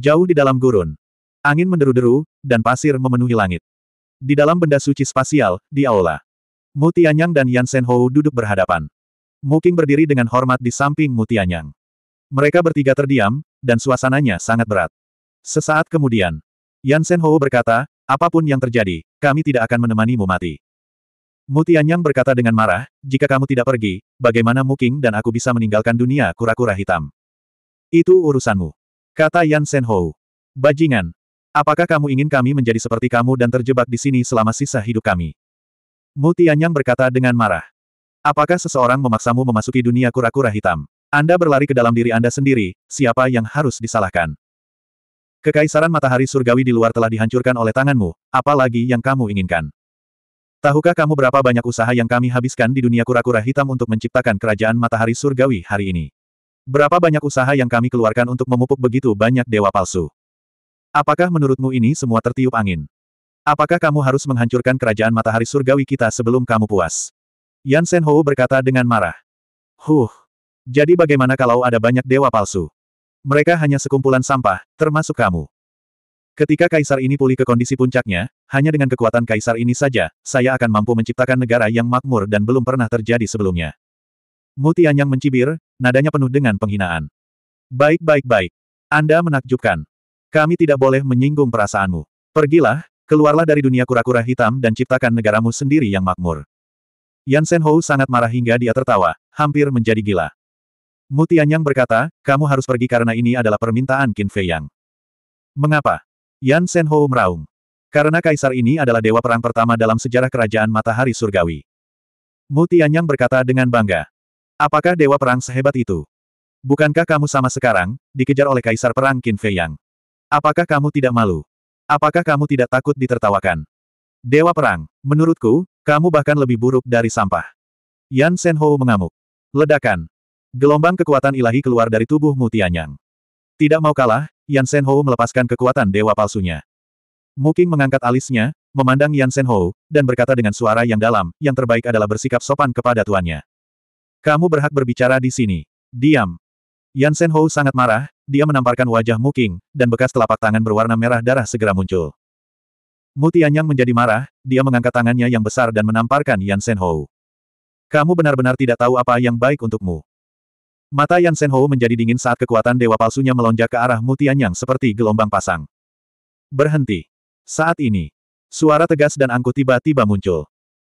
Jauh di dalam gurun. Angin menderu-deru, dan pasir memenuhi langit. Di dalam benda suci spasial, di aula. Mu Tianyang dan Yan Senhou duduk berhadapan. Muking berdiri dengan hormat di samping Mu Tianyang. Mereka bertiga terdiam, dan suasananya sangat berat. Sesaat kemudian, Yan Senhou berkata, apapun yang terjadi, kami tidak akan menemanimu mati. Mu Tianyang berkata dengan marah, jika kamu tidak pergi, bagaimana Muking dan aku bisa meninggalkan dunia kura-kura hitam? Itu urusanmu. Kata Yan Senhou. Bajingan. Apakah kamu ingin kami menjadi seperti kamu dan terjebak di sini selama sisa hidup kami? Mu Tianyang berkata dengan marah. Apakah seseorang memaksamu memasuki dunia kura-kura hitam? Anda berlari ke dalam diri Anda sendiri, siapa yang harus disalahkan? Kekaisaran matahari surgawi di luar telah dihancurkan oleh tanganmu, apalagi yang kamu inginkan. Tahukah kamu berapa banyak usaha yang kami habiskan di dunia kura-kura hitam untuk menciptakan kerajaan matahari surgawi hari ini? Berapa banyak usaha yang kami keluarkan untuk memupuk begitu banyak dewa palsu? Apakah menurutmu ini semua tertiup angin? Apakah kamu harus menghancurkan kerajaan matahari surgawi kita sebelum kamu puas? Yan Senho berkata dengan marah. Huh. Jadi bagaimana kalau ada banyak dewa palsu? Mereka hanya sekumpulan sampah, termasuk kamu. Ketika kaisar ini pulih ke kondisi puncaknya, hanya dengan kekuatan kaisar ini saja, saya akan mampu menciptakan negara yang makmur dan belum pernah terjadi sebelumnya. Mutian yang mencibir, nadanya penuh dengan penghinaan. Baik baik baik. Anda menakjubkan. Kami tidak boleh menyinggung perasaanmu. Pergilah, keluarlah dari dunia kura-kura hitam dan ciptakan negaramu sendiri yang makmur. Yan Senhou sangat marah hingga dia tertawa, hampir menjadi gila. Yang berkata, kamu harus pergi karena ini adalah permintaan Qin Fei Yang. Mengapa? Yan Senhou meraung. Karena kaisar ini adalah dewa perang pertama dalam sejarah kerajaan matahari surgawi. Yang berkata dengan bangga. Apakah dewa perang sehebat itu? Bukankah kamu sama sekarang, dikejar oleh kaisar perang Qin Fei Yang? Apakah kamu tidak malu? Apakah kamu tidak takut ditertawakan? Dewa perang, menurutku, kamu bahkan lebih buruk dari sampah. Yan Ho mengamuk. Ledakan. Gelombang kekuatan ilahi keluar dari tubuhmu Tianyang. Tidak mau kalah, Yan Ho melepaskan kekuatan dewa palsunya. Muking mengangkat alisnya, memandang Yan Ho, dan berkata dengan suara yang dalam, yang terbaik adalah bersikap sopan kepada tuannya. Kamu berhak berbicara di sini. Diam. Yan Sen Hou sangat marah, dia menamparkan wajah Muking, dan bekas telapak tangan berwarna merah darah segera muncul. Mu Tianyang menjadi marah, dia mengangkat tangannya yang besar dan menamparkan Yan Sen Hou. Kamu benar-benar tidak tahu apa yang baik untukmu. Mata Yan Sen Hou menjadi dingin saat kekuatan dewa palsunya melonjak ke arah Mu Tianyang seperti gelombang pasang. Berhenti. Saat ini, suara tegas dan angkuh tiba-tiba muncul.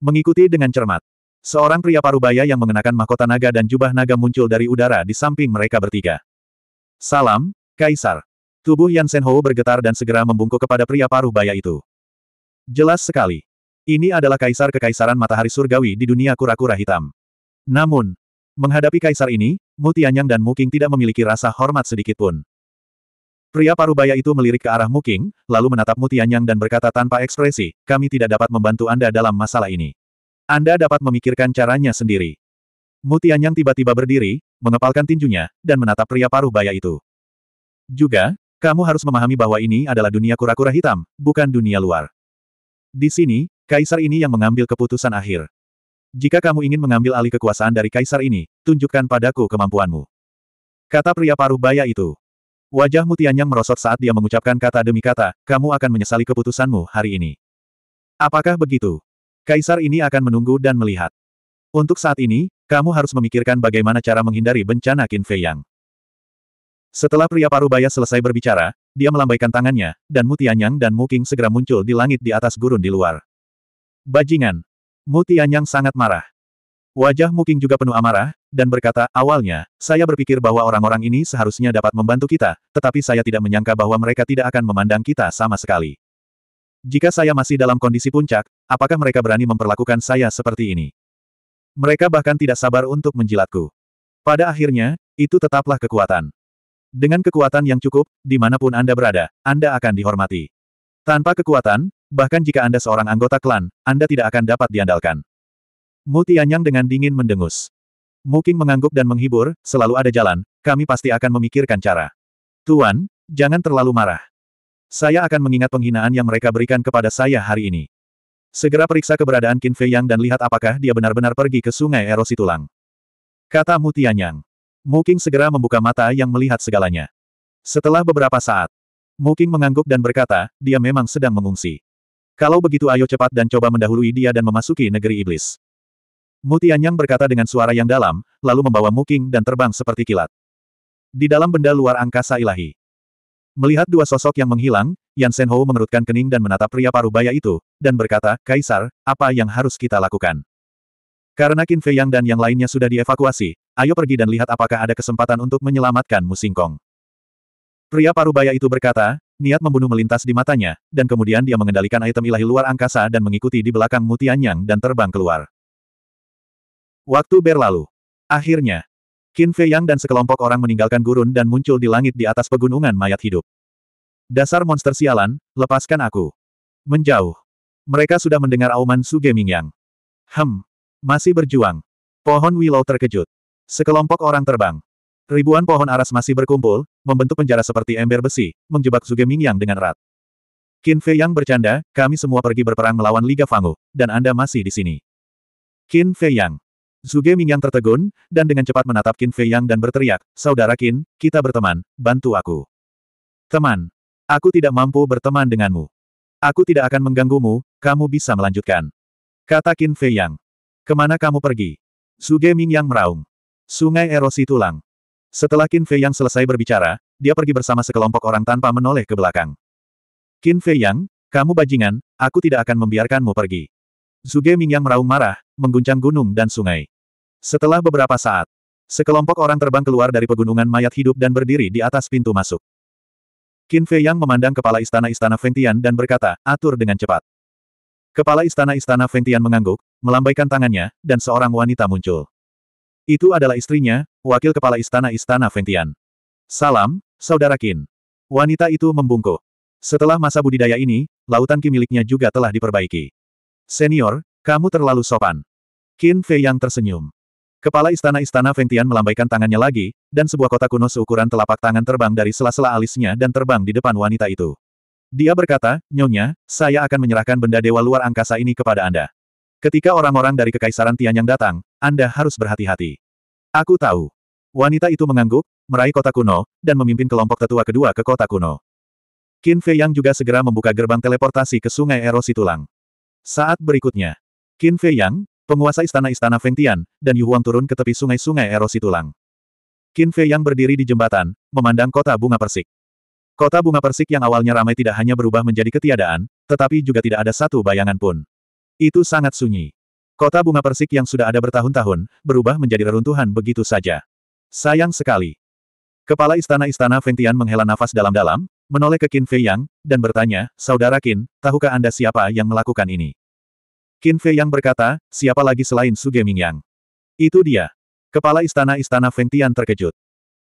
Mengikuti dengan cermat, Seorang pria parubaya yang mengenakan mahkota naga dan jubah naga muncul dari udara di samping mereka bertiga. Salam, Kaisar. Tubuh Yan Senho bergetar dan segera membungkuk kepada pria parubaya itu. Jelas sekali. Ini adalah Kaisar Kekaisaran Matahari Surgawi di dunia kura-kura hitam. Namun, menghadapi Kaisar ini, Mutianyang dan Muking tidak memiliki rasa hormat sedikitpun. Pria parubaya itu melirik ke arah Muking, lalu menatap Mutianyang dan berkata tanpa ekspresi, kami tidak dapat membantu Anda dalam masalah ini. Anda dapat memikirkan caranya sendiri. yang tiba-tiba berdiri, mengepalkan tinjunya, dan menatap pria paruh baya itu. Juga, kamu harus memahami bahwa ini adalah dunia kura-kura hitam, bukan dunia luar. Di sini, kaisar ini yang mengambil keputusan akhir. Jika kamu ingin mengambil alih kekuasaan dari kaisar ini, tunjukkan padaku kemampuanmu. Kata pria paruh baya itu. Wajah yang merosot saat dia mengucapkan kata demi kata, kamu akan menyesali keputusanmu hari ini. Apakah begitu? Kaisar ini akan menunggu dan melihat. Untuk saat ini, kamu harus memikirkan bagaimana cara menghindari bencana Qin Fei Yang. Setelah pria parubaya selesai berbicara, dia melambaikan tangannya, dan Mu Tianyang dan Mu King segera muncul di langit di atas gurun di luar. Bajingan! Mu Tianyang sangat marah. Wajah Mu King juga penuh amarah, dan berkata, awalnya, saya berpikir bahwa orang-orang ini seharusnya dapat membantu kita, tetapi saya tidak menyangka bahwa mereka tidak akan memandang kita sama sekali. Jika saya masih dalam kondisi puncak, apakah mereka berani memperlakukan saya seperti ini? Mereka bahkan tidak sabar untuk menjilatku. Pada akhirnya, itu tetaplah kekuatan. Dengan kekuatan yang cukup, dimanapun Anda berada, Anda akan dihormati. Tanpa kekuatan, bahkan jika Anda seorang anggota klan, Anda tidak akan dapat diandalkan. Mutianyang dengan dingin mendengus. Muking mengangguk dan menghibur, selalu ada jalan, kami pasti akan memikirkan cara. Tuan, jangan terlalu marah. Saya akan mengingat penghinaan yang mereka berikan kepada saya hari ini. Segera periksa keberadaan Qin Fei Yang dan lihat apakah dia benar-benar pergi ke sungai erosi tulang. Kata Mutianyang. Muking segera membuka mata yang melihat segalanya. Setelah beberapa saat, Muking mengangguk dan berkata, dia memang sedang mengungsi. Kalau begitu ayo cepat dan coba mendahului dia dan memasuki negeri iblis. Mutianyang berkata dengan suara yang dalam, lalu membawa Muking dan terbang seperti kilat. Di dalam benda luar angkasa ilahi. Melihat dua sosok yang menghilang, Yan Senho mengerutkan kening dan menatap pria parubaya itu, dan berkata, Kaisar, apa yang harus kita lakukan? Karena Qin Fei Yang dan yang lainnya sudah dievakuasi, ayo pergi dan lihat apakah ada kesempatan untuk menyelamatkan Musingkong. Pria parubaya itu berkata, niat membunuh melintas di matanya, dan kemudian dia mengendalikan item ilahi luar angkasa dan mengikuti di belakang Mutian Yang dan terbang keluar. Waktu berlalu. Akhirnya, Qin Fei Yang dan sekelompok orang meninggalkan gurun dan muncul di langit di atas pegunungan mayat hidup. Dasar monster sialan, lepaskan aku. Menjauh. Mereka sudah mendengar auman Su Yang. Hem. Masih berjuang. Pohon Willow terkejut. Sekelompok orang terbang. Ribuan pohon aras masih berkumpul, membentuk penjara seperti ember besi, menjebak Su Yang dengan erat. Qin Fei Yang bercanda, kami semua pergi berperang melawan Liga Fangu, dan Anda masih di sini. Qin Fei Yang. Zuge Mingyang tertegun, dan dengan cepat menatap Qin Fei Yang dan berteriak, Saudara Qin, kita berteman, bantu aku. Teman. Aku tidak mampu berteman denganmu. Aku tidak akan mengganggumu, kamu bisa melanjutkan. Kata Qin Fei Yang. Kemana kamu pergi? Zuge Mingyang meraung. Sungai erosi tulang. Setelah Qin Fei Yang selesai berbicara, dia pergi bersama sekelompok orang tanpa menoleh ke belakang. Qin Fei Yang, kamu bajingan, aku tidak akan membiarkanmu pergi. Zuge Mingyang meraung marah, mengguncang gunung dan sungai. Setelah beberapa saat, sekelompok orang terbang keluar dari pegunungan mayat hidup dan berdiri di atas pintu masuk. Qin Fei Yang memandang kepala istana-istana Fengtian dan berkata, atur dengan cepat. Kepala istana-istana Fengtian mengangguk, melambaikan tangannya, dan seorang wanita muncul. Itu adalah istrinya, wakil kepala istana-istana Fengtian. Salam, Saudara Qin. Wanita itu membungkuk. Setelah masa budidaya ini, lautan Qi miliknya juga telah diperbaiki. Senior, kamu terlalu sopan. Qin Fei yang tersenyum. Kepala istana-istana Feng Tian melambaikan tangannya lagi, dan sebuah kotak kuno seukuran telapak tangan terbang dari sela-sela alisnya dan terbang di depan wanita itu. Dia berkata, Nyonya, saya akan menyerahkan benda dewa luar angkasa ini kepada Anda. Ketika orang-orang dari Kekaisaran Tian yang datang, Anda harus berhati-hati. Aku tahu. Wanita itu mengangguk, meraih kota kuno, dan memimpin kelompok tetua kedua ke kota kuno. Qin Fei Yang juga segera membuka gerbang teleportasi ke sungai Erosi Tulang. Saat berikutnya, Qin Fei Yang, penguasa istana-istana Feng Tian, dan Yu Huang turun ke tepi sungai-sungai erosi tulang. Qin Fei Yang berdiri di jembatan, memandang kota bunga persik. Kota bunga persik yang awalnya ramai tidak hanya berubah menjadi ketiadaan, tetapi juga tidak ada satu bayangan pun. Itu sangat sunyi. Kota bunga persik yang sudah ada bertahun-tahun, berubah menjadi reruntuhan begitu saja. Sayang sekali. Kepala istana-istana Feng Tian menghela nafas dalam-dalam, menoleh ke Qin Fei Yang, dan bertanya, Saudara Qin, tahukah Anda siapa yang melakukan ini? Qin Fei Yang berkata, siapa lagi selain Su Geming Yang? Itu dia. Kepala istana-istana Feng Tian terkejut.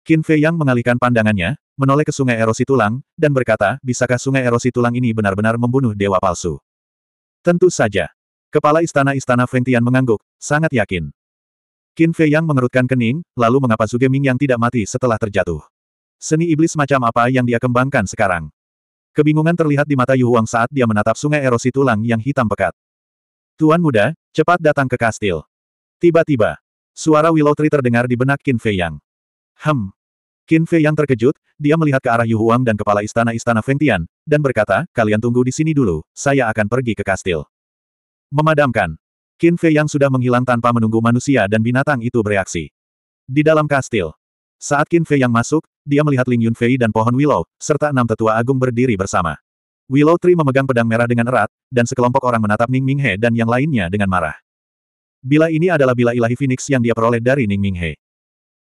Qin Fei Yang mengalihkan pandangannya, menoleh ke sungai erosi tulang, dan berkata, bisakah sungai erosi tulang ini benar-benar membunuh dewa palsu? Tentu saja. Kepala istana-istana Feng Tian mengangguk, sangat yakin. Qin Fei Yang mengerutkan kening, lalu mengapa Su Ming Yang tidak mati setelah terjatuh? Seni iblis macam apa yang dia kembangkan sekarang? Kebingungan terlihat di mata Yu Huang saat dia menatap sungai erosi tulang yang hitam pekat. Tuan muda, cepat datang ke kastil. Tiba-tiba, suara Willow Tree terdengar di benak Qin Fei Yang. Hem. Qin Fei Yang terkejut, dia melihat ke arah Yu Huang dan kepala istana-istana Feng Tian, dan berkata, kalian tunggu di sini dulu, saya akan pergi ke kastil. Memadamkan. Qin Fei Yang sudah menghilang tanpa menunggu manusia dan binatang itu bereaksi. Di dalam kastil, saat Qin Fei yang masuk, dia melihat Ling Yun Fei dan pohon Willow, serta enam tetua agung berdiri bersama. Willow Tree memegang pedang merah dengan erat, dan sekelompok orang menatap Ning Minghe dan yang lainnya dengan marah. Bila ini adalah bila ilahi Phoenix yang dia peroleh dari Ning Minghe.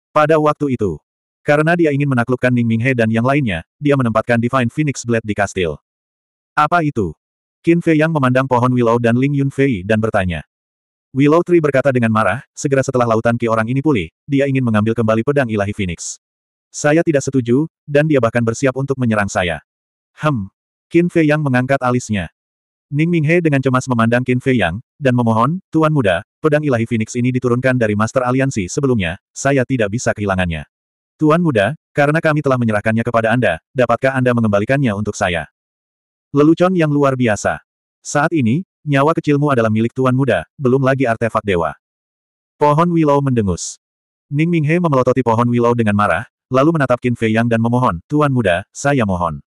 Pada waktu itu, karena dia ingin menaklukkan Ning Minghe dan yang lainnya, dia menempatkan Divine Phoenix Blade di kastil. Apa itu? Qin Fei yang memandang pohon Willow dan Ling Yun Fei dan bertanya. Willow Tree berkata dengan marah, segera setelah lautan ki orang ini pulih, dia ingin mengambil kembali pedang ilahi Phoenix. Saya tidak setuju, dan dia bahkan bersiap untuk menyerang saya. Hem. Qin Fei Yang mengangkat alisnya. Ning Minghe dengan cemas memandang Qin Fei Yang, dan memohon, Tuan Muda, pedang ilahi Phoenix ini diturunkan dari Master Aliansi sebelumnya, saya tidak bisa kehilangannya. Tuan Muda, karena kami telah menyerahkannya kepada Anda, dapatkah Anda mengembalikannya untuk saya? Lelucon yang luar biasa. Saat ini, Nyawa kecilmu adalah milik tuan muda, belum lagi artefak dewa. Pohon Willow mendengus. Ning Minghe memelototi pohon Willow dengan marah, lalu menatap Qin Fei Yang dan memohon, Tuan muda, saya mohon.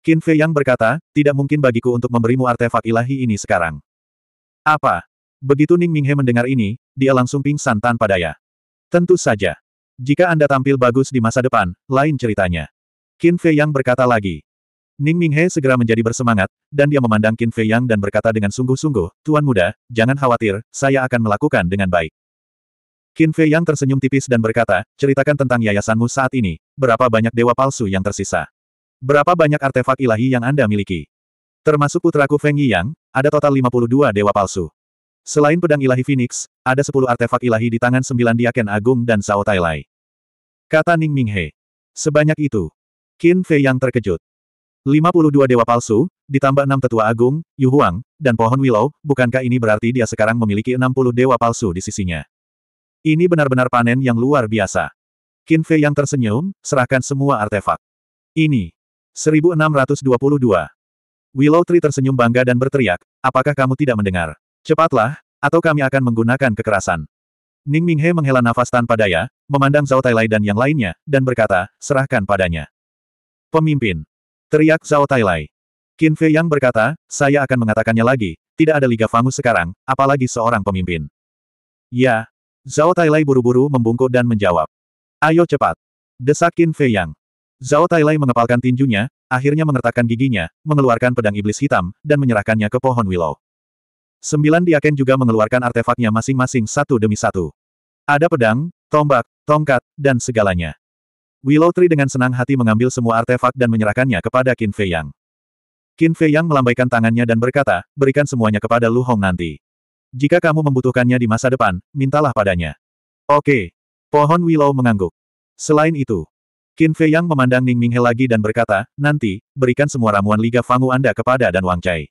Qin Fei Yang berkata, tidak mungkin bagiku untuk memberimu artefak ilahi ini sekarang. Apa? Begitu Ning Minghe mendengar ini, dia langsung pingsan tanpa daya. Tentu saja. Jika Anda tampil bagus di masa depan, lain ceritanya. Qin Fei Yang berkata lagi, Ning Minghe segera menjadi bersemangat, dan dia memandang Qin Fei Yang dan berkata dengan sungguh-sungguh, Tuan muda, jangan khawatir, saya akan melakukan dengan baik. Qin Fei Yang tersenyum tipis dan berkata, ceritakan tentang yayasanmu saat ini, berapa banyak dewa palsu yang tersisa? Berapa banyak artefak ilahi yang Anda miliki? Termasuk putraku Feng Yang, ada total 52 dewa palsu. Selain pedang ilahi Phoenix, ada 10 artefak ilahi di tangan sembilan diaken agung dan Sao Tai Lai. Kata Ning Minghe. Sebanyak itu. Qin Fei Yang terkejut. 52 dewa palsu, ditambah 6 tetua agung, Yu Huang, dan pohon willow, bukankah ini berarti dia sekarang memiliki 60 dewa palsu di sisinya? Ini benar-benar panen yang luar biasa. Qin Fei yang tersenyum, serahkan semua artefak. Ini. 1622. Willow Tree tersenyum bangga dan berteriak, apakah kamu tidak mendengar? Cepatlah, atau kami akan menggunakan kekerasan. Ning Minghe menghela nafas tanpa daya, memandang Zhao Tailai dan yang lainnya, dan berkata, serahkan padanya. Pemimpin. Teriak Zhao Tailai. Qin Fei Yang berkata, saya akan mengatakannya lagi, tidak ada Liga Fangus sekarang, apalagi seorang pemimpin. Ya. Zhao Tailai buru-buru membungkuk dan menjawab. Ayo cepat. Desak Qin Fei Yang. Zhao Tailai mengepalkan tinjunya, akhirnya mengertakkan giginya, mengeluarkan pedang iblis hitam, dan menyerahkannya ke pohon willow. Sembilan diaken juga mengeluarkan artefaknya masing-masing satu demi satu. Ada pedang, tombak, tongkat, dan segalanya. Willow Tree dengan senang hati mengambil semua artefak dan menyerahkannya kepada Qin Fei Yang. Qin Fei Yang melambaikan tangannya dan berkata, berikan semuanya kepada Lu Hong nanti. Jika kamu membutuhkannya di masa depan, mintalah padanya. Oke. Pohon Willow mengangguk. Selain itu, Qin Fei Yang memandang Ning Minghe lagi dan berkata, nanti, berikan semua ramuan Liga Fangu Anda kepada Dan Wang Chai.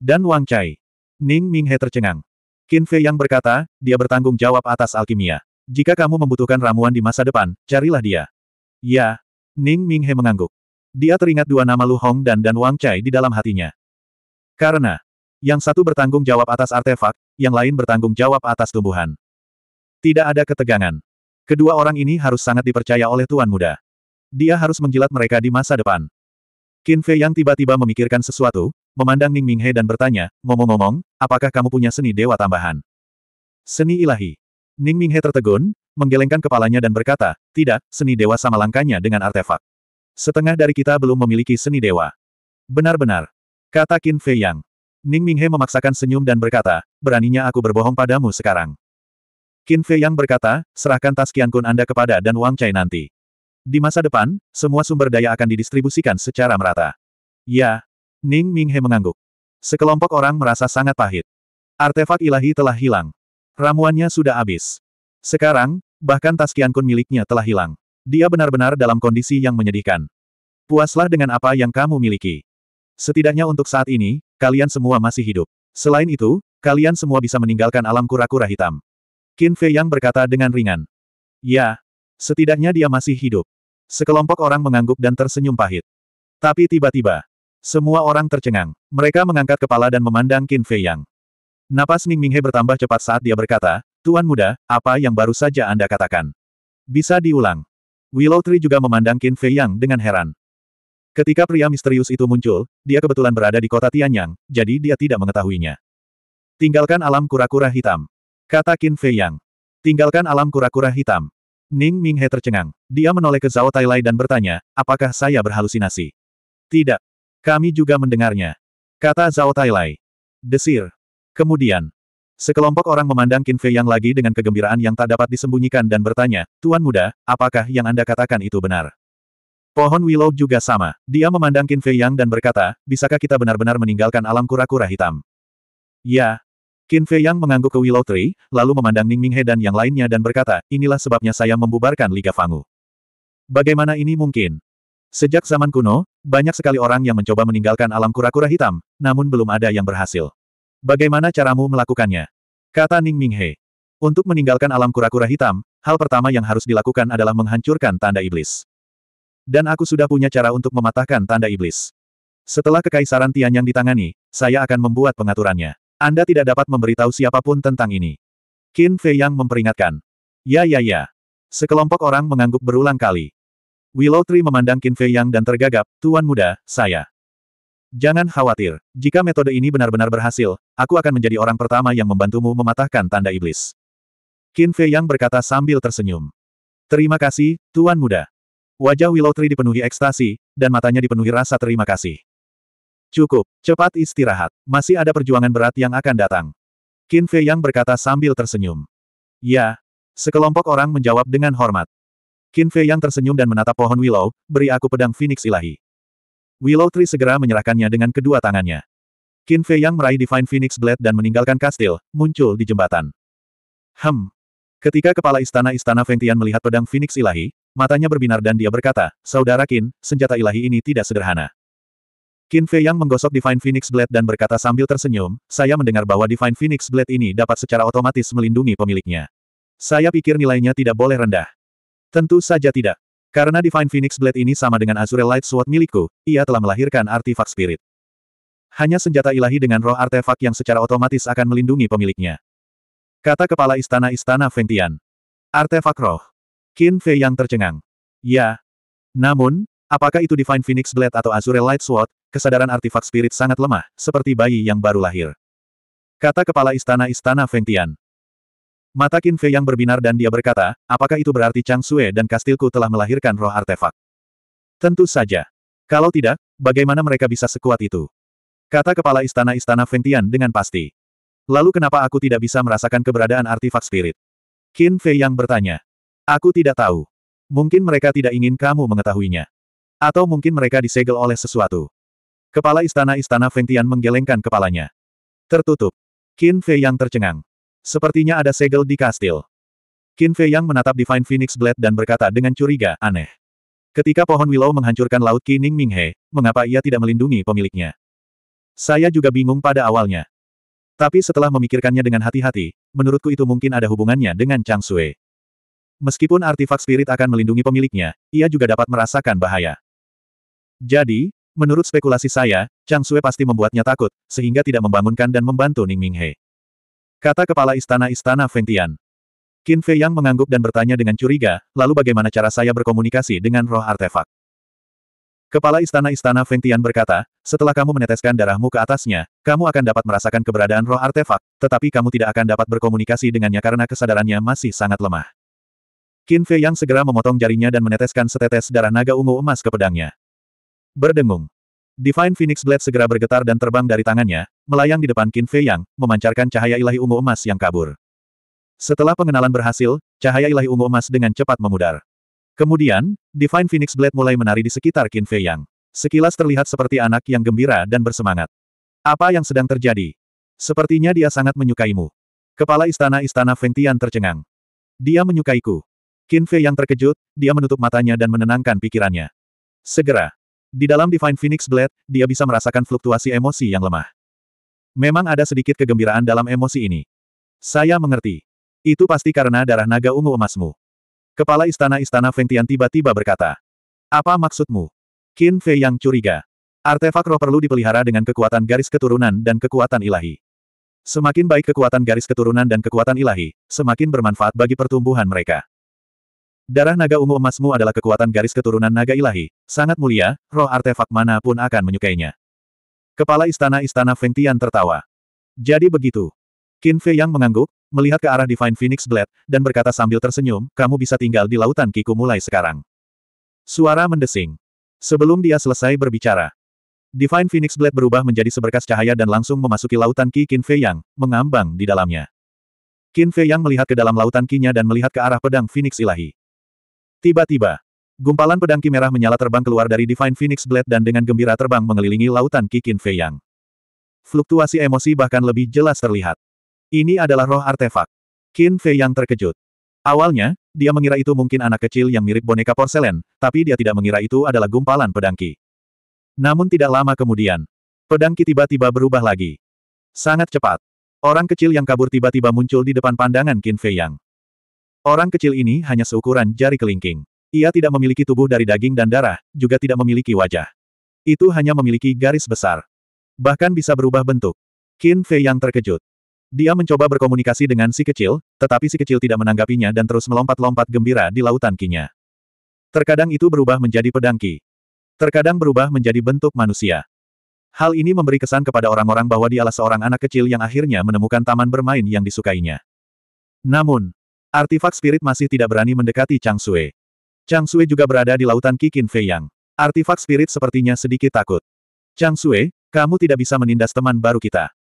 Dan Wang Chai. Ning Minghe tercengang. Qin Fei Yang berkata, dia bertanggung jawab atas alkimia. Jika kamu membutuhkan ramuan di masa depan, carilah dia. Ya. Ning Minghe mengangguk. Dia teringat dua nama Lu Hong dan Dan Wang Chai di dalam hatinya. Karena, yang satu bertanggung jawab atas artefak, yang lain bertanggung jawab atas tumbuhan. Tidak ada ketegangan. Kedua orang ini harus sangat dipercaya oleh Tuan Muda. Dia harus menjilat mereka di masa depan. Qin Fei yang tiba-tiba memikirkan sesuatu, memandang Ning Minghe dan bertanya, ngomong-ngomong, apakah kamu punya seni dewa tambahan? Seni ilahi. Ning Minghe tertegun, menggelengkan kepalanya dan berkata, tidak, seni dewa sama langkanya dengan artefak. Setengah dari kita belum memiliki seni dewa. Benar-benar. Kata Qin Fei Yang. Ning Minghe memaksakan senyum dan berkata, beraninya aku berbohong padamu sekarang. Qin Fei Yang berkata, serahkan tas kun Anda kepada dan Wang Chai nanti. Di masa depan, semua sumber daya akan didistribusikan secara merata. Ya. Ning Minghe mengangguk. Sekelompok orang merasa sangat pahit. Artefak ilahi telah hilang. Ramuannya sudah habis. Sekarang, bahkan tas Kiankun miliknya telah hilang. Dia benar-benar dalam kondisi yang menyedihkan. Puaslah dengan apa yang kamu miliki. Setidaknya untuk saat ini, kalian semua masih hidup. Selain itu, kalian semua bisa meninggalkan alam kura-kura hitam. Qin Fei Yang berkata dengan ringan. Ya, setidaknya dia masih hidup. Sekelompok orang mengangguk dan tersenyum pahit. Tapi tiba-tiba, semua orang tercengang. Mereka mengangkat kepala dan memandang Qin Fei Yang. Napas Ning Minghe bertambah cepat saat dia berkata, Tuan muda, apa yang baru saja Anda katakan? Bisa diulang. Willow Tree juga memandang Qin Fei Yang dengan heran. Ketika pria misterius itu muncul, dia kebetulan berada di kota Tianyang, jadi dia tidak mengetahuinya. Tinggalkan alam kura-kura hitam. Kata Qin Fei Yang. Tinggalkan alam kura-kura hitam. Ning Minghe tercengang. Dia menoleh ke Zhao Tailai dan bertanya, apakah saya berhalusinasi? Tidak. Kami juga mendengarnya. Kata Zhao Tailai. Desir. Kemudian, sekelompok orang memandang Qin Fei Yang lagi dengan kegembiraan yang tak dapat disembunyikan dan bertanya, Tuan muda, apakah yang Anda katakan itu benar? Pohon Willow juga sama. Dia memandang Qin Fei Yang dan berkata, bisakah kita benar-benar meninggalkan alam kura-kura hitam? Ya, Qin Fei Yang mengangguk ke Willow Tree, lalu memandang Ning He dan yang lainnya dan berkata, inilah sebabnya saya membubarkan Liga Fangu. Bagaimana ini mungkin? Sejak zaman kuno, banyak sekali orang yang mencoba meninggalkan alam kura-kura hitam, namun belum ada yang berhasil. Bagaimana caramu melakukannya? Kata Ning Minghe. Untuk meninggalkan alam kura-kura hitam, hal pertama yang harus dilakukan adalah menghancurkan tanda iblis. Dan aku sudah punya cara untuk mematahkan tanda iblis. Setelah kekaisaran Tian yang ditangani, saya akan membuat pengaturannya. Anda tidak dapat memberitahu siapapun tentang ini. Qin Fei Yang memperingatkan. Ya ya ya. Sekelompok orang mengangguk berulang kali. Willow Tree memandang Qin Fei Yang dan tergagap, Tuan Muda, saya. Jangan khawatir, jika metode ini benar-benar berhasil, aku akan menjadi orang pertama yang membantumu mematahkan tanda iblis. Qin Fei Yang berkata sambil tersenyum. Terima kasih, Tuan Muda. Wajah Willow Tree dipenuhi ekstasi, dan matanya dipenuhi rasa terima kasih. Cukup, cepat istirahat. Masih ada perjuangan berat yang akan datang. Qin Fei Yang berkata sambil tersenyum. Ya. Sekelompok orang menjawab dengan hormat. Qin Fei Yang tersenyum dan menatap pohon willow, beri aku pedang Phoenix ilahi. Willow Tree segera menyerahkannya dengan kedua tangannya. Qin Fei yang meraih Divine Phoenix Blade dan meninggalkan kastil, muncul di jembatan. Hem. Ketika kepala istana-istana Feng Tian melihat pedang Phoenix Ilahi, matanya berbinar dan dia berkata, Saudara Qin, senjata ilahi ini tidak sederhana. Qin Fei yang menggosok Divine Phoenix Blade dan berkata sambil tersenyum, saya mendengar bahwa Divine Phoenix Blade ini dapat secara otomatis melindungi pemiliknya. Saya pikir nilainya tidak boleh rendah. Tentu saja tidak. Karena Divine Phoenix Blade ini sama dengan Azure Light Sword milikku, ia telah melahirkan artefak spirit. Hanya senjata ilahi dengan roh artefak yang secara otomatis akan melindungi pemiliknya. Kata kepala istana-istana Fengtian. Artefak roh. Qin Fei yang tercengang. Ya. Namun, apakah itu Divine Phoenix Blade atau Azure Light Sword, kesadaran artefak spirit sangat lemah, seperti bayi yang baru lahir. Kata kepala istana-istana Fengtian. Mata Qin Fei yang berbinar dan dia berkata, apakah itu berarti Chang Sue dan kastilku telah melahirkan roh artefak? Tentu saja. Kalau tidak, bagaimana mereka bisa sekuat itu? Kata kepala istana-istana Feng Tian dengan pasti. Lalu kenapa aku tidak bisa merasakan keberadaan artefak spirit? Qin Fei yang bertanya. Aku tidak tahu. Mungkin mereka tidak ingin kamu mengetahuinya. Atau mungkin mereka disegel oleh sesuatu. Kepala istana-istana Feng Tian menggelengkan kepalanya. Tertutup. Qin Fei yang tercengang. Sepertinya ada segel di kastil. Qin Fei Yang menatap Divine Phoenix Blade dan berkata dengan curiga, aneh. Ketika pohon Willow menghancurkan laut Qining Minghe, mengapa ia tidak melindungi pemiliknya? Saya juga bingung pada awalnya. Tapi setelah memikirkannya dengan hati-hati, menurutku itu mungkin ada hubungannya dengan Chang Sui. Meskipun artifak spirit akan melindungi pemiliknya, ia juga dapat merasakan bahaya. Jadi, menurut spekulasi saya, Chang Sui pasti membuatnya takut, sehingga tidak membangunkan dan membantu Ning Minghe. Kata kepala istana-istana Fengtian. Qin Fei Yang mengangguk dan bertanya dengan curiga, lalu bagaimana cara saya berkomunikasi dengan roh artefak? Kepala istana-istana Fengtian berkata, setelah kamu meneteskan darahmu ke atasnya, kamu akan dapat merasakan keberadaan roh artefak, tetapi kamu tidak akan dapat berkomunikasi dengannya karena kesadarannya masih sangat lemah. Qin Fei Yang segera memotong jarinya dan meneteskan setetes darah naga ungu emas ke pedangnya. Berdengung. Divine Phoenix Blade segera bergetar dan terbang dari tangannya, melayang di depan Qin Fei Yang, memancarkan cahaya ilahi ungu emas yang kabur. Setelah pengenalan berhasil, cahaya ilahi ungu emas dengan cepat memudar. Kemudian, Divine Phoenix Blade mulai menari di sekitar Qin Fei Yang. Sekilas terlihat seperti anak yang gembira dan bersemangat. Apa yang sedang terjadi? Sepertinya dia sangat menyukaimu. Kepala istana-istana Feng Tian tercengang. Dia menyukaiku. Qin Fei Yang terkejut, dia menutup matanya dan menenangkan pikirannya. Segera, di dalam Divine Phoenix Blade, dia bisa merasakan fluktuasi emosi yang lemah. Memang ada sedikit kegembiraan dalam emosi ini. Saya mengerti. Itu pasti karena darah naga ungu emasmu. Kepala istana-istana Feng Tian tiba-tiba berkata. Apa maksudmu? Qin Fei yang curiga. Artefak roh perlu dipelihara dengan kekuatan garis keturunan dan kekuatan ilahi. Semakin baik kekuatan garis keturunan dan kekuatan ilahi, semakin bermanfaat bagi pertumbuhan mereka. Darah naga ungu emasmu adalah kekuatan garis keturunan naga ilahi, sangat mulia, roh artefak mana pun akan menyukainya. Kepala istana-istana Feng Tian tertawa. Jadi begitu. Qin Fei yang mengangguk, melihat ke arah Divine Phoenix Blade, dan berkata sambil tersenyum, kamu bisa tinggal di lautan kiku mulai sekarang. Suara mendesing. Sebelum dia selesai berbicara, Divine Phoenix Blade berubah menjadi seberkas cahaya dan langsung memasuki lautan Ki Qin Fei Yang, mengambang di dalamnya. Qin Fei Yang melihat ke dalam lautan kinya dan melihat ke arah pedang Phoenix Ilahi. Tiba-tiba, gumpalan pedang merah menyala terbang keluar dari Divine Phoenix Blade dan dengan gembira terbang mengelilingi lautan Kikin Yang. Fluktuasi emosi bahkan lebih jelas terlihat. Ini adalah roh artefak. Qin Yang terkejut. Awalnya, dia mengira itu mungkin anak kecil yang mirip boneka porselen, tapi dia tidak mengira itu adalah gumpalan pedang Ki. Namun tidak lama kemudian, pedang Ki tiba-tiba berubah lagi. Sangat cepat. Orang kecil yang kabur tiba-tiba muncul di depan pandangan Qin Yang. Orang kecil ini hanya seukuran jari kelingking. Ia tidak memiliki tubuh dari daging dan darah, juga tidak memiliki wajah. Itu hanya memiliki garis besar. Bahkan bisa berubah bentuk. Qin Fei yang terkejut. Dia mencoba berkomunikasi dengan si kecil, tetapi si kecil tidak menanggapinya dan terus melompat-lompat gembira di lautan kinya. Terkadang itu berubah menjadi pedang ki. Terkadang berubah menjadi bentuk manusia. Hal ini memberi kesan kepada orang-orang bahwa dialah seorang anak kecil yang akhirnya menemukan taman bermain yang disukainya. Namun, Artifak spirit masih tidak berani mendekati Chang Sui. Chang Sui juga berada di lautan Kikin Yang. Artifak spirit sepertinya sedikit takut. Chang Sui, kamu tidak bisa menindas teman baru kita.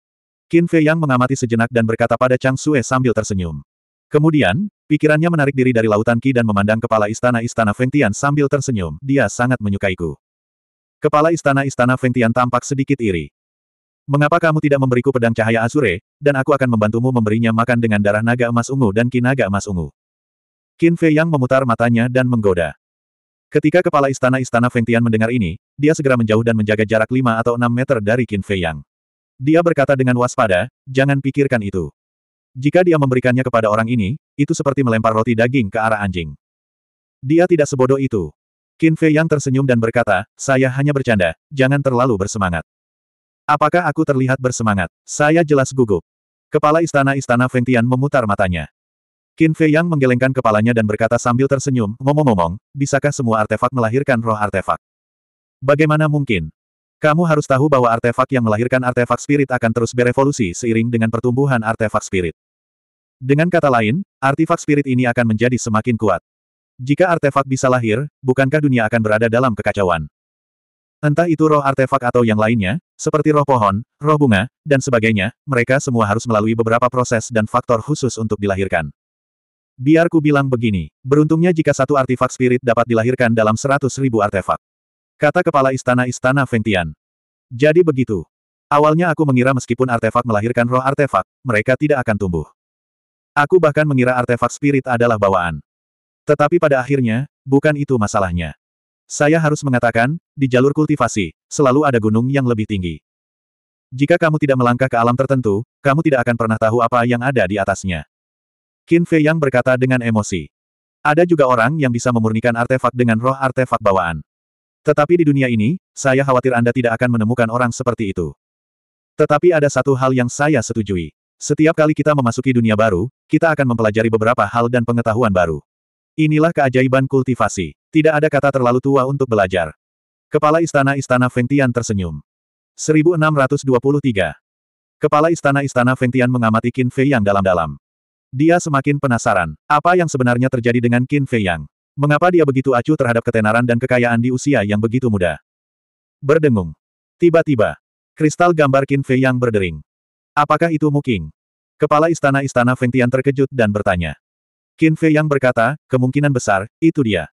Kin Qin Yang mengamati sejenak dan berkata pada Chang Sui sambil tersenyum. Kemudian, pikirannya menarik diri dari lautan Ki dan memandang kepala istana-istana Feng Tian sambil tersenyum, dia sangat menyukaiku. Kepala istana-istana Feng Tian tampak sedikit iri. Mengapa kamu tidak memberiku pedang cahaya Asure, dan aku akan membantumu memberinya makan dengan darah naga emas ungu dan kinaga emas ungu? Qin Fei Yang memutar matanya dan menggoda. Ketika kepala istana-istana Feng Tian mendengar ini, dia segera menjauh dan menjaga jarak 5 atau 6 meter dari Qin Fei Yang. Dia berkata dengan waspada, jangan pikirkan itu. Jika dia memberikannya kepada orang ini, itu seperti melempar roti daging ke arah anjing. Dia tidak sebodoh itu. Qin Fei Yang tersenyum dan berkata, saya hanya bercanda, jangan terlalu bersemangat. Apakah aku terlihat bersemangat? Saya jelas gugup. Kepala istana-istana Feng Tian memutar matanya. Qin Fei Yang menggelengkan kepalanya dan berkata sambil tersenyum, ngomong-ngomong, bisakah semua artefak melahirkan roh artefak? Bagaimana mungkin? Kamu harus tahu bahwa artefak yang melahirkan artefak spirit akan terus berevolusi seiring dengan pertumbuhan artefak spirit. Dengan kata lain, artefak spirit ini akan menjadi semakin kuat. Jika artefak bisa lahir, bukankah dunia akan berada dalam kekacauan? Entah itu roh artefak atau yang lainnya, seperti roh pohon, roh bunga, dan sebagainya, mereka semua harus melalui beberapa proses dan faktor khusus untuk dilahirkan. Biar ku bilang begini, beruntungnya jika satu artefak spirit dapat dilahirkan dalam seratus ribu artefak. Kata kepala istana-istana Fengtian. Jadi begitu. Awalnya aku mengira meskipun artefak melahirkan roh artefak, mereka tidak akan tumbuh. Aku bahkan mengira artefak spirit adalah bawaan. Tetapi pada akhirnya, bukan itu masalahnya. Saya harus mengatakan, di jalur kultivasi, selalu ada gunung yang lebih tinggi. Jika kamu tidak melangkah ke alam tertentu, kamu tidak akan pernah tahu apa yang ada di atasnya. Qin Fei Yang berkata dengan emosi. Ada juga orang yang bisa memurnikan artefak dengan roh artefak bawaan. Tetapi di dunia ini, saya khawatir Anda tidak akan menemukan orang seperti itu. Tetapi ada satu hal yang saya setujui. Setiap kali kita memasuki dunia baru, kita akan mempelajari beberapa hal dan pengetahuan baru. Inilah keajaiban kultivasi. Tidak ada kata terlalu tua untuk belajar. Kepala Istana-Istana Ventian tersenyum. 1623. Kepala Istana-Istana Ventian mengamati Qin Fei yang dalam-dalam. Dia semakin penasaran. Apa yang sebenarnya terjadi dengan Qin Fei Yang? Mengapa dia begitu acuh terhadap ketenaran dan kekayaan di usia yang begitu muda? Berdengung. Tiba-tiba, kristal gambar Qin Fei Yang berdering. Apakah itu Muking? Kepala istana-istana Ventian terkejut dan bertanya. Qin Fei yang berkata, kemungkinan besar, itu dia.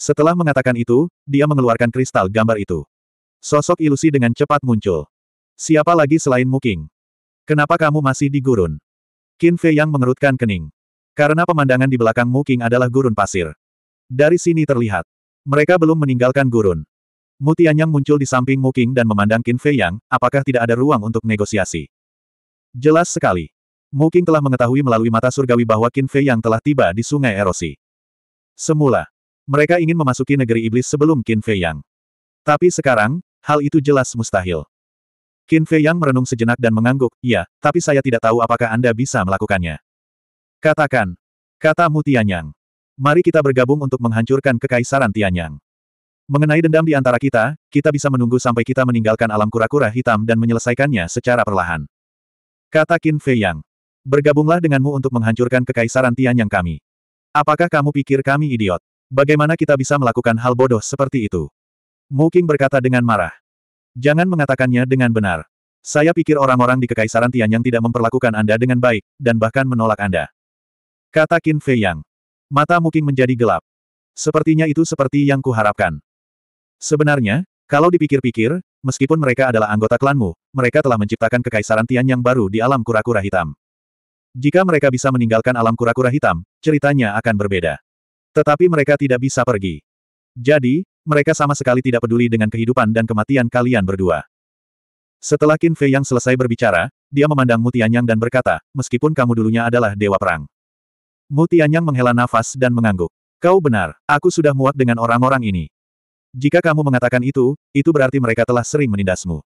Setelah mengatakan itu, dia mengeluarkan kristal gambar itu. Sosok ilusi dengan cepat muncul. Siapa lagi selain Muking? Kenapa kamu masih di gurun? Qin Fei yang mengerutkan kening. Karena pemandangan di belakang Muking adalah gurun pasir. Dari sini terlihat. Mereka belum meninggalkan gurun. Mutianyang muncul di samping Muking dan memandang Qin Fei Yang, apakah tidak ada ruang untuk negosiasi. Jelas sekali. Mungkin telah mengetahui melalui mata surgawi bahwa Qin Fei yang telah tiba di sungai erosi. Semula, mereka ingin memasuki negeri iblis sebelum Qin Fei Yang. Tapi sekarang, hal itu jelas mustahil. Qin Fei Yang merenung sejenak dan mengangguk, "Ya, tapi saya tidak tahu apakah Anda bisa melakukannya. Katakan. kata Mu Tianyang. Mari kita bergabung untuk menghancurkan kekaisaran Tianyang. Mengenai dendam di antara kita, kita bisa menunggu sampai kita meninggalkan alam kura-kura hitam dan menyelesaikannya secara perlahan. Kata Qin Fei Yang. Bergabunglah denganmu untuk menghancurkan kekaisaran Tian yang kami. Apakah kamu pikir kami idiot? Bagaimana kita bisa melakukan hal bodoh seperti itu? Muking berkata dengan marah. Jangan mengatakannya dengan benar. Saya pikir orang-orang di Kekaisaran Tian yang tidak memperlakukan Anda dengan baik, dan bahkan menolak Anda. Kata Qin Fei Yang. Mata Muking menjadi gelap. Sepertinya itu seperti yang kuharapkan. Sebenarnya, kalau dipikir-pikir, meskipun mereka adalah anggota klanmu, mereka telah menciptakan Kekaisaran Tian yang baru di alam kura-kura hitam. Jika mereka bisa meninggalkan alam kura-kura hitam, ceritanya akan berbeda. Tetapi mereka tidak bisa pergi. Jadi, mereka sama sekali tidak peduli dengan kehidupan dan kematian kalian berdua. Setelah Qin Fei yang selesai berbicara, dia memandang Mutianyang dan berkata, meskipun kamu dulunya adalah dewa perang. Mutianyang menghela nafas dan mengangguk. Kau benar, aku sudah muak dengan orang-orang ini. Jika kamu mengatakan itu, itu berarti mereka telah sering menindasmu.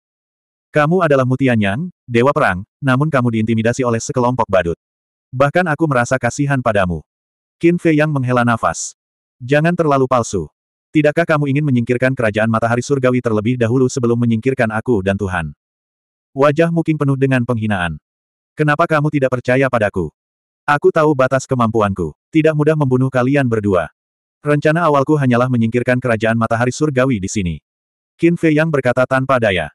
Kamu adalah Mutianyang, Dewa Perang, namun kamu diintimidasi oleh sekelompok badut. Bahkan aku merasa kasihan padamu. Qin Fei Yang menghela nafas. Jangan terlalu palsu. Tidakkah kamu ingin menyingkirkan kerajaan matahari surgawi terlebih dahulu sebelum menyingkirkan aku dan Tuhan? Wajah Muking penuh dengan penghinaan. Kenapa kamu tidak percaya padaku? Aku tahu batas kemampuanku. Tidak mudah membunuh kalian berdua. Rencana awalku hanyalah menyingkirkan kerajaan matahari surgawi di sini. Qin Fei Yang berkata tanpa daya.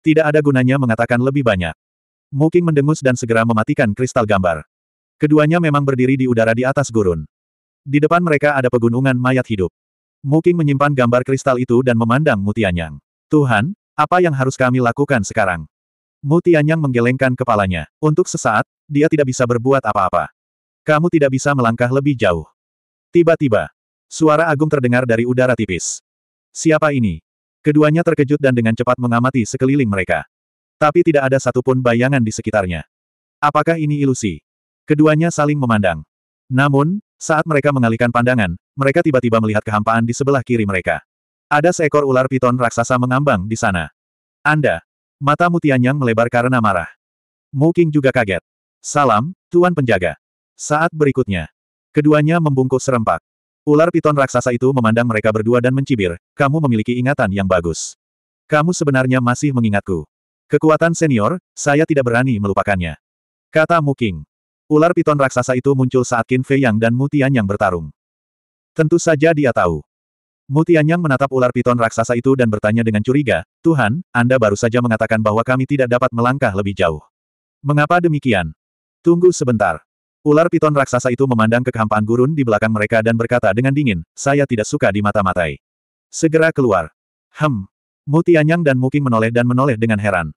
Tidak ada gunanya mengatakan lebih banyak. Muking mendengus dan segera mematikan kristal gambar. Keduanya memang berdiri di udara di atas gurun. Di depan mereka ada pegunungan mayat hidup. Muking menyimpan gambar kristal itu dan memandang Mutianyang. Tuhan, apa yang harus kami lakukan sekarang? Mutianyang menggelengkan kepalanya. Untuk sesaat, dia tidak bisa berbuat apa-apa. Kamu tidak bisa melangkah lebih jauh. Tiba-tiba, suara agung terdengar dari udara tipis. Siapa ini? Keduanya terkejut dan dengan cepat mengamati sekeliling mereka. Tapi tidak ada satupun bayangan di sekitarnya. Apakah ini ilusi? Keduanya saling memandang. Namun, saat mereka mengalihkan pandangan, mereka tiba-tiba melihat kehampaan di sebelah kiri mereka. Ada seekor ular piton raksasa mengambang di sana. Anda. Mata yang melebar karena marah. Muking juga kaget. Salam, Tuan Penjaga. Saat berikutnya. Keduanya membungkuk serempak. Ular piton raksasa itu memandang mereka berdua dan mencibir, kamu memiliki ingatan yang bagus. Kamu sebenarnya masih mengingatku. Kekuatan senior, saya tidak berani melupakannya. Kata Muking. Ular piton raksasa itu muncul saat Qin Fei Yang dan Mutian Yang bertarung. Tentu saja dia tahu. Mutian Yang menatap ular piton raksasa itu dan bertanya dengan curiga, Tuhan, Anda baru saja mengatakan bahwa kami tidak dapat melangkah lebih jauh. Mengapa demikian? Tunggu sebentar. Ular piton raksasa itu memandang ke kehampaan gurun di belakang mereka dan berkata dengan dingin, saya tidak suka di mata matai Segera keluar. Hem. Mutianyang dan Muking menoleh dan menoleh dengan heran.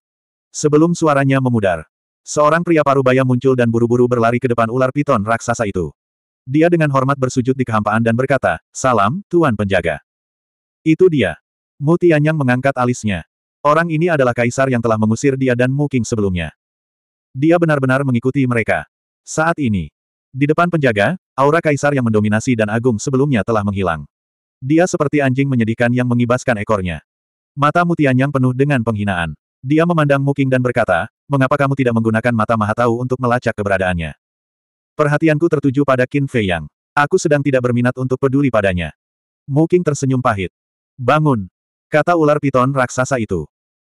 Sebelum suaranya memudar, seorang pria parubaya muncul dan buru-buru berlari ke depan ular piton raksasa itu. Dia dengan hormat bersujud di kehampaan dan berkata, Salam, Tuan Penjaga. Itu dia. Mutianyang mengangkat alisnya. Orang ini adalah kaisar yang telah mengusir dia dan Muking sebelumnya. Dia benar-benar mengikuti mereka. Saat ini, di depan penjaga, aura kaisar yang mendominasi dan agung sebelumnya telah menghilang. Dia seperti anjing menyedihkan yang mengibaskan ekornya. Mata yang penuh dengan penghinaan. Dia memandang Muking dan berkata, mengapa kamu tidak menggunakan mata mahatau untuk melacak keberadaannya? Perhatianku tertuju pada Qin Fei Yang. Aku sedang tidak berminat untuk peduli padanya. Muking tersenyum pahit. Bangun! Kata ular piton raksasa itu.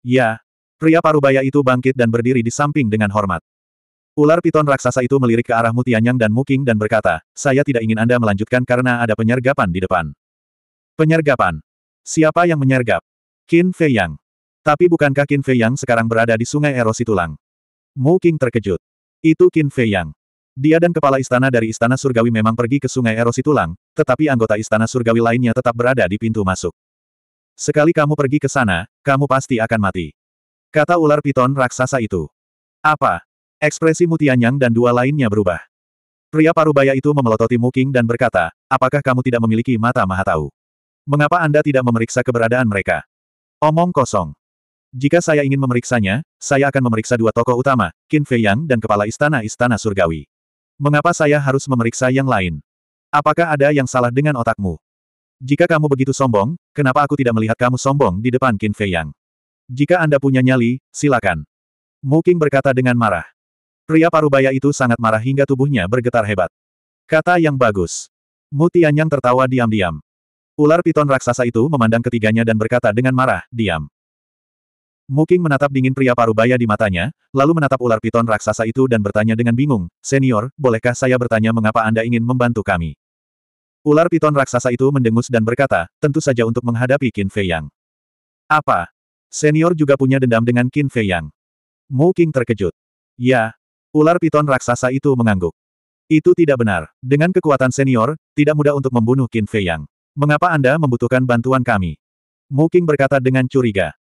Ya, pria parubaya itu bangkit dan berdiri di samping dengan hormat. Ular piton raksasa itu melirik ke arah Mutianyang dan Muking dan berkata, saya tidak ingin Anda melanjutkan karena ada penyergapan di depan. Penyergapan. Siapa yang menyergap? Qin Feiyang. Tapi bukankah Qin Feiyang sekarang berada di sungai erosi tulang? Muking terkejut. Itu Qin Feiyang. Dia dan kepala istana dari istana surgawi memang pergi ke sungai erosi tulang, tetapi anggota istana surgawi lainnya tetap berada di pintu masuk. Sekali kamu pergi ke sana, kamu pasti akan mati. Kata ular piton raksasa itu. Apa? Ekspresi Mutianyang dan dua lainnya berubah. Pria parubaya itu memelototi Muking dan berkata, apakah kamu tidak memiliki mata maha tahu? Mengapa Anda tidak memeriksa keberadaan mereka? Omong kosong. Jika saya ingin memeriksanya, saya akan memeriksa dua tokoh utama, Qin Fei Yang dan kepala istana-istana surgawi. Mengapa saya harus memeriksa yang lain? Apakah ada yang salah dengan otakmu? Jika kamu begitu sombong, kenapa aku tidak melihat kamu sombong di depan Qin Fei Yang? Jika Anda punya nyali, silakan. Muking berkata dengan marah. Pria parubaya itu sangat marah hingga tubuhnya bergetar hebat. Kata yang bagus. Mutian yang tertawa diam-diam. Ular piton raksasa itu memandang ketiganya dan berkata dengan marah, diam. Muking menatap dingin pria parubaya di matanya, lalu menatap ular piton raksasa itu dan bertanya dengan bingung, Senior, bolehkah saya bertanya mengapa Anda ingin membantu kami? Ular piton raksasa itu mendengus dan berkata, tentu saja untuk menghadapi Qin Fei Yang. Apa? Senior juga punya dendam dengan Qin Fei Yang. Mu terkejut. Ya, Ular piton raksasa itu mengangguk. Itu tidak benar. Dengan kekuatan senior, tidak mudah untuk membunuh Qin Fei Yang. Mengapa Anda membutuhkan bantuan kami? Muking berkata dengan curiga.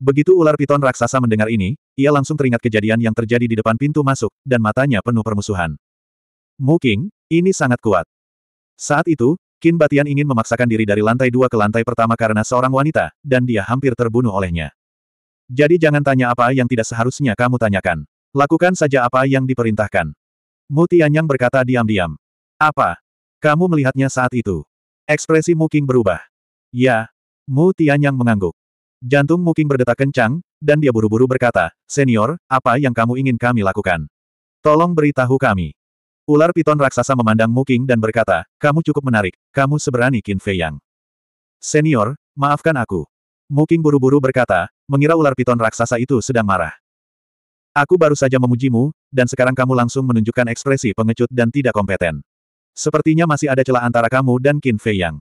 Begitu ular piton raksasa mendengar ini, ia langsung teringat kejadian yang terjadi di depan pintu masuk, dan matanya penuh permusuhan. Muking, ini sangat kuat. Saat itu, Qin Batian ingin memaksakan diri dari lantai dua ke lantai pertama karena seorang wanita, dan dia hampir terbunuh olehnya. Jadi jangan tanya apa yang tidak seharusnya kamu tanyakan. Lakukan saja apa yang diperintahkan. Mu Tianyang berkata diam-diam. Apa? Kamu melihatnya saat itu. Ekspresi Muking berubah. Ya. Mu Tianyang mengangguk. Jantung Muking berdetak kencang, dan dia buru-buru berkata, Senior, apa yang kamu ingin kami lakukan? Tolong beritahu kami. Ular piton raksasa memandang Muking dan berkata, Kamu cukup menarik, kamu seberani Qin Fei Yang. Senior, maafkan aku. Muking buru-buru berkata, mengira ular piton raksasa itu sedang marah. Aku baru saja memujimu, dan sekarang kamu langsung menunjukkan ekspresi pengecut dan tidak kompeten. Sepertinya masih ada celah antara kamu dan Qin Fei Yang.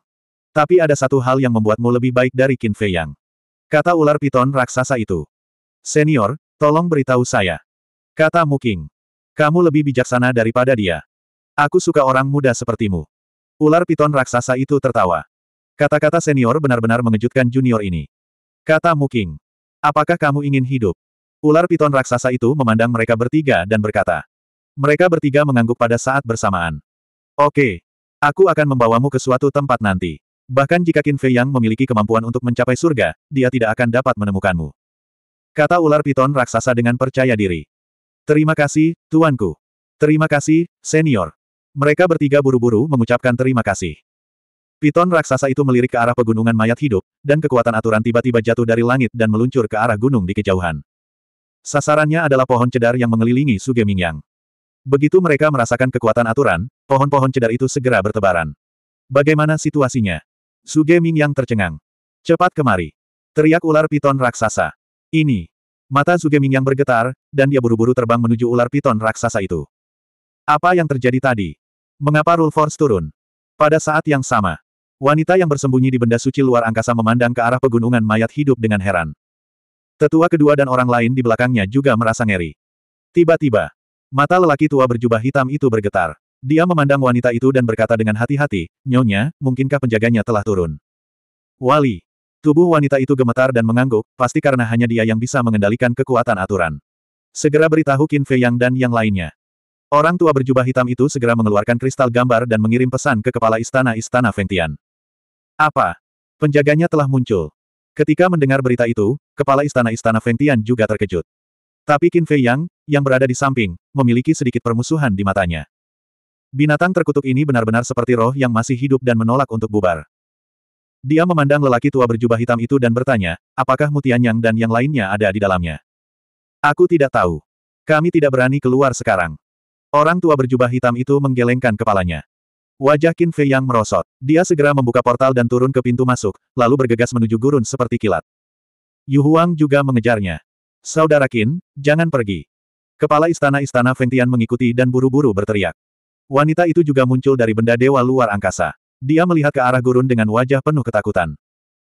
Tapi ada satu hal yang membuatmu lebih baik dari Qin Fei Yang. Kata ular piton raksasa itu. Senior, tolong beritahu saya. Kata Muking. Kamu lebih bijaksana daripada dia. Aku suka orang muda sepertimu. Ular piton raksasa itu tertawa. Kata-kata senior benar-benar mengejutkan junior ini. Kata Muking. Apakah kamu ingin hidup? Ular piton raksasa itu memandang mereka bertiga dan berkata. Mereka bertiga mengangguk pada saat bersamaan. Oke. Aku akan membawamu ke suatu tempat nanti. Bahkan jika Qin Fei Yang memiliki kemampuan untuk mencapai surga, dia tidak akan dapat menemukanmu. Kata ular piton raksasa dengan percaya diri. Terima kasih, tuanku. Terima kasih, senior. Mereka bertiga buru-buru mengucapkan terima kasih. Piton raksasa itu melirik ke arah pegunungan mayat hidup, dan kekuatan aturan tiba-tiba jatuh dari langit dan meluncur ke arah gunung di kejauhan. Sasarannya adalah pohon cedar yang mengelilingi Suge Mingyang. Begitu mereka merasakan kekuatan aturan, pohon-pohon cedar itu segera bertebaran. Bagaimana situasinya? Suge Mingyang tercengang. Cepat kemari. Teriak ular piton raksasa. Ini. Mata Suge Mingyang bergetar, dan dia buru-buru terbang menuju ular piton raksasa itu. Apa yang terjadi tadi? Mengapa Rule Force turun? Pada saat yang sama, wanita yang bersembunyi di benda suci luar angkasa memandang ke arah pegunungan mayat hidup dengan heran. Tetua kedua dan orang lain di belakangnya juga merasa ngeri. Tiba-tiba, mata lelaki tua berjubah hitam itu bergetar. Dia memandang wanita itu dan berkata dengan hati-hati, Nyonya, mungkinkah penjaganya telah turun? Wali. Tubuh wanita itu gemetar dan mengangguk, pasti karena hanya dia yang bisa mengendalikan kekuatan aturan. Segera beritahu Qin Fei Yang dan yang lainnya. Orang tua berjubah hitam itu segera mengeluarkan kristal gambar dan mengirim pesan ke kepala istana-istana Fengtian. Apa? Penjaganya telah muncul. Ketika mendengar berita itu, kepala istana-istana Feng Tian juga terkejut. Tapi Qin Fei Yang, yang berada di samping, memiliki sedikit permusuhan di matanya. Binatang terkutuk ini benar-benar seperti roh yang masih hidup dan menolak untuk bubar. Dia memandang lelaki tua berjubah hitam itu dan bertanya, apakah Mutian Yang dan yang lainnya ada di dalamnya? Aku tidak tahu. Kami tidak berani keluar sekarang. Orang tua berjubah hitam itu menggelengkan kepalanya. Wajah Qin Fei yang merosot. Dia segera membuka portal dan turun ke pintu masuk, lalu bergegas menuju gurun seperti kilat. Yu Huang juga mengejarnya. Saudara Qin, jangan pergi. Kepala istana-istana Feng Tian mengikuti dan buru-buru berteriak. Wanita itu juga muncul dari benda dewa luar angkasa. Dia melihat ke arah gurun dengan wajah penuh ketakutan.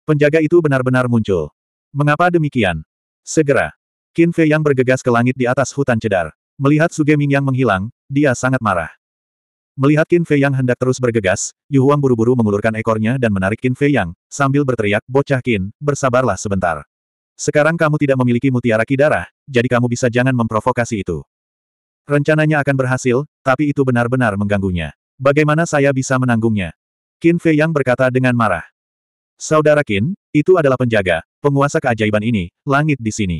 Penjaga itu benar-benar muncul. Mengapa demikian? Segera. Qin Fei yang bergegas ke langit di atas hutan cedar. Melihat Suge Ming yang menghilang, dia sangat marah. Melihat Qin Fei Yang hendak terus bergegas, Yu Huang buru-buru mengulurkan ekornya dan menarik Qin Fei Yang, sambil berteriak, bocah Qin, bersabarlah sebentar. Sekarang kamu tidak memiliki mutiara kidara, jadi kamu bisa jangan memprovokasi itu. Rencananya akan berhasil, tapi itu benar-benar mengganggunya. Bagaimana saya bisa menanggungnya? Qin Fei Yang berkata dengan marah. Saudara Qin, itu adalah penjaga, penguasa keajaiban ini, langit di sini.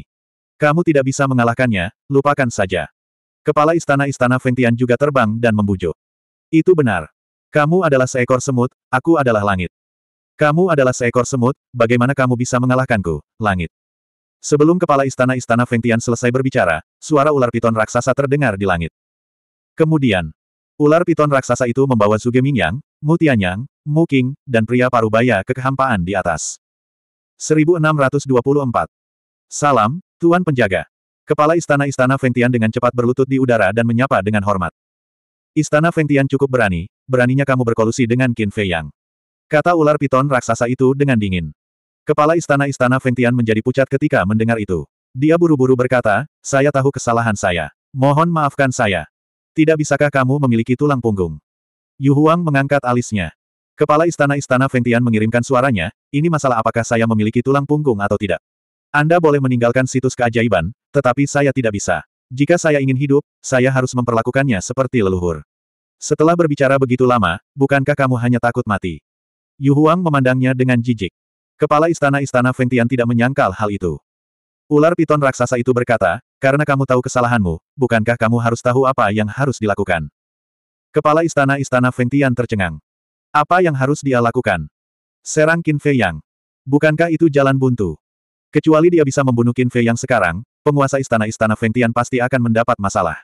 Kamu tidak bisa mengalahkannya, lupakan saja. Kepala istana-istana Fengtian juga terbang dan membujuk. Itu benar. Kamu adalah seekor semut, aku adalah langit. Kamu adalah seekor semut, bagaimana kamu bisa mengalahkanku, langit? Sebelum kepala istana-istana Fengtian selesai berbicara, suara ular piton raksasa terdengar di langit. Kemudian, ular piton raksasa itu membawa Zuge Mingyang, Mu Tianyang, Mu King, dan pria parubaya ke kehampaan di atas. 1624. Salam, Tuan Penjaga. Kepala istana-istana Fengtian dengan cepat berlutut di udara dan menyapa dengan hormat. Istana Feng Tian cukup berani, beraninya kamu berkolusi dengan Qin Fei Yang. Kata ular piton raksasa itu dengan dingin. Kepala istana-istana Tian menjadi pucat ketika mendengar itu. Dia buru-buru berkata, saya tahu kesalahan saya. Mohon maafkan saya. Tidak bisakah kamu memiliki tulang punggung? Yu Huang mengangkat alisnya. Kepala istana-istana Tian mengirimkan suaranya, ini masalah apakah saya memiliki tulang punggung atau tidak. Anda boleh meninggalkan situs keajaiban, tetapi saya tidak bisa. Jika saya ingin hidup, saya harus memperlakukannya seperti leluhur. Setelah berbicara begitu lama, bukankah kamu hanya takut mati? Yu Huang memandangnya dengan jijik. Kepala istana-istana Feng Tian tidak menyangkal hal itu. Ular piton raksasa itu berkata, karena kamu tahu kesalahanmu, bukankah kamu harus tahu apa yang harus dilakukan? Kepala istana-istana Feng Tian tercengang. Apa yang harus dia lakukan? Serang Qin Fei Yang. Bukankah itu jalan buntu? Kecuali dia bisa membunuh Qin Fei Yang sekarang, penguasa istana-istana Fengtian pasti akan mendapat masalah.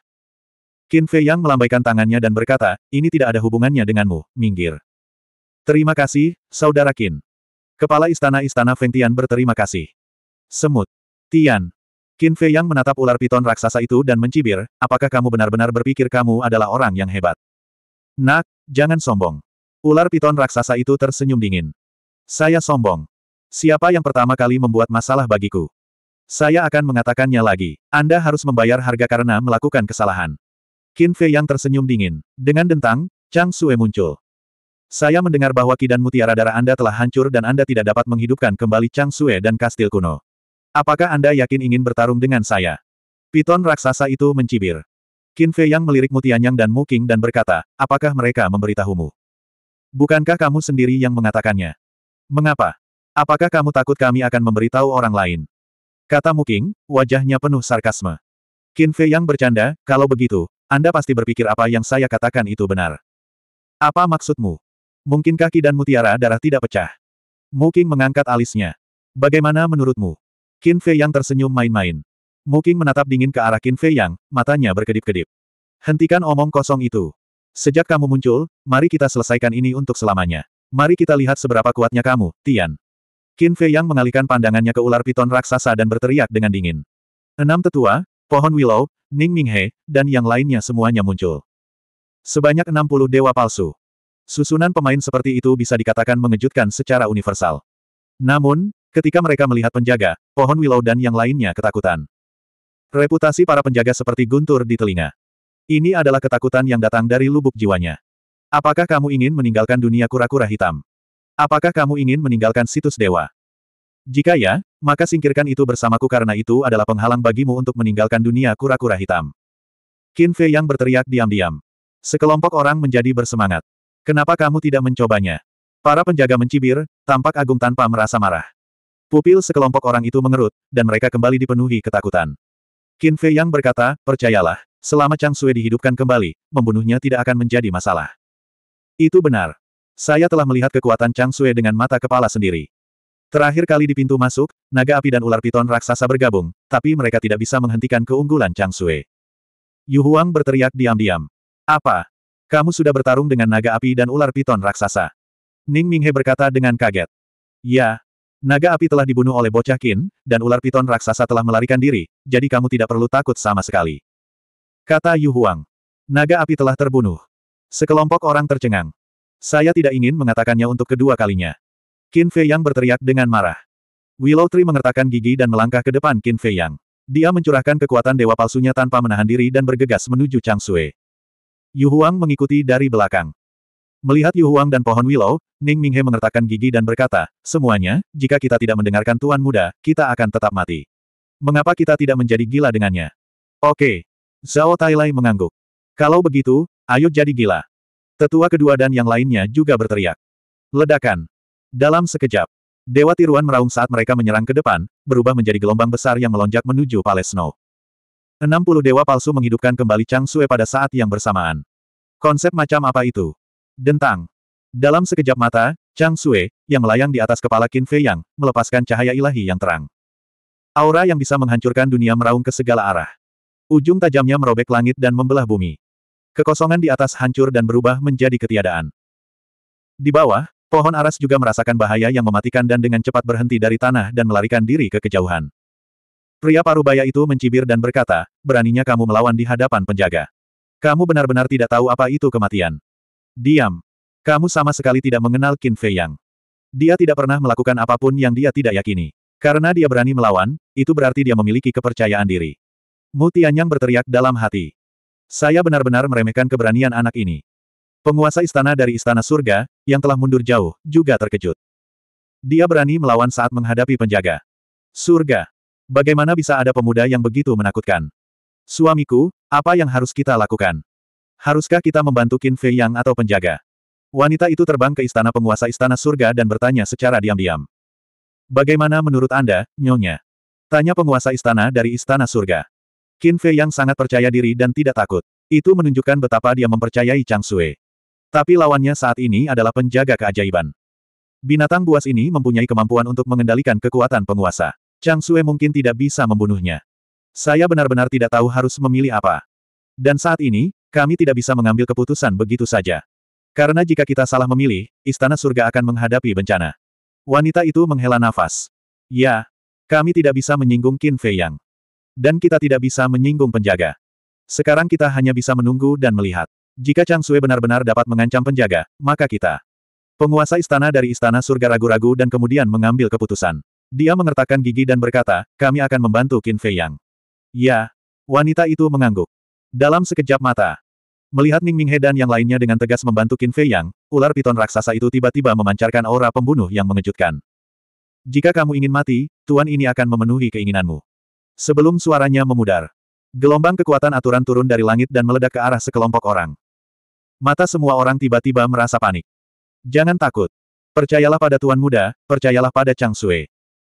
Qin Fei Yang melambaikan tangannya dan berkata, ini tidak ada hubungannya denganmu, minggir. Terima kasih, Saudara Qin. Kepala istana-istana Fengtian berterima kasih. Semut. Tian. Qin Fei Yang menatap ular piton raksasa itu dan mencibir, apakah kamu benar-benar berpikir kamu adalah orang yang hebat? Nak, jangan sombong. Ular piton raksasa itu tersenyum dingin. Saya sombong. Siapa yang pertama kali membuat masalah bagiku? Saya akan mengatakannya lagi. Anda harus membayar harga karena melakukan kesalahan. Qin Fei yang tersenyum dingin. Dengan dentang, Chang Sue muncul. Saya mendengar bahwa kidan mutiara darah Anda telah hancur dan Anda tidak dapat menghidupkan kembali Chang Sue dan kastil kuno. Apakah Anda yakin ingin bertarung dengan saya? Piton raksasa itu mencibir. Qin Fei Yang melirik Mutianyang dan Muking dan berkata, apakah mereka memberitahumu? Bukankah kamu sendiri yang mengatakannya? Mengapa? Apakah kamu takut kami akan memberitahu orang lain? Kata Muking, wajahnya penuh sarkasme. Qin Fei yang bercanda, kalau begitu, Anda pasti berpikir apa yang saya katakan itu benar. Apa maksudmu? Mungkin kaki dan mutiara darah tidak pecah. Muking mengangkat alisnya. Bagaimana menurutmu? Qin Fei yang tersenyum main-main. Muking menatap dingin ke arah Qin Fei yang, matanya berkedip-kedip. Hentikan omong kosong itu. Sejak kamu muncul, mari kita selesaikan ini untuk selamanya. Mari kita lihat seberapa kuatnya kamu, Tian. Qin Fei Yang mengalihkan pandangannya ke ular piton raksasa dan berteriak dengan dingin. Enam tetua, pohon willow, Ning Minghe, dan yang lainnya semuanya muncul. Sebanyak 60 dewa palsu. Susunan pemain seperti itu bisa dikatakan mengejutkan secara universal. Namun, ketika mereka melihat penjaga, pohon willow dan yang lainnya ketakutan. Reputasi para penjaga seperti guntur di telinga. Ini adalah ketakutan yang datang dari lubuk jiwanya. Apakah kamu ingin meninggalkan dunia kura-kura hitam? Apakah kamu ingin meninggalkan situs dewa? Jika ya, maka singkirkan itu bersamaku karena itu adalah penghalang bagimu untuk meninggalkan dunia kura-kura hitam. Qin Fei yang berteriak diam-diam. Sekelompok orang menjadi bersemangat. Kenapa kamu tidak mencobanya? Para penjaga mencibir, tampak agung tanpa merasa marah. Pupil sekelompok orang itu mengerut, dan mereka kembali dipenuhi ketakutan. Qin Fei yang berkata, percayalah, selama Chang Sui dihidupkan kembali, membunuhnya tidak akan menjadi masalah. Itu benar. Saya telah melihat kekuatan Chang Sue dengan mata kepala sendiri. Terakhir kali di pintu masuk, naga api dan ular piton raksasa bergabung, tapi mereka tidak bisa menghentikan keunggulan Chang Sue. Yu Huang berteriak diam-diam. Apa? Kamu sudah bertarung dengan naga api dan ular piton raksasa. Ning Minghe berkata dengan kaget. Ya. Naga api telah dibunuh oleh bocah Qin, dan ular piton raksasa telah melarikan diri, jadi kamu tidak perlu takut sama sekali. Kata Yu Huang. Naga api telah terbunuh. Sekelompok orang tercengang. Saya tidak ingin mengatakannya untuk kedua kalinya. Qin Fei Yang berteriak dengan marah. Willow Tree mengertakkan gigi dan melangkah ke depan Qin Fei Yang. Dia mencurahkan kekuatan dewa palsunya tanpa menahan diri dan bergegas menuju Chang Sui. Yu Huang mengikuti dari belakang. Melihat Yu Huang dan pohon Willow, Ning Minghe mengertakkan gigi dan berkata, Semuanya, jika kita tidak mendengarkan Tuan Muda, kita akan tetap mati. Mengapa kita tidak menjadi gila dengannya? Oke. Zhao Tailai mengangguk. Kalau begitu, ayo jadi gila. Tetua kedua dan yang lainnya juga berteriak. Ledakan. Dalam sekejap, Dewa Tiruan meraung saat mereka menyerang ke depan, berubah menjadi gelombang besar yang melonjak menuju Palace Snow. 60 dewa palsu menghidupkan kembali Chang Sue pada saat yang bersamaan. Konsep macam apa itu? Dentang. Dalam sekejap mata, Chang Sue, yang melayang di atas kepala Qin Fei Yang, melepaskan cahaya ilahi yang terang. Aura yang bisa menghancurkan dunia meraung ke segala arah. Ujung tajamnya merobek langit dan membelah bumi. Kekosongan di atas hancur dan berubah menjadi ketiadaan. Di bawah, pohon aras juga merasakan bahaya yang mematikan dan dengan cepat berhenti dari tanah dan melarikan diri ke kejauhan. Pria parubaya itu mencibir dan berkata, beraninya kamu melawan di hadapan penjaga. Kamu benar-benar tidak tahu apa itu kematian. Diam. Kamu sama sekali tidak mengenal Qin Fei Yang. Dia tidak pernah melakukan apapun yang dia tidak yakini. Karena dia berani melawan, itu berarti dia memiliki kepercayaan diri. Mu Tianyang berteriak dalam hati. Saya benar-benar meremehkan keberanian anak ini. Penguasa istana dari istana surga, yang telah mundur jauh, juga terkejut. Dia berani melawan saat menghadapi penjaga. Surga. Bagaimana bisa ada pemuda yang begitu menakutkan? Suamiku, apa yang harus kita lakukan? Haruskah kita membantu Qin Fei Yang atau penjaga? Wanita itu terbang ke istana penguasa istana surga dan bertanya secara diam-diam. Bagaimana menurut Anda, Nyonya? Tanya penguasa istana dari istana surga. Qin Fei yang sangat percaya diri dan tidak takut. Itu menunjukkan betapa dia mempercayai Chang Sue. Tapi lawannya saat ini adalah penjaga keajaiban. Binatang buas ini mempunyai kemampuan untuk mengendalikan kekuatan penguasa. Chang Sue mungkin tidak bisa membunuhnya. Saya benar-benar tidak tahu harus memilih apa. Dan saat ini, kami tidak bisa mengambil keputusan begitu saja. Karena jika kita salah memilih, istana surga akan menghadapi bencana. Wanita itu menghela nafas. Ya, kami tidak bisa menyinggung Qin Fei Yang. Dan kita tidak bisa menyinggung penjaga. Sekarang kita hanya bisa menunggu dan melihat. Jika Chang Sui benar-benar dapat mengancam penjaga, maka kita. Penguasa istana dari istana surga ragu-ragu dan kemudian mengambil keputusan. Dia mengertakkan gigi dan berkata, kami akan membantu Qin Fei Yang. Ya. Wanita itu mengangguk. Dalam sekejap mata. Melihat Ning Ming He dan yang lainnya dengan tegas membantu Qin Fei Yang, ular piton raksasa itu tiba-tiba memancarkan aura pembunuh yang mengejutkan. Jika kamu ingin mati, Tuan ini akan memenuhi keinginanmu. Sebelum suaranya memudar. Gelombang kekuatan aturan turun dari langit dan meledak ke arah sekelompok orang. Mata semua orang tiba-tiba merasa panik. Jangan takut. Percayalah pada Tuan Muda, percayalah pada Chang Sui.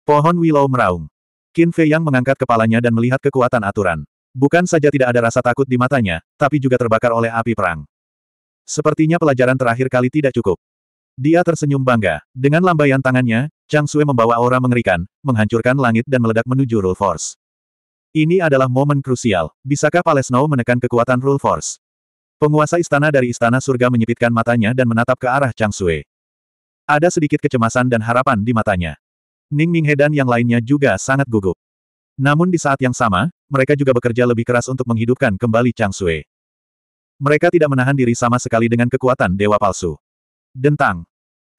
Pohon Willow meraung. Qin Fei yang mengangkat kepalanya dan melihat kekuatan aturan. Bukan saja tidak ada rasa takut di matanya, tapi juga terbakar oleh api perang. Sepertinya pelajaran terakhir kali tidak cukup. Dia tersenyum bangga. Dengan lambaian tangannya, Chang Sui membawa aura mengerikan, menghancurkan langit dan meledak menuju Rule Force. Ini adalah momen krusial. Bisakah Palesnow menekan kekuatan Rule Force? Penguasa istana dari Istana Surga menyipitkan matanya dan menatap ke arah Chang Sui. Ada sedikit kecemasan dan harapan di matanya. Ning Minghe dan yang lainnya juga sangat gugup. Namun di saat yang sama, mereka juga bekerja lebih keras untuk menghidupkan kembali Chang Sui. Mereka tidak menahan diri sama sekali dengan kekuatan dewa palsu. Dentang.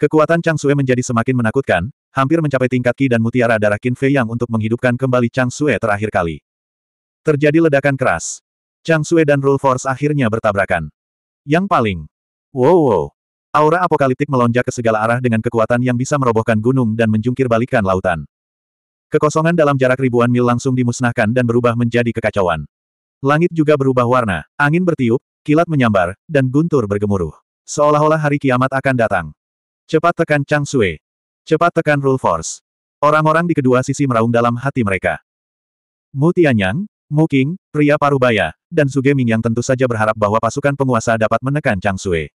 Kekuatan Chang Sui menjadi semakin menakutkan, hampir mencapai tingkat Ki dan Mutiara Darah Qin Fei Yang untuk menghidupkan kembali Chang Sui terakhir kali. Terjadi ledakan keras. Chang Sue dan Rule Force akhirnya bertabrakan. Yang paling. Wow wow. Aura apokaliptik melonjak ke segala arah dengan kekuatan yang bisa merobohkan gunung dan menjungkir balikan lautan. Kekosongan dalam jarak ribuan mil langsung dimusnahkan dan berubah menjadi kekacauan. Langit juga berubah warna, angin bertiup, kilat menyambar, dan guntur bergemuruh. Seolah-olah hari kiamat akan datang. Cepat tekan Chang Sue. Cepat tekan Rule Force. Orang-orang di kedua sisi meraung dalam hati mereka. Mu Tianyang, Mu Qing, pria parubaya, dan Suge Ming yang tentu saja berharap bahwa pasukan penguasa dapat menekan Chang Sue.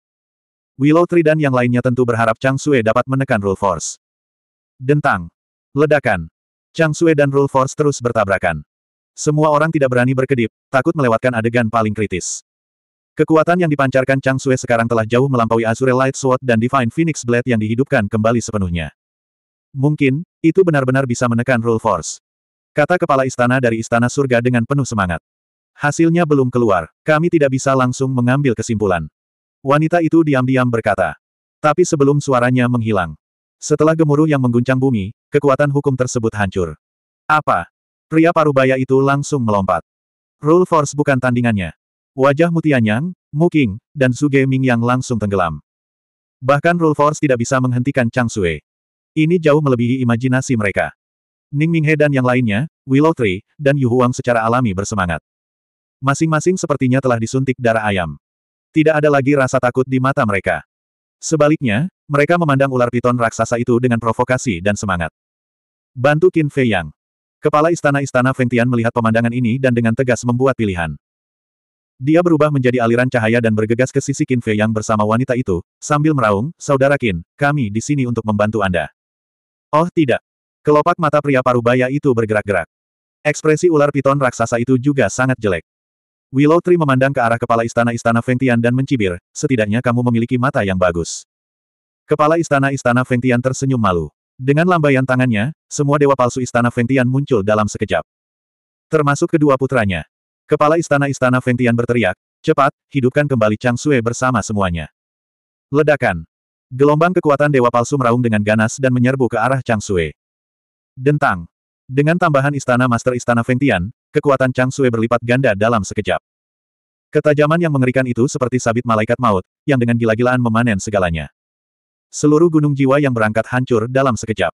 Willow Tree dan yang lainnya tentu berharap Chang Sue dapat menekan Rule Force. Dentang. Ledakan. Chang Sue dan Rule Force terus bertabrakan. Semua orang tidak berani berkedip, takut melewatkan adegan paling kritis. Kekuatan yang dipancarkan Chang Sue sekarang telah jauh melampaui Azure Light Sword dan Divine Phoenix Blade yang dihidupkan kembali sepenuhnya. Mungkin, itu benar-benar bisa menekan Rule Force. Kata kepala istana dari istana surga dengan penuh semangat. Hasilnya belum keluar, kami tidak bisa langsung mengambil kesimpulan. Wanita itu diam-diam berkata. Tapi sebelum suaranya menghilang. Setelah gemuruh yang mengguncang bumi, kekuatan hukum tersebut hancur. Apa? Pria parubaya itu langsung melompat. Rule Force bukan tandingannya. Wajah Mutianyang, Muking, dan Suge Ming yang langsung tenggelam. Bahkan Rule Force tidak bisa menghentikan Chang Sui. Ini jauh melebihi imajinasi mereka. Ning Minghe dan yang lainnya, Willow Tree, dan Yu Huang secara alami bersemangat. Masing-masing sepertinya telah disuntik darah ayam. Tidak ada lagi rasa takut di mata mereka. Sebaliknya, mereka memandang ular piton raksasa itu dengan provokasi dan semangat. Bantu Qin Fei Yang. Kepala istana-istana Feng Tian melihat pemandangan ini dan dengan tegas membuat pilihan. Dia berubah menjadi aliran cahaya dan bergegas ke sisi Qin Fei Yang bersama wanita itu, sambil meraung, Saudara Qin, kami di sini untuk membantu Anda. Oh tidak, Kelopak mata pria parubaya itu bergerak-gerak. Ekspresi ular piton raksasa itu juga sangat jelek. Willow Tree memandang ke arah kepala istana-istana Fengtian dan mencibir, setidaknya kamu memiliki mata yang bagus. Kepala istana-istana Fengtian tersenyum malu. Dengan lambaian tangannya, semua dewa palsu istana Fengtian muncul dalam sekejap. Termasuk kedua putranya. Kepala istana-istana Fengtian berteriak, cepat, hidupkan kembali Chang Sue bersama semuanya. Ledakan. Gelombang kekuatan dewa palsu meraung dengan ganas dan menyerbu ke arah Chang Sue. Dentang. Dengan tambahan istana Master Istana Fengtian, kekuatan Chang Sue berlipat ganda dalam sekejap. Ketajaman yang mengerikan itu seperti sabit malaikat maut, yang dengan gila-gilaan memanen segalanya. Seluruh gunung jiwa yang berangkat hancur dalam sekejap.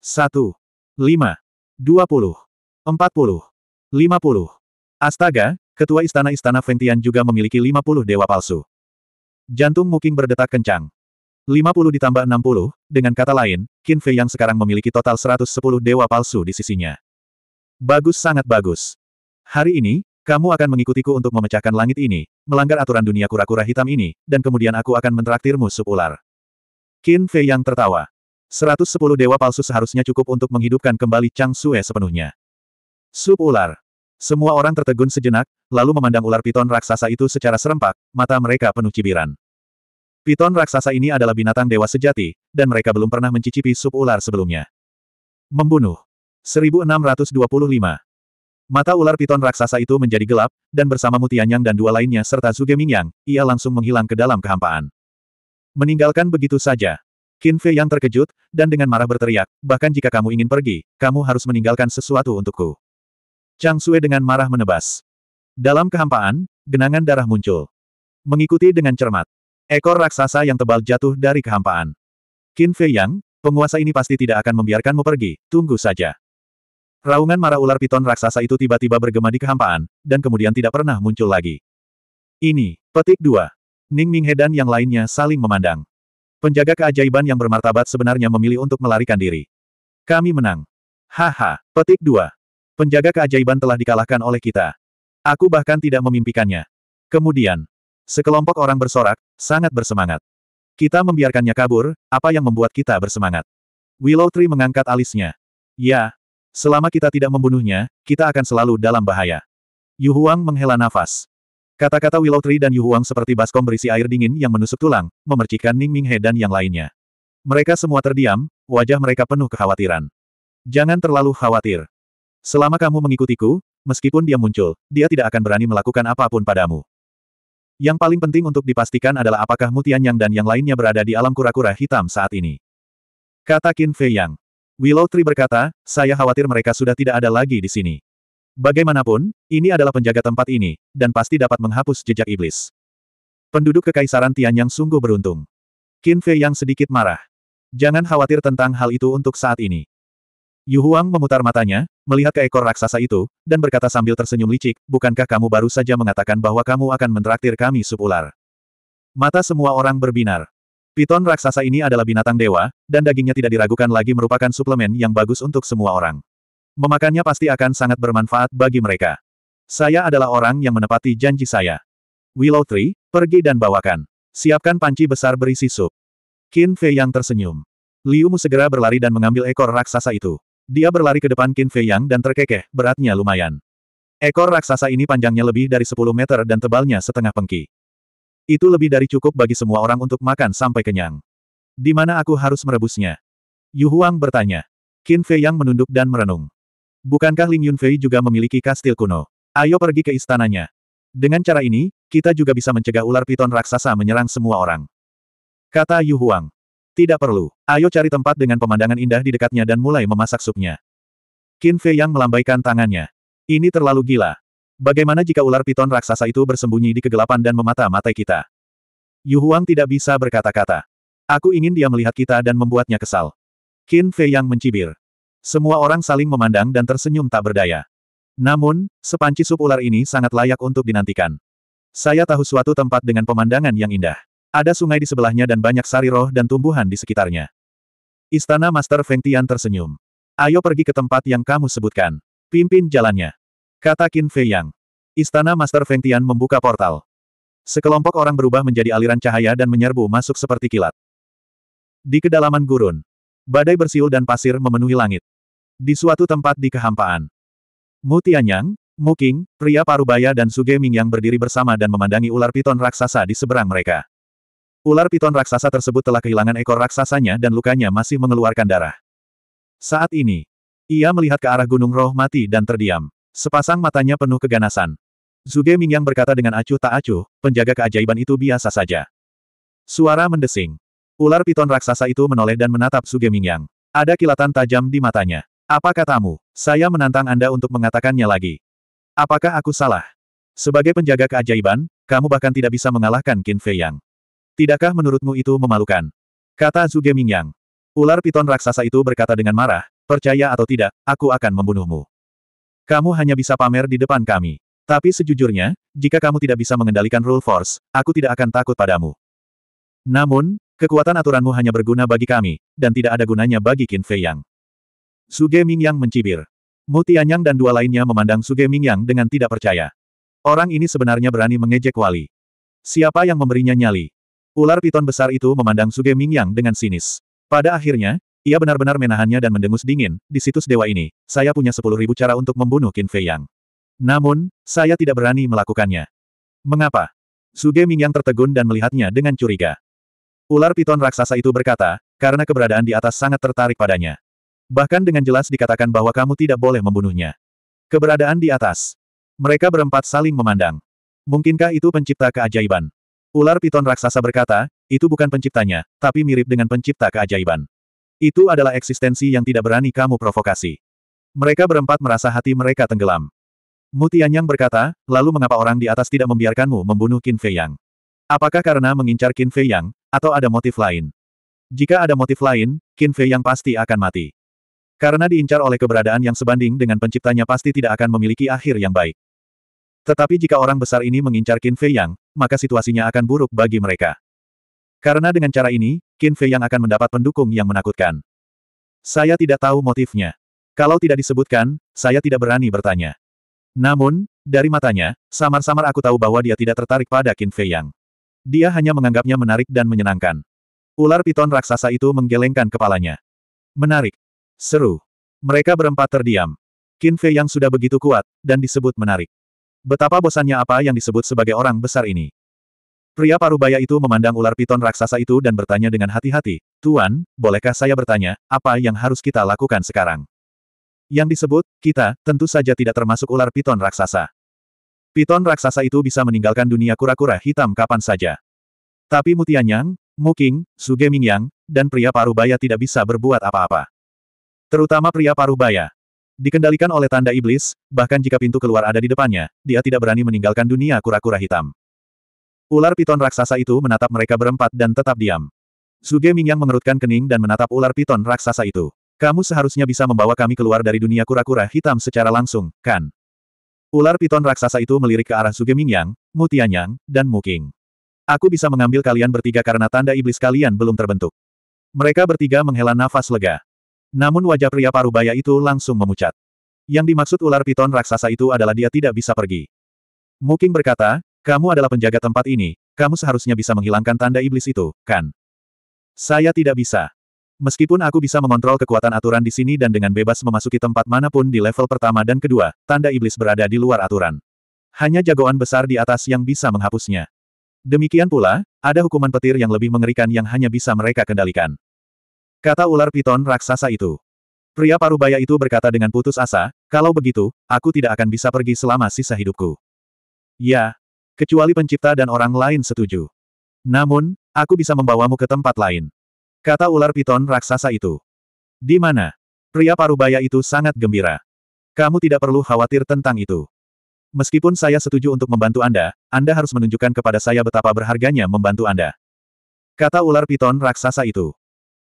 1. 5. 20. 40. 50. Astaga, ketua istana-istana Fengtian juga memiliki 50 dewa palsu. Jantung Muking berdetak kencang. 50 ditambah 60, dengan kata lain, Qin Fei yang sekarang memiliki total 110 dewa palsu di sisinya. Bagus sangat bagus. Hari ini, kamu akan mengikutiku untuk memecahkan langit ini, melanggar aturan dunia kura-kura hitam ini, dan kemudian aku akan mentraktirmu sup ular. Qin Fei yang tertawa. 110 dewa palsu seharusnya cukup untuk menghidupkan kembali Chang Sue sepenuhnya. Sup ular. Semua orang tertegun sejenak, lalu memandang ular piton raksasa itu secara serempak, mata mereka penuh cibiran. Piton raksasa ini adalah binatang dewa sejati, dan mereka belum pernah mencicipi sup ular sebelumnya. Membunuh. 1625. Mata ular piton raksasa itu menjadi gelap, dan bersama Mutianyang dan dua lainnya serta Zuge Mingyang, ia langsung menghilang ke dalam kehampaan. Meninggalkan begitu saja. Qin Fei yang terkejut, dan dengan marah berteriak, bahkan jika kamu ingin pergi, kamu harus meninggalkan sesuatu untukku. Chang Sue dengan marah menebas. Dalam kehampaan, genangan darah muncul. Mengikuti dengan cermat, Ekor raksasa yang tebal jatuh dari kehampaan. Qin Fei Yang, penguasa ini pasti tidak akan membiarkanmu pergi, tunggu saja. Raungan marah ular piton raksasa itu tiba-tiba bergema di kehampaan, dan kemudian tidak pernah muncul lagi. Ini, petik dua. Ning Minghe dan yang lainnya saling memandang. Penjaga keajaiban yang bermartabat sebenarnya memilih untuk melarikan diri. Kami menang. Haha, petik dua. Penjaga keajaiban telah dikalahkan oleh kita. Aku bahkan tidak memimpikannya. Kemudian, Sekelompok orang bersorak, sangat bersemangat. Kita membiarkannya kabur, apa yang membuat kita bersemangat? Willow Tree mengangkat alisnya. Ya, selama kita tidak membunuhnya, kita akan selalu dalam bahaya. Yu Huang menghela nafas. Kata-kata Willow Tree dan Yu Huang seperti baskom berisi air dingin yang menusuk tulang, memercikan Ning Minghe dan yang lainnya. Mereka semua terdiam, wajah mereka penuh kekhawatiran. Jangan terlalu khawatir. Selama kamu mengikutiku, meskipun dia muncul, dia tidak akan berani melakukan apapun padamu. Yang paling penting untuk dipastikan adalah apakah Mutian Yang dan yang lainnya berada di alam kura-kura hitam saat ini. Kata Qin Fei Yang. Willow Tree berkata, saya khawatir mereka sudah tidak ada lagi di sini. Bagaimanapun, ini adalah penjaga tempat ini, dan pasti dapat menghapus jejak iblis. Penduduk Kekaisaran Tianyang sungguh beruntung. Qin Fei Yang sedikit marah. Jangan khawatir tentang hal itu untuk saat ini. Yu Huang memutar matanya, melihat ke ekor raksasa itu, dan berkata sambil tersenyum licik, bukankah kamu baru saja mengatakan bahwa kamu akan mentraktir kami sup ular? Mata semua orang berbinar. Piton raksasa ini adalah binatang dewa, dan dagingnya tidak diragukan lagi merupakan suplemen yang bagus untuk semua orang. Memakannya pasti akan sangat bermanfaat bagi mereka. Saya adalah orang yang menepati janji saya. Willow Tree, pergi dan bawakan. Siapkan panci besar berisi sup. Qin Fei yang tersenyum. Liu Mu segera berlari dan mengambil ekor raksasa itu. Dia berlari ke depan Qin Fei Yang dan terkekeh, beratnya lumayan. Ekor raksasa ini panjangnya lebih dari 10 meter dan tebalnya setengah pengki. Itu lebih dari cukup bagi semua orang untuk makan sampai kenyang. Di mana aku harus merebusnya? Yu Huang bertanya. Qin Fei Yang menunduk dan merenung. Bukankah Ling Yunfei juga memiliki kastil kuno? Ayo pergi ke istananya. Dengan cara ini, kita juga bisa mencegah ular piton raksasa menyerang semua orang. Kata Yu Huang. Tidak perlu. Ayo cari tempat dengan pemandangan indah di dekatnya dan mulai memasak supnya. Qin Fei yang melambaikan tangannya. Ini terlalu gila. Bagaimana jika ular piton raksasa itu bersembunyi di kegelapan dan memata-matai kita? Yu Huang tidak bisa berkata-kata. Aku ingin dia melihat kita dan membuatnya kesal. Qin Fei yang mencibir. Semua orang saling memandang dan tersenyum tak berdaya. Namun, sepanci sup ular ini sangat layak untuk dinantikan. Saya tahu suatu tempat dengan pemandangan yang indah. Ada sungai di sebelahnya dan banyak sari roh dan tumbuhan di sekitarnya. Istana Master Feng Tian tersenyum. Ayo pergi ke tempat yang kamu sebutkan. Pimpin jalannya. Kata Qin Fei Yang. Istana Master Feng Tian membuka portal. Sekelompok orang berubah menjadi aliran cahaya dan menyerbu masuk seperti kilat. Di kedalaman gurun, badai bersiul dan pasir memenuhi langit. Di suatu tempat di kehampaan, Mu Tianyang, Mu King, pria parubaya dan Suge Ming yang berdiri bersama dan memandangi ular piton raksasa di seberang mereka. Ular piton raksasa tersebut telah kehilangan ekor raksasanya dan lukanya masih mengeluarkan darah. Saat ini, ia melihat ke arah Gunung Roh Mati dan terdiam. Sepasang matanya penuh keganasan. Zuge Mingyang berkata dengan acuh tak acuh, penjaga keajaiban itu biasa saja. Suara mendesing. Ular piton raksasa itu menoleh dan menatap Suge Mingyang. Ada kilatan tajam di matanya. Apa katamu? Saya menantang Anda untuk mengatakannya lagi. Apakah aku salah? Sebagai penjaga keajaiban, kamu bahkan tidak bisa mengalahkan Qin Fei Yang. Tidakkah menurutmu itu memalukan? Kata Zuge Mingyang. Ular piton raksasa itu berkata dengan marah, percaya atau tidak, aku akan membunuhmu. Kamu hanya bisa pamer di depan kami. Tapi sejujurnya, jika kamu tidak bisa mengendalikan rule force, aku tidak akan takut padamu. Namun, kekuatan aturanmu hanya berguna bagi kami, dan tidak ada gunanya bagi Qin Fei Yang. Suge Mingyang mencibir. Mutianyang dan dua lainnya memandang Suge Mingyang dengan tidak percaya. Orang ini sebenarnya berani mengejek wali. Siapa yang memberinya nyali? Ular piton besar itu memandang Suge Mingyang dengan sinis. Pada akhirnya, ia benar-benar menahannya dan mendengus dingin, di situs dewa ini, saya punya sepuluh ribu cara untuk membunuh Qin Fei Yang. Namun, saya tidak berani melakukannya. Mengapa? Suge Mingyang tertegun dan melihatnya dengan curiga. Ular piton raksasa itu berkata, karena keberadaan di atas sangat tertarik padanya. Bahkan dengan jelas dikatakan bahwa kamu tidak boleh membunuhnya. Keberadaan di atas. Mereka berempat saling memandang. Mungkinkah itu pencipta keajaiban? Ular piton raksasa berkata, itu bukan penciptanya, tapi mirip dengan pencipta keajaiban. Itu adalah eksistensi yang tidak berani kamu provokasi. Mereka berempat merasa hati mereka tenggelam. Mutianyang berkata, lalu mengapa orang di atas tidak membiarkanmu membunuh Qin Fei Yang? Apakah karena mengincar Qin Fei Yang, atau ada motif lain? Jika ada motif lain, Qin Fei Yang pasti akan mati. Karena diincar oleh keberadaan yang sebanding dengan penciptanya pasti tidak akan memiliki akhir yang baik. Tetapi jika orang besar ini mengincar Qin Fei Yang, maka situasinya akan buruk bagi mereka. Karena dengan cara ini, Qin Fei Yang akan mendapat pendukung yang menakutkan. Saya tidak tahu motifnya. Kalau tidak disebutkan, saya tidak berani bertanya. Namun, dari matanya, samar-samar aku tahu bahwa dia tidak tertarik pada Qin Fei Yang. Dia hanya menganggapnya menarik dan menyenangkan. Ular piton raksasa itu menggelengkan kepalanya. Menarik. Seru. Mereka berempat terdiam. Qin Fei Yang sudah begitu kuat, dan disebut menarik. Betapa bosannya apa yang disebut sebagai orang besar ini. Pria parubaya itu memandang ular piton raksasa itu dan bertanya dengan hati-hati, Tuan, bolehkah saya bertanya, apa yang harus kita lakukan sekarang? Yang disebut, kita, tentu saja tidak termasuk ular piton raksasa. Piton raksasa itu bisa meninggalkan dunia kura-kura hitam kapan saja. Tapi Mutianyang, Muking, Suge Mingyang, dan pria parubaya tidak bisa berbuat apa-apa. Terutama pria parubaya. Dikendalikan oleh tanda iblis, bahkan jika pintu keluar ada di depannya, dia tidak berani meninggalkan dunia kura-kura hitam. Ular piton raksasa itu menatap mereka berempat dan tetap diam. Suge Mingyang mengerutkan kening dan menatap ular piton raksasa itu. Kamu seharusnya bisa membawa kami keluar dari dunia kura-kura hitam secara langsung, kan? Ular piton raksasa itu melirik ke arah Suge Mingyang, Mutianyang, dan Muking. Aku bisa mengambil kalian bertiga karena tanda iblis kalian belum terbentuk. Mereka bertiga menghela nafas lega. Namun wajah pria parubaya itu langsung memucat. Yang dimaksud ular piton raksasa itu adalah dia tidak bisa pergi. Muking berkata, kamu adalah penjaga tempat ini, kamu seharusnya bisa menghilangkan tanda iblis itu, kan? Saya tidak bisa. Meskipun aku bisa mengontrol kekuatan aturan di sini dan dengan bebas memasuki tempat manapun di level pertama dan kedua, tanda iblis berada di luar aturan. Hanya jagoan besar di atas yang bisa menghapusnya. Demikian pula, ada hukuman petir yang lebih mengerikan yang hanya bisa mereka kendalikan. Kata ular piton raksasa itu. Pria parubaya itu berkata dengan putus asa, kalau begitu, aku tidak akan bisa pergi selama sisa hidupku. Ya, kecuali pencipta dan orang lain setuju. Namun, aku bisa membawamu ke tempat lain. Kata ular piton raksasa itu. Di mana? Pria parubaya itu sangat gembira. Kamu tidak perlu khawatir tentang itu. Meskipun saya setuju untuk membantu Anda, Anda harus menunjukkan kepada saya betapa berharganya membantu Anda. Kata ular piton raksasa itu.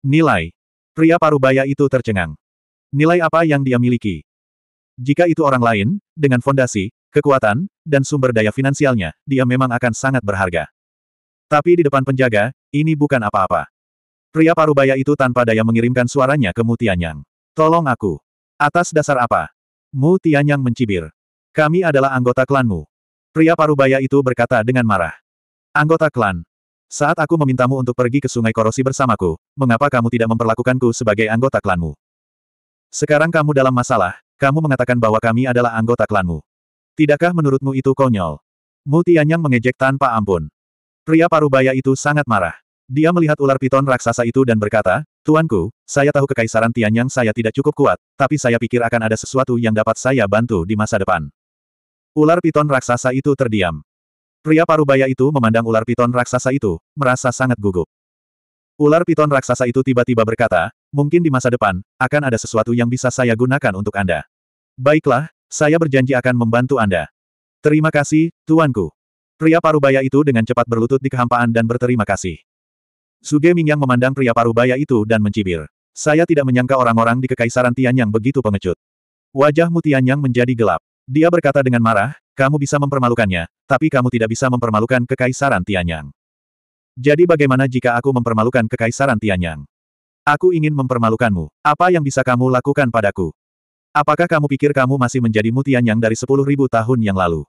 Nilai. Pria parubaya itu tercengang. Nilai apa yang dia miliki? Jika itu orang lain, dengan fondasi, kekuatan, dan sumber daya finansialnya, dia memang akan sangat berharga. Tapi di depan penjaga, ini bukan apa-apa. Pria parubaya itu tanpa daya mengirimkan suaranya ke Mutianyang. Tolong aku. Atas dasar apa? Mutianyang mencibir. Kami adalah anggota klanmu. Pria parubaya itu berkata dengan marah. Anggota klan, saat aku memintamu untuk pergi ke Sungai Korosi bersamaku, mengapa kamu tidak memperlakukanku sebagai anggota klanmu? Sekarang kamu dalam masalah, kamu mengatakan bahwa kami adalah anggota klanmu. Tidakkah menurutmu itu konyol? Mutianyang mengejek tanpa ampun. Pria parubaya itu sangat marah. Dia melihat ular piton raksasa itu dan berkata, Tuanku, saya tahu kekaisaran Tianyang saya tidak cukup kuat, tapi saya pikir akan ada sesuatu yang dapat saya bantu di masa depan. Ular piton raksasa itu terdiam. Pria parubaya itu memandang ular piton raksasa itu, merasa sangat gugup. Ular piton raksasa itu tiba-tiba berkata, mungkin di masa depan, akan ada sesuatu yang bisa saya gunakan untuk Anda. Baiklah, saya berjanji akan membantu Anda. Terima kasih, tuanku. Pria parubaya itu dengan cepat berlutut di kehampaan dan berterima kasih. Suge Mingyang memandang pria parubaya itu dan mencibir. Saya tidak menyangka orang-orang di Kekaisaran Tianyang begitu pengecut. Wajah Mu Tianyang menjadi gelap. Dia berkata dengan marah, kamu bisa mempermalukannya, tapi kamu tidak bisa mempermalukan Kekaisaran Tianyang. Jadi bagaimana jika aku mempermalukan Kekaisaran Tianyang? Aku ingin mempermalukanmu. Apa yang bisa kamu lakukan padaku? Apakah kamu pikir kamu masih menjadi mutianyang dari sepuluh ribu tahun yang lalu?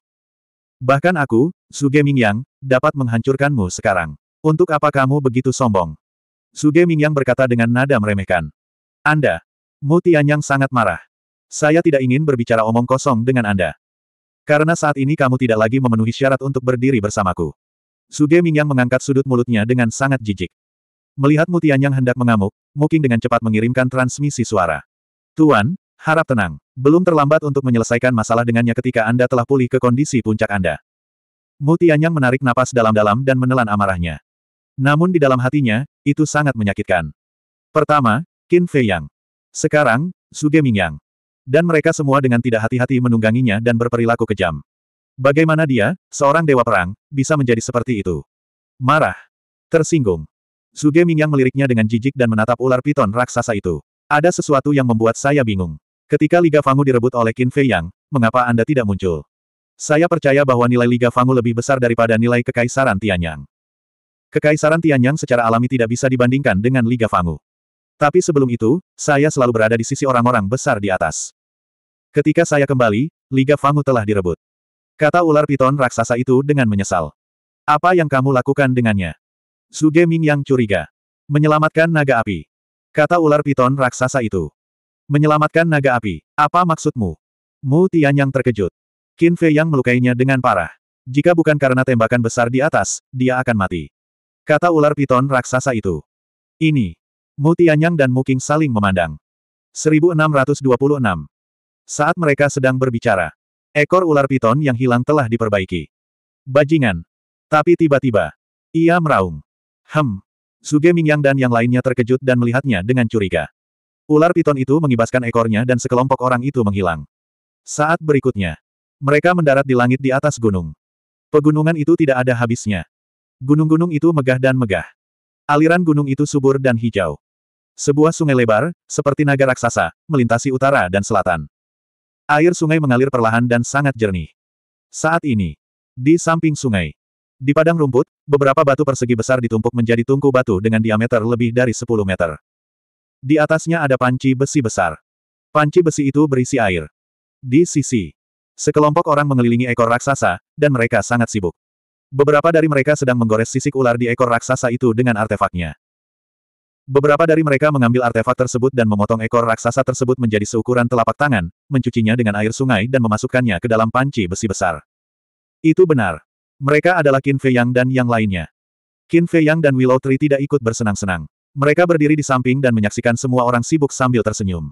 Bahkan aku, Suge Mingyang, dapat menghancurkanmu sekarang. Untuk apa kamu begitu sombong? Suge Mingyang berkata dengan nada meremehkan. Anda. Mutianyang sangat marah. Saya tidak ingin berbicara omong kosong dengan Anda. Karena saat ini kamu tidak lagi memenuhi syarat untuk berdiri bersamaku. Suge Mingyang mengangkat sudut mulutnya dengan sangat jijik. Melihat Mutianyang hendak mengamuk, Muking dengan cepat mengirimkan transmisi suara. Tuan, harap tenang. Belum terlambat untuk menyelesaikan masalah dengannya ketika Anda telah pulih ke kondisi puncak Anda. Mutianyang menarik napas dalam-dalam dan menelan amarahnya. Namun di dalam hatinya, itu sangat menyakitkan. Pertama, Qin Fei Yang. Sekarang, Suge Mingyang. Dan mereka semua dengan tidak hati-hati menungganginya dan berperilaku kejam. Bagaimana dia, seorang dewa perang, bisa menjadi seperti itu? Marah. Tersinggung. Suge Mingyang meliriknya dengan jijik dan menatap ular piton raksasa itu. Ada sesuatu yang membuat saya bingung. Ketika Liga Fangu direbut oleh Qin Fei Yang, mengapa Anda tidak muncul? Saya percaya bahwa nilai Liga Fangu lebih besar daripada nilai Kekaisaran Tianyang. Kekaisaran Tianyang secara alami tidak bisa dibandingkan dengan Liga Fangu. Tapi sebelum itu, saya selalu berada di sisi orang-orang besar di atas. Ketika saya kembali, Liga Fangu telah direbut. Kata ular piton raksasa itu dengan menyesal. Apa yang kamu lakukan dengannya? Suge Ming yang curiga. Menyelamatkan naga api. Kata ular piton raksasa itu. Menyelamatkan naga api. Apa maksudmu? Mu Tian yang terkejut. Qin Fei yang melukainya dengan parah. Jika bukan karena tembakan besar di atas, dia akan mati. Kata ular piton raksasa itu. Ini. Mu Tianyang dan Mu King saling memandang. 1626. Saat mereka sedang berbicara, ekor ular piton yang hilang telah diperbaiki. Bajingan. Tapi tiba-tiba, ia meraung. Hem. Suge Mingyang dan yang lainnya terkejut dan melihatnya dengan curiga. Ular piton itu mengibaskan ekornya dan sekelompok orang itu menghilang. Saat berikutnya, mereka mendarat di langit di atas gunung. Pegunungan itu tidak ada habisnya. Gunung-gunung itu megah dan megah. Aliran gunung itu subur dan hijau. Sebuah sungai lebar, seperti naga raksasa, melintasi utara dan selatan. Air sungai mengalir perlahan dan sangat jernih. Saat ini, di samping sungai, di padang rumput, beberapa batu persegi besar ditumpuk menjadi tungku batu dengan diameter lebih dari 10 meter. Di atasnya ada panci besi besar. Panci besi itu berisi air. Di sisi, sekelompok orang mengelilingi ekor raksasa, dan mereka sangat sibuk. Beberapa dari mereka sedang menggores sisik ular di ekor raksasa itu dengan artefaknya. Beberapa dari mereka mengambil artefak tersebut dan memotong ekor raksasa tersebut menjadi seukuran telapak tangan, mencucinya dengan air sungai dan memasukkannya ke dalam panci besi besar. Itu benar. Mereka adalah Qin Fei Yang dan yang lainnya. Qin Fei Yang dan Willow Tree tidak ikut bersenang-senang. Mereka berdiri di samping dan menyaksikan semua orang sibuk sambil tersenyum.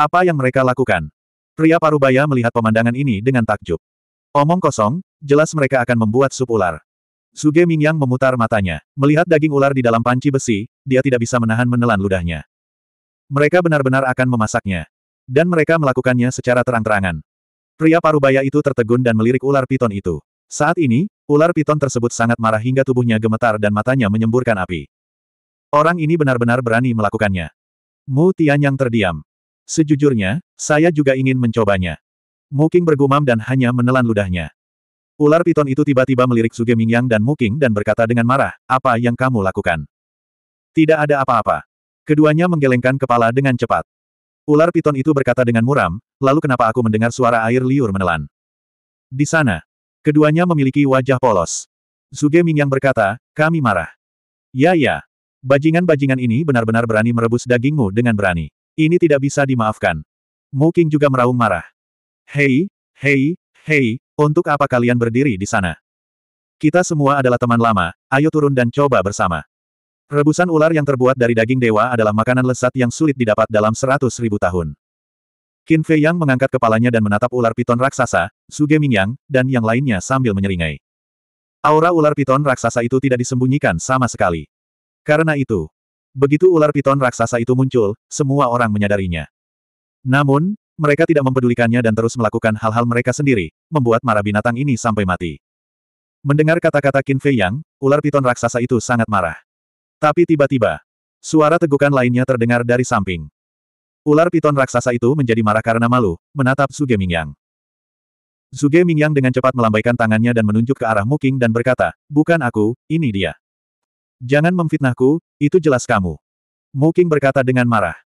Apa yang mereka lakukan? Pria parubaya melihat pemandangan ini dengan takjub. Omong kosong, jelas mereka akan membuat sup ular. Suge Mingyang memutar matanya. Melihat daging ular di dalam panci besi, dia tidak bisa menahan menelan ludahnya. Mereka benar-benar akan memasaknya. Dan mereka melakukannya secara terang-terangan. Pria parubaya itu tertegun dan melirik ular piton itu. Saat ini, ular piton tersebut sangat marah hingga tubuhnya gemetar dan matanya menyemburkan api. Orang ini benar-benar berani melakukannya. Mu Tian yang terdiam. Sejujurnya, saya juga ingin mencobanya. Mu Qing bergumam dan hanya menelan ludahnya. Ular piton itu tiba-tiba melirik Suge Mingyang dan Muking dan berkata dengan marah, apa yang kamu lakukan? Tidak ada apa-apa. Keduanya menggelengkan kepala dengan cepat. Ular piton itu berkata dengan muram, lalu kenapa aku mendengar suara air liur menelan? Di sana. Keduanya memiliki wajah polos. Suge Mingyang berkata, kami marah. Ya ya. Bajingan-bajingan ini benar-benar berani merebus dagingmu dengan berani. Ini tidak bisa dimaafkan. Muking juga meraung marah. Hei, hei, hei, untuk apa kalian berdiri di sana? Kita semua adalah teman lama, ayo turun dan coba bersama. Rebusan ular yang terbuat dari daging dewa adalah makanan lesat yang sulit didapat dalam seratus ribu tahun. Qin Fei Yang mengangkat kepalanya dan menatap ular piton raksasa, Suge Mingyang, dan yang lainnya sambil menyeringai. Aura ular piton raksasa itu tidak disembunyikan sama sekali. Karena itu, begitu ular piton raksasa itu muncul, semua orang menyadarinya. Namun, mereka tidak mempedulikannya dan terus melakukan hal-hal mereka sendiri, membuat marah binatang ini sampai mati. Mendengar kata-kata Qin Fei Yang, ular piton raksasa itu sangat marah. Tapi tiba-tiba, suara tegukan lainnya terdengar dari samping. Ular piton raksasa itu menjadi marah karena malu, menatap Suge Mingyang. Suge Mingyang dengan cepat melambaikan tangannya dan menunjuk ke arah Muking dan berkata, Bukan aku, ini dia. Jangan memfitnahku, itu jelas kamu. Muking berkata dengan marah.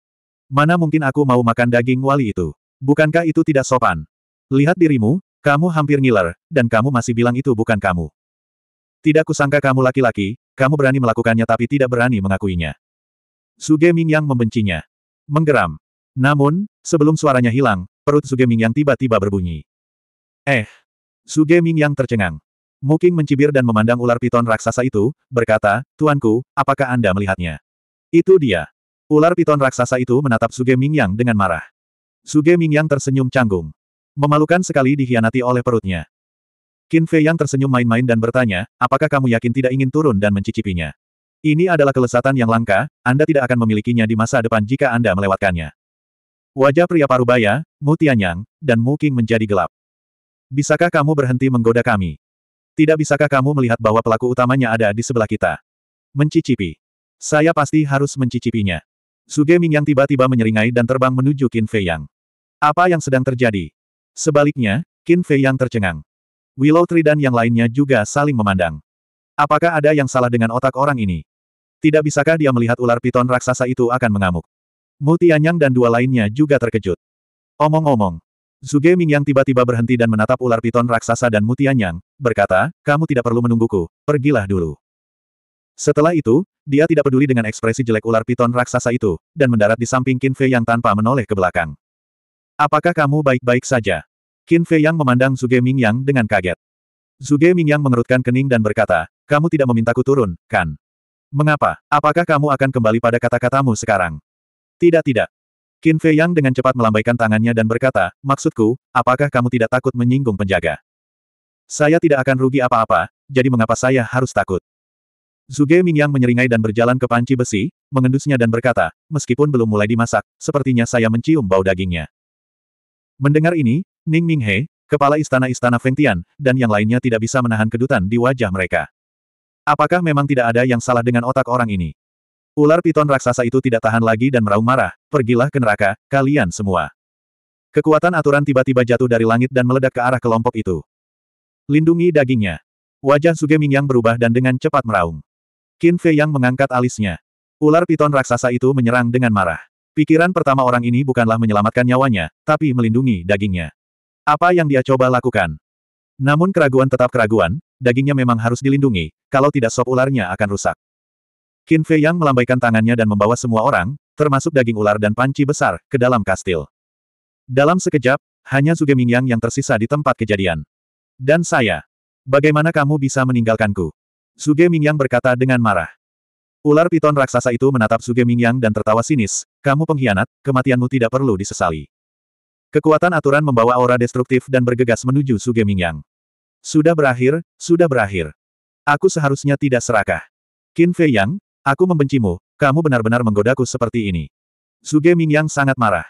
Mana mungkin aku mau makan daging wali itu? Bukankah itu tidak sopan? Lihat dirimu, kamu hampir ngiler, dan kamu masih bilang itu bukan kamu. Tidak kusangka kamu laki-laki, kamu berani melakukannya tapi tidak berani mengakuinya. Suge yang membencinya. Menggeram. Namun, sebelum suaranya hilang, perut Suge yang tiba-tiba berbunyi. Eh! Suge yang tercengang. Muking mencibir dan memandang ular piton raksasa itu, berkata, Tuanku, apakah Anda melihatnya? Itu dia. Ular piton raksasa itu menatap Suge yang dengan marah. Suge Mingyang tersenyum canggung. Memalukan sekali dikhianati oleh perutnya. Qin Fei yang tersenyum main-main dan bertanya, apakah kamu yakin tidak ingin turun dan mencicipinya? Ini adalah kelesatan yang langka, Anda tidak akan memilikinya di masa depan jika Anda melewatkannya. Wajah pria parubaya, Mu Tianyang, dan Mu King menjadi gelap. Bisakah kamu berhenti menggoda kami? Tidak bisakah kamu melihat bahwa pelaku utamanya ada di sebelah kita? Mencicipi. Saya pasti harus mencicipinya. Suge yang tiba-tiba menyeringai dan terbang menuju Qin Fei Yang. Apa yang sedang terjadi? Sebaliknya, Qin Fei yang tercengang. Willow Tree dan yang lainnya juga saling memandang. Apakah ada yang salah dengan otak orang ini? Tidak bisakah dia melihat ular piton raksasa itu akan mengamuk? Mu Tianyang dan dua lainnya juga terkejut. Omong-omong, Zuge yang tiba-tiba berhenti dan menatap ular piton raksasa dan Mu Tianyang, berkata, kamu tidak perlu menungguku, pergilah dulu. Setelah itu, dia tidak peduli dengan ekspresi jelek ular piton raksasa itu, dan mendarat di samping Qin Fei yang tanpa menoleh ke belakang. Apakah kamu baik-baik saja? Qin Fei Yang memandang Ming Mingyang dengan kaget. Ming Mingyang mengerutkan kening dan berkata, kamu tidak memintaku turun, kan? Mengapa? Apakah kamu akan kembali pada kata-katamu sekarang? Tidak tidak. Qin Fei Yang dengan cepat melambaikan tangannya dan berkata, maksudku, apakah kamu tidak takut menyinggung penjaga? Saya tidak akan rugi apa-apa, jadi mengapa saya harus takut? Ming Mingyang menyeringai dan berjalan ke panci besi, mengendusnya dan berkata, meskipun belum mulai dimasak, sepertinya saya mencium bau dagingnya. Mendengar ini, Ning Minghe, kepala istana-istana Fengtian, dan yang lainnya tidak bisa menahan kedutan di wajah mereka. Apakah memang tidak ada yang salah dengan otak orang ini? Ular piton raksasa itu tidak tahan lagi dan meraung marah, pergilah ke neraka, kalian semua. Kekuatan aturan tiba-tiba jatuh dari langit dan meledak ke arah kelompok itu. Lindungi dagingnya. Wajah Suge yang berubah dan dengan cepat meraung. Qin Fei Yang mengangkat alisnya. Ular piton raksasa itu menyerang dengan marah. Pikiran pertama orang ini bukanlah menyelamatkan nyawanya, tapi melindungi dagingnya. Apa yang dia coba lakukan? Namun keraguan tetap keraguan, dagingnya memang harus dilindungi, kalau tidak sop ularnya akan rusak. Qin Fei Yang melambaikan tangannya dan membawa semua orang, termasuk daging ular dan panci besar, ke dalam kastil. Dalam sekejap, hanya Zuge Mingyang yang tersisa di tempat kejadian. Dan saya. Bagaimana kamu bisa meninggalkanku? Zuge Mingyang berkata dengan marah. Ular piton raksasa itu menatap Suge Mingyang dan tertawa sinis, kamu pengkhianat, kematianmu tidak perlu disesali. Kekuatan aturan membawa aura destruktif dan bergegas menuju Suge Mingyang. Sudah berakhir, sudah berakhir. Aku seharusnya tidak serakah. Qin Fei Yang, aku membencimu, kamu benar-benar menggodaku seperti ini. Suge Mingyang sangat marah.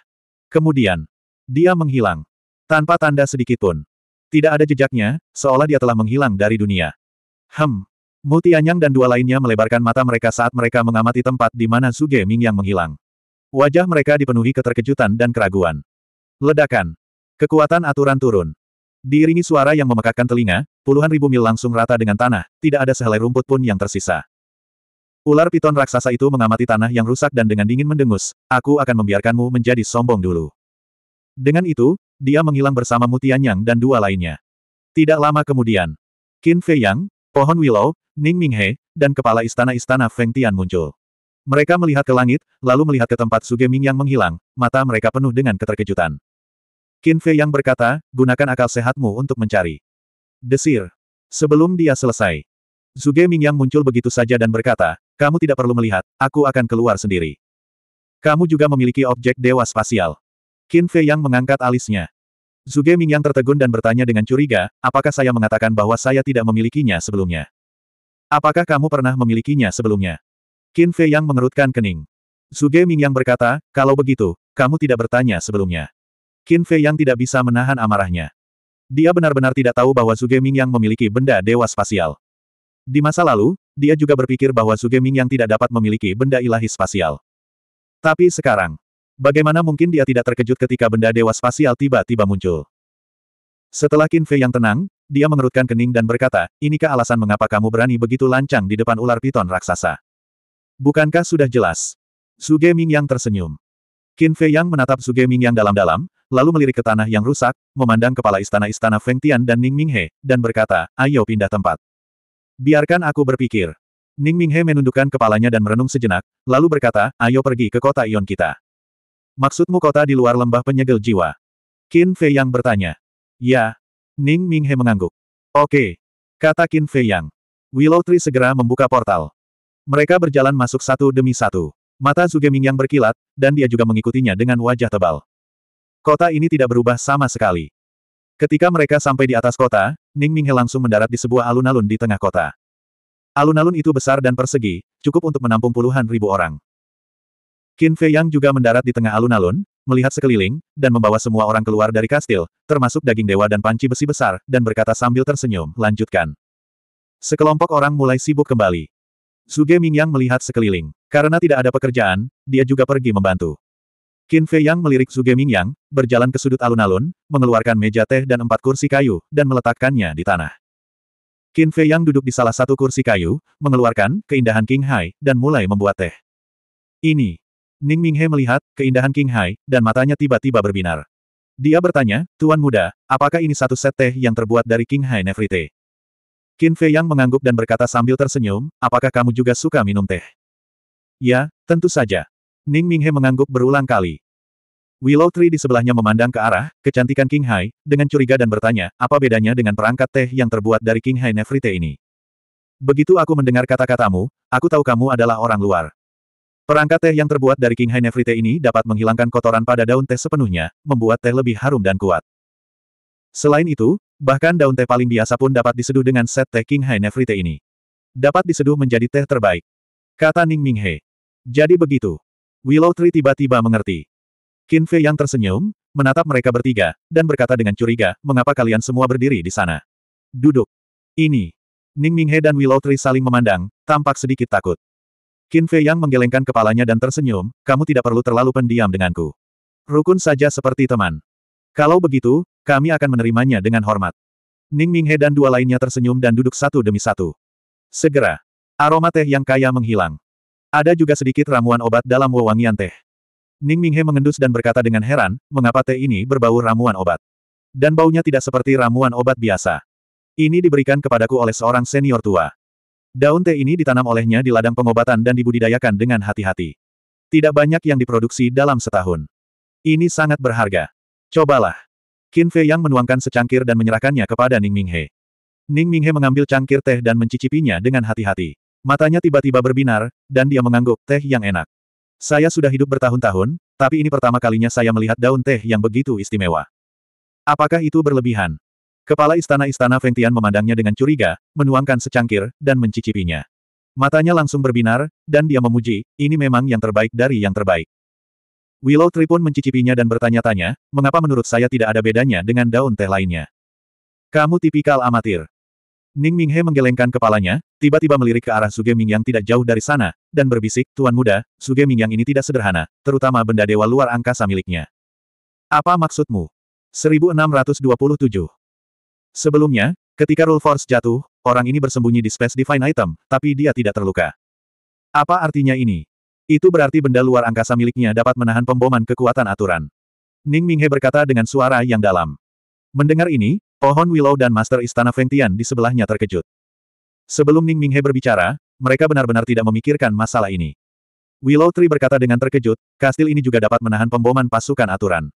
Kemudian, dia menghilang. Tanpa tanda sedikit pun. Tidak ada jejaknya, seolah dia telah menghilang dari dunia. Hem, Mu dan dua lainnya melebarkan mata mereka saat mereka mengamati tempat di mana Suge Mingyang menghilang. Wajah mereka dipenuhi keterkejutan dan keraguan. Ledakan. Kekuatan aturan turun. Diiringi suara yang memekakkan telinga, puluhan ribu mil langsung rata dengan tanah, tidak ada sehelai rumput pun yang tersisa. Ular piton raksasa itu mengamati tanah yang rusak dan dengan dingin mendengus, aku akan membiarkanmu menjadi sombong dulu. Dengan itu, dia menghilang bersama Mu dan dua lainnya. Tidak lama kemudian, Qin Fei Yang, Pohon Willow, Ning Minghe, dan kepala istana-istana Feng Tian muncul. Mereka melihat ke langit, lalu melihat ke tempat Suge Ming yang menghilang, mata mereka penuh dengan keterkejutan. Qin Fei yang berkata, gunakan akal sehatmu untuk mencari. Desir. Sebelum dia selesai. Suge Ming yang muncul begitu saja dan berkata, kamu tidak perlu melihat, aku akan keluar sendiri. Kamu juga memiliki objek dewa spasial. Qin Fei yang mengangkat alisnya. Zuge Mingyang tertegun dan bertanya dengan curiga, apakah saya mengatakan bahwa saya tidak memilikinya sebelumnya? Apakah kamu pernah memilikinya sebelumnya? Qin Fei Yang mengerutkan kening. Zuge Mingyang berkata, kalau begitu, kamu tidak bertanya sebelumnya. Qin Fei Yang tidak bisa menahan amarahnya. Dia benar-benar tidak tahu bahwa Zuge Mingyang memiliki benda dewa spasial. Di masa lalu, dia juga berpikir bahwa Zuge Mingyang tidak dapat memiliki benda ilahi spasial. Tapi sekarang, Bagaimana mungkin dia tidak terkejut ketika benda dewa spasial tiba-tiba muncul? Setelah Qin Fei yang tenang, dia mengerutkan kening dan berkata, inikah alasan mengapa kamu berani begitu lancang di depan ular piton raksasa? Bukankah sudah jelas? Su Ge Ming yang tersenyum. Qin Fei yang menatap Su Ge Ming yang dalam-dalam, lalu melirik ke tanah yang rusak, memandang kepala istana-istana Feng Tian dan Ning Ming He, dan berkata, ayo pindah tempat. Biarkan aku berpikir. Ning Ming He menundukkan kepalanya dan merenung sejenak, lalu berkata, ayo pergi ke kota Ion kita. Maksudmu kota di luar lembah penyegel jiwa? Qin Fei Yang bertanya. Ya. Ning Ming He mengangguk. Oke. Kata Qin Fei Yang. Willow Tree segera membuka portal. Mereka berjalan masuk satu demi satu. Mata Ming yang berkilat, dan dia juga mengikutinya dengan wajah tebal. Kota ini tidak berubah sama sekali. Ketika mereka sampai di atas kota, Ning Ming He langsung mendarat di sebuah alun-alun di tengah kota. Alun-alun itu besar dan persegi, cukup untuk menampung puluhan ribu orang. Qin Fei Yang juga mendarat di tengah alun-alun, melihat sekeliling, dan membawa semua orang keluar dari kastil, termasuk daging dewa dan panci besi besar, dan berkata sambil tersenyum, lanjutkan. Sekelompok orang mulai sibuk kembali. Suge Mingyang melihat sekeliling. Karena tidak ada pekerjaan, dia juga pergi membantu. Qin Fei Yang melirik Suge Mingyang, berjalan ke sudut alun-alun, mengeluarkan meja teh dan empat kursi kayu, dan meletakkannya di tanah. Qin Fei Yang duduk di salah satu kursi kayu, mengeluarkan keindahan King Hai, dan mulai membuat teh. Ini, Ning Minghe melihat, keindahan King Hai, dan matanya tiba-tiba berbinar. Dia bertanya, Tuan Muda, apakah ini satu set teh yang terbuat dari King Hai Nefrite? Qin Fei Yang mengangguk dan berkata sambil tersenyum, apakah kamu juga suka minum teh? Ya, tentu saja. Ning Minghe mengangguk berulang kali. Willow Tree di sebelahnya memandang ke arah, kecantikan King Hai, dengan curiga dan bertanya, apa bedanya dengan perangkat teh yang terbuat dari King Hai Nefrite ini? Begitu aku mendengar kata-katamu, aku tahu kamu adalah orang luar. Perangkat teh yang terbuat dari King Henefrite ini dapat menghilangkan kotoran pada daun teh sepenuhnya, membuat teh lebih harum dan kuat. Selain itu, bahkan daun teh paling biasa pun dapat diseduh dengan set teh King Henefrite ini. Dapat diseduh menjadi teh terbaik. Kata Ning Minghe. Jadi begitu. Willow Tree tiba-tiba mengerti. Qin Fei yang tersenyum, menatap mereka bertiga, dan berkata dengan curiga, mengapa kalian semua berdiri di sana? Duduk. Ini. Ning Minghe dan Willow Tree saling memandang, tampak sedikit takut. Qin Fei Yang menggelengkan kepalanya dan tersenyum, kamu tidak perlu terlalu pendiam denganku. Rukun saja seperti teman. Kalau begitu, kami akan menerimanya dengan hormat. Ning Minghe dan dua lainnya tersenyum dan duduk satu demi satu. Segera, aroma teh yang kaya menghilang. Ada juga sedikit ramuan obat dalam wewangian teh. Ning Minghe mengendus dan berkata dengan heran, mengapa teh ini berbau ramuan obat. Dan baunya tidak seperti ramuan obat biasa. Ini diberikan kepadaku oleh seorang senior tua. Daun teh ini ditanam olehnya di ladang pengobatan dan dibudidayakan dengan hati-hati. Tidak banyak yang diproduksi dalam setahun. Ini sangat berharga. Cobalah. Qin Fei Yang menuangkan secangkir dan menyerahkannya kepada Ning Minghe. Ning Minghe mengambil cangkir teh dan mencicipinya dengan hati-hati. Matanya tiba-tiba berbinar, dan dia mengangguk teh yang enak. Saya sudah hidup bertahun-tahun, tapi ini pertama kalinya saya melihat daun teh yang begitu istimewa. Apakah itu berlebihan? Kepala istana-istana Feng Tian memandangnya dengan curiga, menuangkan secangkir, dan mencicipinya. Matanya langsung berbinar, dan dia memuji, ini memang yang terbaik dari yang terbaik. Willow Tree pun mencicipinya dan bertanya-tanya, mengapa menurut saya tidak ada bedanya dengan daun teh lainnya. Kamu tipikal amatir. Ning Minghe menggelengkan kepalanya, tiba-tiba melirik ke arah Suge Ming yang tidak jauh dari sana, dan berbisik, Tuan Muda, Suge Ming yang ini tidak sederhana, terutama benda dewa luar angkasa miliknya. Apa maksudmu? 1627 Sebelumnya, ketika Rule Force jatuh, orang ini bersembunyi di Space Divine Item, tapi dia tidak terluka. Apa artinya ini? Itu berarti benda luar angkasa miliknya dapat menahan pemboman kekuatan aturan. Ning Minghe berkata dengan suara yang dalam. Mendengar ini, pohon Willow dan Master Istana Feng Tian di sebelahnya terkejut. Sebelum Ning Minghe berbicara, mereka benar-benar tidak memikirkan masalah ini. Willow Tree berkata dengan terkejut, kastil ini juga dapat menahan pemboman pasukan aturan.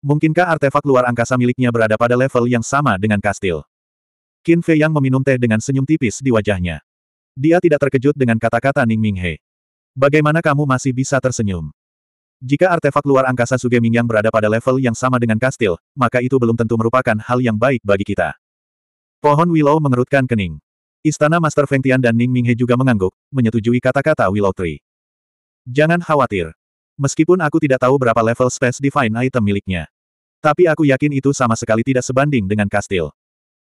Mungkinkah artefak luar angkasa miliknya berada pada level yang sama dengan kastil? Qin Fei Yang meminum teh dengan senyum tipis di wajahnya. Dia tidak terkejut dengan kata-kata Ning Minghe. Bagaimana kamu masih bisa tersenyum? Jika artefak luar angkasa Suge Yang berada pada level yang sama dengan kastil, maka itu belum tentu merupakan hal yang baik bagi kita. Pohon Willow mengerutkan kening. Istana Master Feng Tian dan Ning Minghe juga mengangguk, menyetujui kata-kata Willow Tree. Jangan khawatir meskipun aku tidak tahu berapa level space divine item miliknya. Tapi aku yakin itu sama sekali tidak sebanding dengan kastil.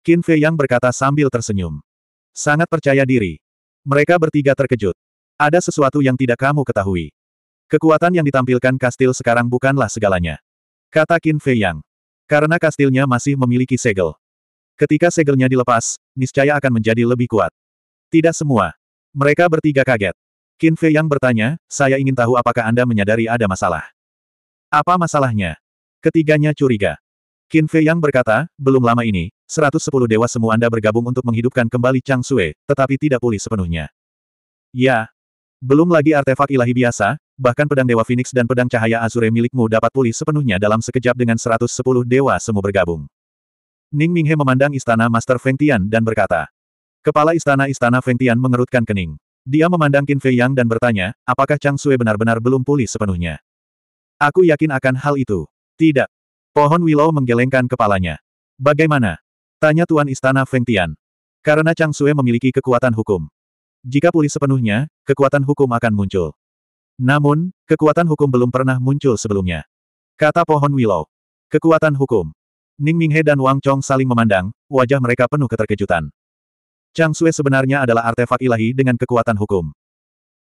Qin Fei yang berkata sambil tersenyum. Sangat percaya diri. Mereka bertiga terkejut. Ada sesuatu yang tidak kamu ketahui. Kekuatan yang ditampilkan kastil sekarang bukanlah segalanya. Kata Qin Fei Yang. Karena kastilnya masih memiliki segel. Ketika segelnya dilepas, niscaya akan menjadi lebih kuat. Tidak semua. Mereka bertiga kaget. Qin Fei Yang bertanya, saya ingin tahu apakah Anda menyadari ada masalah. Apa masalahnya? Ketiganya curiga. Qin Fei Yang berkata, belum lama ini, 110 dewa semua Anda bergabung untuk menghidupkan kembali Chang Sue, tetapi tidak pulih sepenuhnya. Ya. Belum lagi artefak ilahi biasa, bahkan pedang Dewa Phoenix dan pedang cahaya Azure milikmu dapat pulih sepenuhnya dalam sekejap dengan 110 dewa semua bergabung. Ning Minghe memandang istana Master Feng Tian dan berkata, Kepala istana-istana Feng Tian mengerutkan kening. Dia memandang Qin Fei Yang dan bertanya, apakah Chang Sui benar-benar belum pulih sepenuhnya? Aku yakin akan hal itu. Tidak. Pohon Willow menggelengkan kepalanya. Bagaimana? Tanya Tuan Istana Feng Tian. Karena Chang Sui memiliki kekuatan hukum. Jika pulih sepenuhnya, kekuatan hukum akan muncul. Namun, kekuatan hukum belum pernah muncul sebelumnya. Kata pohon Willow. Kekuatan hukum. Ning Minghe dan Wang Chong saling memandang, wajah mereka penuh keterkejutan. Chang Sue sebenarnya adalah artefak ilahi dengan kekuatan hukum.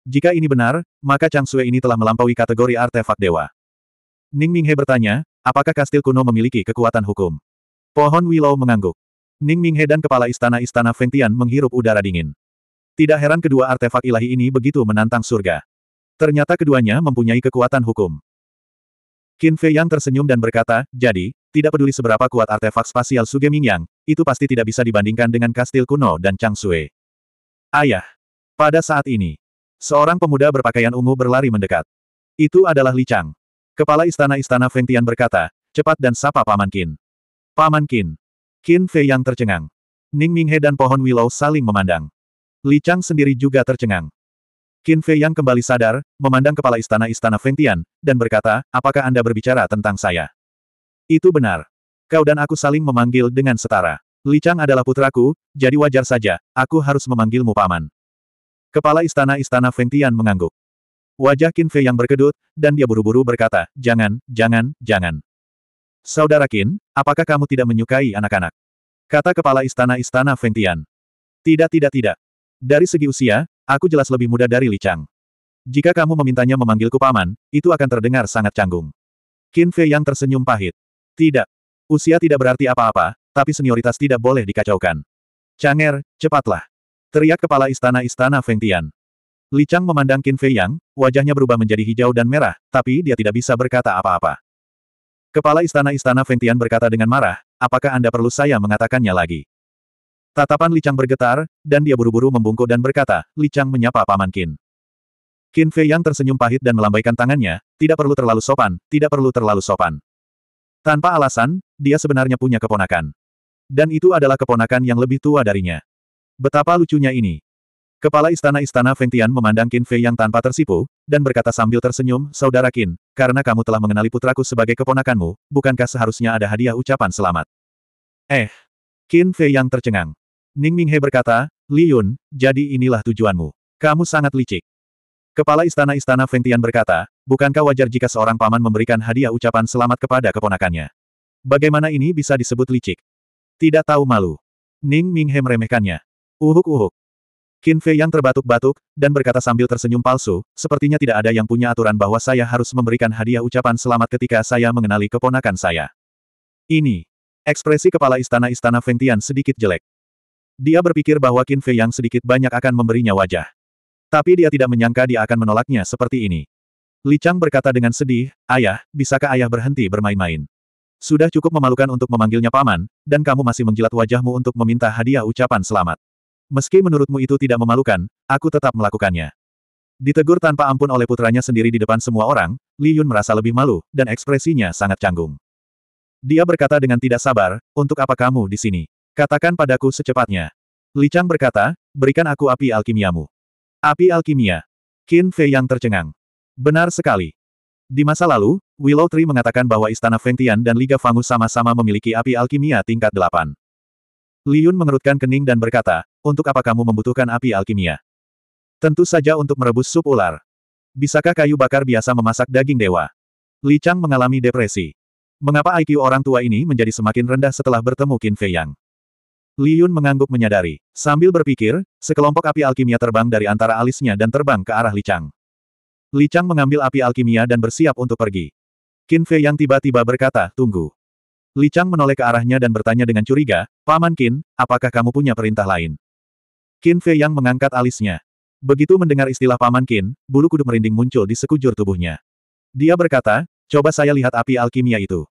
Jika ini benar, maka Chang Sue ini telah melampaui kategori artefak dewa. Ning Minghe bertanya, apakah kastil kuno memiliki kekuatan hukum? Pohon Willow mengangguk. Ning Minghe dan kepala istana-istana Feng Tian menghirup udara dingin. Tidak heran kedua artefak ilahi ini begitu menantang surga. Ternyata keduanya mempunyai kekuatan hukum. Qin Fei Yang tersenyum dan berkata, jadi, tidak peduli seberapa kuat artefak spasial Suge Mingyang, itu pasti tidak bisa dibandingkan dengan kastil kuno dan Chang Sui. Ayah. Pada saat ini, seorang pemuda berpakaian ungu berlari mendekat. Itu adalah Li Chang. Kepala istana-istana Feng Tian berkata, cepat dan sapa Paman Qin. Paman Qin. Qin Fei Yang tercengang. Ning Minghe dan pohon Willow saling memandang. Li Chang sendiri juga tercengang. Qin Fei Yang kembali sadar, memandang kepala istana-istana Feng Tian, dan berkata, apakah Anda berbicara tentang saya? Itu benar. Kau dan aku saling memanggil dengan setara. Li Chang adalah putraku, jadi wajar saja, aku harus memanggilmu paman. Kepala istana-istana Feng Tian mengangguk. Wajah Qin Fei yang berkedut, dan dia buru-buru berkata, jangan, jangan, jangan. Saudara Qin, apakah kamu tidak menyukai anak-anak? Kata kepala istana-istana Feng Tian. Tidak tidak tidak. Dari segi usia, aku jelas lebih muda dari Li Chang. Jika kamu memintanya memanggilku paman, itu akan terdengar sangat canggung. Qin Fei yang tersenyum pahit. Tidak. Usia tidak berarti apa-apa, tapi senioritas tidak boleh dikacaukan. Changer, cepatlah. Teriak kepala istana-istana Feng Tian. Li Chang memandang Qin Fei Yang, wajahnya berubah menjadi hijau dan merah, tapi dia tidak bisa berkata apa-apa. Kepala istana-istana Feng Tian berkata dengan marah, apakah Anda perlu saya mengatakannya lagi? Tatapan Li Chang bergetar, dan dia buru-buru membungkuk dan berkata, Li Chang menyapa Paman Qin. Qin Fei Yang tersenyum pahit dan melambaikan tangannya, tidak perlu terlalu sopan, tidak perlu terlalu sopan. Tanpa alasan, dia sebenarnya punya keponakan. Dan itu adalah keponakan yang lebih tua darinya. Betapa lucunya ini. Kepala istana-istana Feng Tian memandang Qin Fei yang tanpa tersipu, dan berkata sambil tersenyum, Saudara Qin, karena kamu telah mengenali putraku sebagai keponakanmu, bukankah seharusnya ada hadiah ucapan selamat? Eh. Qin Fei yang tercengang. Ning Minghe berkata, Li Yun, jadi inilah tujuanmu. Kamu sangat licik. Kepala istana-istana Feng Tian berkata, bukankah wajar jika seorang paman memberikan hadiah ucapan selamat kepada keponakannya? Bagaimana ini bisa disebut licik? Tidak tahu malu. Ning Minghe meremehkannya. Uhuk-uhuk. Qin Fei yang terbatuk-batuk, dan berkata sambil tersenyum palsu, sepertinya tidak ada yang punya aturan bahwa saya harus memberikan hadiah ucapan selamat ketika saya mengenali keponakan saya. Ini. Ekspresi kepala istana-istana Feng Tian sedikit jelek. Dia berpikir bahwa Qin Fei yang sedikit banyak akan memberinya wajah. Tapi dia tidak menyangka dia akan menolaknya seperti ini. Li Chang berkata dengan sedih, Ayah, bisakah ayah berhenti bermain-main? Sudah cukup memalukan untuk memanggilnya paman, dan kamu masih menjilat wajahmu untuk meminta hadiah ucapan selamat. Meski menurutmu itu tidak memalukan, aku tetap melakukannya. Ditegur tanpa ampun oleh putranya sendiri di depan semua orang, Li Yun merasa lebih malu, dan ekspresinya sangat canggung. Dia berkata dengan tidak sabar, untuk apa kamu di sini? Katakan padaku secepatnya. Li Chang berkata, berikan aku api alkimiamu. Api alkimia. Qin Fei yang tercengang. Benar sekali. Di masa lalu, Willow Tree mengatakan bahwa Istana Fengtian dan Liga Fangus sama-sama memiliki api alkimia tingkat 8. Liyun mengerutkan kening dan berkata, untuk apa kamu membutuhkan api alkimia? Tentu saja untuk merebus sup ular. Bisakah kayu bakar biasa memasak daging dewa? Li Chang mengalami depresi. Mengapa IQ orang tua ini menjadi semakin rendah setelah bertemu Qin Fei Yang? Yun mengangguk menyadari, sambil berpikir, sekelompok api alkimia terbang dari antara alisnya dan terbang ke arah Li Chang. Li Chang mengambil api alkimia dan bersiap untuk pergi. Qin Fei yang tiba-tiba berkata, tunggu. Li Chang menoleh ke arahnya dan bertanya dengan curiga, Paman Qin, apakah kamu punya perintah lain? Qin Fei yang mengangkat alisnya. Begitu mendengar istilah Paman Qin, bulu kuduk merinding muncul di sekujur tubuhnya. Dia berkata, coba saya lihat api alkimia itu.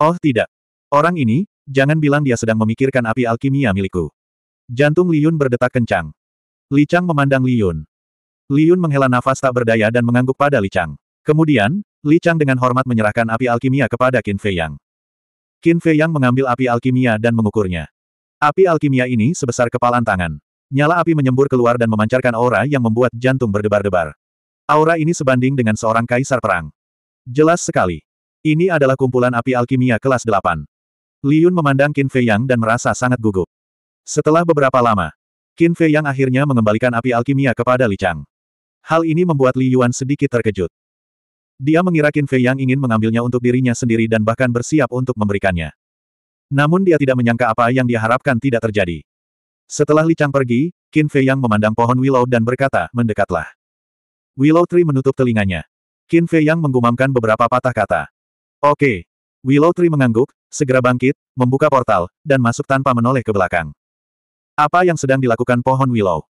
Oh tidak. Orang ini, jangan bilang dia sedang memikirkan api alkimia milikku. Jantung Liyun berdetak kencang. Li Chang memandang Liyun. Liun menghela nafas tak berdaya dan mengangguk pada Li Chang. Kemudian, Li Chang dengan hormat menyerahkan api alkimia kepada Qin Fei Yang. Qin Fei Yang mengambil api alkimia dan mengukurnya. Api alkimia ini sebesar kepalan tangan. Nyala api menyembur keluar dan memancarkan aura yang membuat jantung berdebar-debar. Aura ini sebanding dengan seorang kaisar perang. Jelas sekali. Ini adalah kumpulan api alkimia kelas 8. Liun memandang Qin Fei Yang dan merasa sangat gugup. Setelah beberapa lama, Qin Fei Yang akhirnya mengembalikan api alkimia kepada Li Chang. Hal ini membuat Li Yuan sedikit terkejut. Dia mengira Qin Fei yang ingin mengambilnya untuk dirinya sendiri dan bahkan bersiap untuk memberikannya. Namun dia tidak menyangka apa yang dia harapkan tidak terjadi. Setelah Li Chang pergi, Qin Fei yang memandang pohon Willow dan berkata, mendekatlah. Willow Tree menutup telinganya. Qin Fei yang menggumamkan beberapa patah kata. Oke. Willow Tree mengangguk, segera bangkit, membuka portal, dan masuk tanpa menoleh ke belakang. Apa yang sedang dilakukan pohon Willow?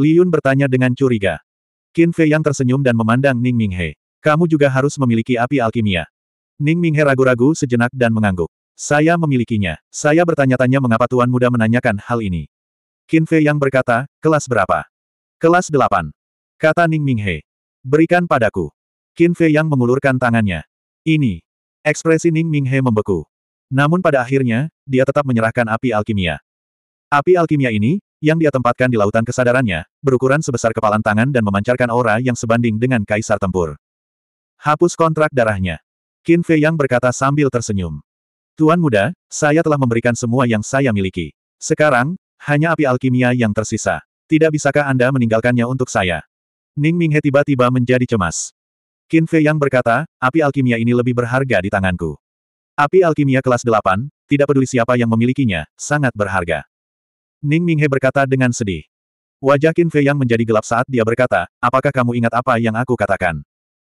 Li Yun bertanya dengan curiga. Qin Fei yang tersenyum dan memandang Ning Minghe. Kamu juga harus memiliki api alkimia. Ning Minghe ragu-ragu sejenak dan mengangguk. Saya memilikinya. Saya bertanya-tanya mengapa tuan muda menanyakan hal ini. Qin Fei yang berkata, kelas berapa? Kelas delapan. Kata Ning Minghe. Berikan padaku. Qin Fei yang mengulurkan tangannya. Ini. Ekspresi Ning Minghe membeku. Namun pada akhirnya, dia tetap menyerahkan api alkimia. Api alkimia ini, yang dia tempatkan di lautan kesadarannya, berukuran sebesar kepalan tangan dan memancarkan aura yang sebanding dengan kaisar tempur. Hapus kontrak darahnya. Qin Fei Yang berkata sambil tersenyum. Tuan muda, saya telah memberikan semua yang saya miliki. Sekarang, hanya api alkimia yang tersisa. Tidak bisakah Anda meninggalkannya untuk saya? Ning Minghe tiba-tiba menjadi cemas. Qin Fei Yang berkata, api alkimia ini lebih berharga di tanganku. Api alkimia kelas 8, tidak peduli siapa yang memilikinya, sangat berharga. Ning Minghe berkata dengan sedih. Wajah Qin Fei yang menjadi gelap saat dia berkata, apakah kamu ingat apa yang aku katakan?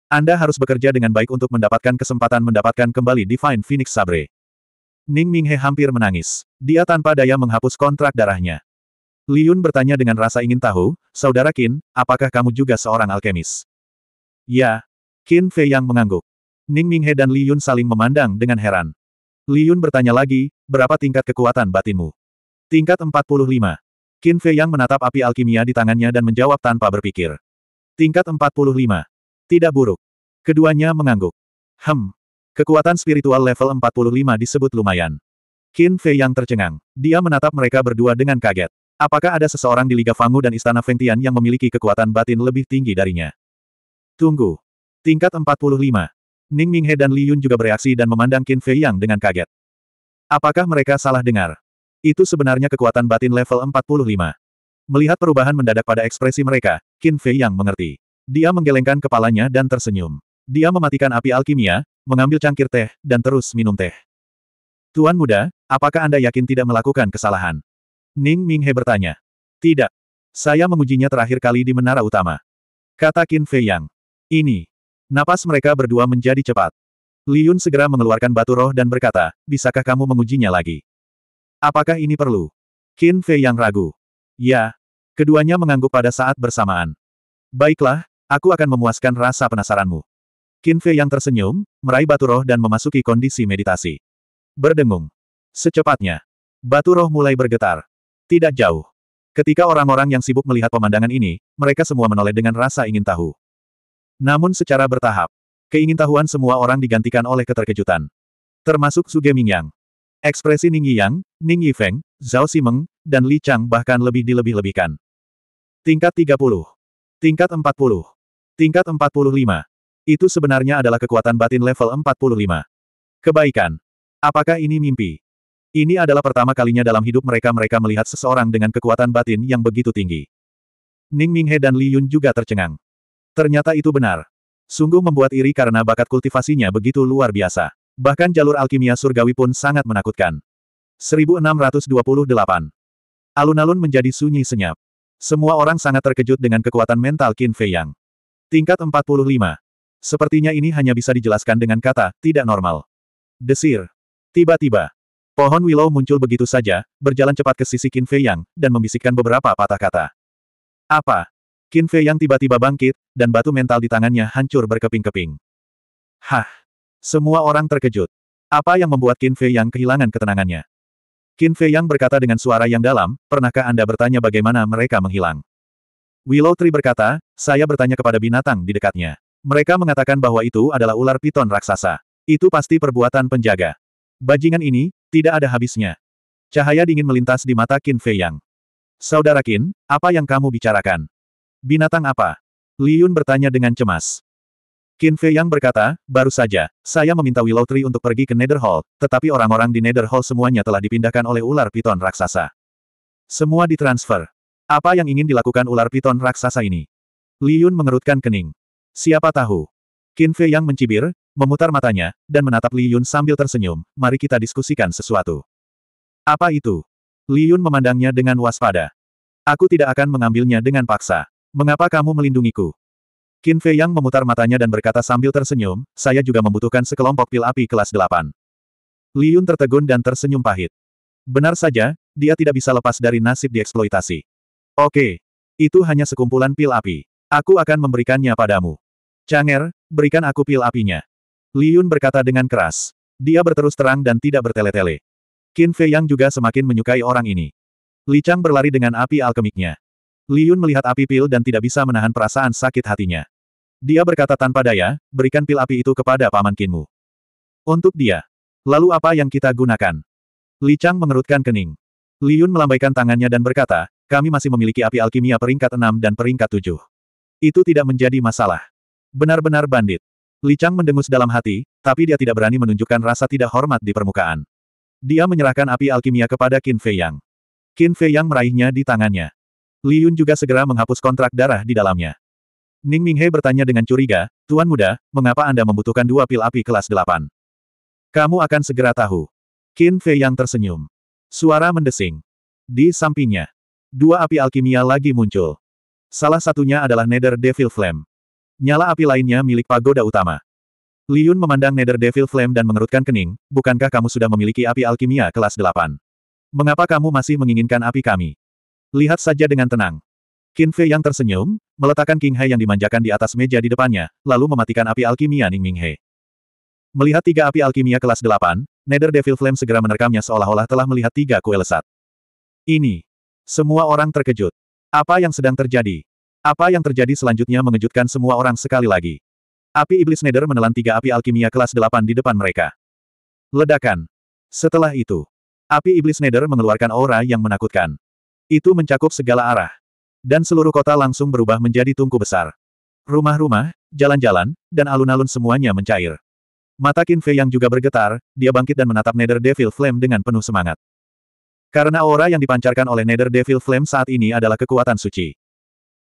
Anda harus bekerja dengan baik untuk mendapatkan kesempatan mendapatkan kembali Divine Phoenix Sabre. Ning Minghe hampir menangis. Dia tanpa daya menghapus kontrak darahnya. Liun bertanya dengan rasa ingin tahu, Saudara Qin, apakah kamu juga seorang alkemis? Ya. Qin Fei yang mengangguk. Ning Minghe dan Liun saling memandang dengan heran. Liun bertanya lagi, berapa tingkat kekuatan batinmu? Tingkat 45. Qin Fei Yang menatap api alkimia di tangannya dan menjawab tanpa berpikir. Tingkat 45. Tidak buruk. Keduanya mengangguk. Hem. Kekuatan spiritual level 45 disebut lumayan. Qin Fei Yang tercengang. Dia menatap mereka berdua dengan kaget. Apakah ada seseorang di Liga Fangu dan Istana Tian yang memiliki kekuatan batin lebih tinggi darinya? Tunggu. Tingkat 45. Ning Minghe dan Li Yun juga bereaksi dan memandang Qin Fei Yang dengan kaget. Apakah mereka salah dengar? Itu sebenarnya kekuatan batin level 45. Melihat perubahan mendadak pada ekspresi mereka, Qin Fei yang mengerti. Dia menggelengkan kepalanya dan tersenyum. Dia mematikan api alkimia, mengambil cangkir teh, dan terus minum teh. Tuan muda, apakah Anda yakin tidak melakukan kesalahan? Ning Minghe bertanya. Tidak. Saya mengujinya terakhir kali di menara utama. Kata Qin Fei Yang. Ini. Napas mereka berdua menjadi cepat. Liun segera mengeluarkan batu roh dan berkata, bisakah kamu mengujinya lagi? Apakah ini perlu? Qin Fei yang ragu. Ya. Keduanya mengangguk pada saat bersamaan. Baiklah, aku akan memuaskan rasa penasaranmu. Qin Fei yang tersenyum, meraih batu roh dan memasuki kondisi meditasi. Berdengung. Secepatnya. Batu roh mulai bergetar. Tidak jauh. Ketika orang-orang yang sibuk melihat pemandangan ini, mereka semua menoleh dengan rasa ingin tahu. Namun secara bertahap, keingintahuan semua orang digantikan oleh keterkejutan. Termasuk Suge Mingyang. Ekspresi Ning Yang, Ning Yifeng, Zhao Simeng, dan Li Chang bahkan lebih dilebih-lebihkan. Tingkat 30. Tingkat 40. Tingkat 45. Itu sebenarnya adalah kekuatan batin level 45. Kebaikan. Apakah ini mimpi? Ini adalah pertama kalinya dalam hidup mereka mereka melihat seseorang dengan kekuatan batin yang begitu tinggi. Ning Minghe dan Li Yun juga tercengang. Ternyata itu benar. Sungguh membuat iri karena bakat kultivasinya begitu luar biasa. Bahkan jalur alkimia surgawi pun sangat menakutkan. 1628. Alun-alun menjadi sunyi senyap. Semua orang sangat terkejut dengan kekuatan mental Qin Fei Yang. Tingkat 45. Sepertinya ini hanya bisa dijelaskan dengan kata, tidak normal. Desir. Tiba-tiba. Pohon Willow muncul begitu saja, berjalan cepat ke sisi Qin Fei Yang, dan membisikkan beberapa patah kata. Apa? Qin Fei Yang tiba-tiba bangkit, dan batu mental di tangannya hancur berkeping-keping. Hah! Semua orang terkejut. Apa yang membuat Qin Fei Yang kehilangan ketenangannya? Qin Fei Yang berkata dengan suara yang dalam, pernahkah Anda bertanya bagaimana mereka menghilang? Willow Tree berkata, saya bertanya kepada binatang di dekatnya. Mereka mengatakan bahwa itu adalah ular piton raksasa. Itu pasti perbuatan penjaga. Bajingan ini, tidak ada habisnya. Cahaya dingin melintas di mata Qin Fei Yang. Saudara Qin, apa yang kamu bicarakan? Binatang apa? Li Yun bertanya dengan cemas. Qin Fei yang berkata, baru saja, saya meminta Willow Tree untuk pergi ke Nether tetapi orang-orang di Nether semuanya telah dipindahkan oleh ular piton raksasa. Semua ditransfer. Apa yang ingin dilakukan ular piton raksasa ini? Li Yun mengerutkan kening. Siapa tahu? Qin Fei yang mencibir, memutar matanya, dan menatap Li Yun sambil tersenyum, mari kita diskusikan sesuatu. Apa itu? Li Yun memandangnya dengan waspada. Aku tidak akan mengambilnya dengan paksa. Mengapa kamu melindungiku? Qin Fei Yang memutar matanya dan berkata sambil tersenyum, saya juga membutuhkan sekelompok pil api kelas 8. Yun tertegun dan tersenyum pahit. Benar saja, dia tidak bisa lepas dari nasib dieksploitasi. Oke, itu hanya sekumpulan pil api. Aku akan memberikannya padamu. Changer, berikan aku pil apinya. Li Yun berkata dengan keras. Dia berterus terang dan tidak bertele-tele. Qin Fei Yang juga semakin menyukai orang ini. Li Chang berlari dengan api alkemiknya. Yun melihat api pil dan tidak bisa menahan perasaan sakit hatinya. Dia berkata tanpa daya, berikan pil api itu kepada paman Kinmu. Untuk dia. Lalu apa yang kita gunakan? Li Chang mengerutkan kening. Li Yun melambaikan tangannya dan berkata, kami masih memiliki api alkimia peringkat 6 dan peringkat 7. Itu tidak menjadi masalah. Benar-benar bandit. Li Chang mendengus dalam hati, tapi dia tidak berani menunjukkan rasa tidak hormat di permukaan. Dia menyerahkan api alkimia kepada Qin Fei Yang. Qin Fei Yang meraihnya di tangannya. Li Yun juga segera menghapus kontrak darah di dalamnya. Ning Minghe bertanya dengan curiga, Tuan Muda, mengapa Anda membutuhkan dua pil api kelas delapan? Kamu akan segera tahu. Qin Fei yang tersenyum. Suara mendesing. Di sampingnya, dua api alkimia lagi muncul. Salah satunya adalah Nether Devil Flame. Nyala api lainnya milik pagoda utama. Liun memandang Nether Devil Flame dan mengerutkan kening, bukankah kamu sudah memiliki api alkimia kelas delapan? Mengapa kamu masih menginginkan api kami? Lihat saja dengan tenang. Qin Fei yang tersenyum, meletakkan King He yang dimanjakan di atas meja di depannya, lalu mematikan api alkimia Ning Ming He. Melihat tiga api alkimia kelas delapan, Nether Devil Flame segera menerkamnya seolah-olah telah melihat tiga kue lesat. Ini. Semua orang terkejut. Apa yang sedang terjadi? Apa yang terjadi selanjutnya mengejutkan semua orang sekali lagi. Api Iblis Nether menelan tiga api alkimia kelas delapan di depan mereka. Ledakan. Setelah itu, api Iblis Nether mengeluarkan aura yang menakutkan. Itu mencakup segala arah. Dan seluruh kota langsung berubah menjadi tungku besar. Rumah-rumah, jalan-jalan, dan alun-alun semuanya mencair. Mata Fei yang juga bergetar, dia bangkit dan menatap Nether Devil Flame dengan penuh semangat. Karena aura yang dipancarkan oleh Nether Devil Flame saat ini adalah kekuatan suci.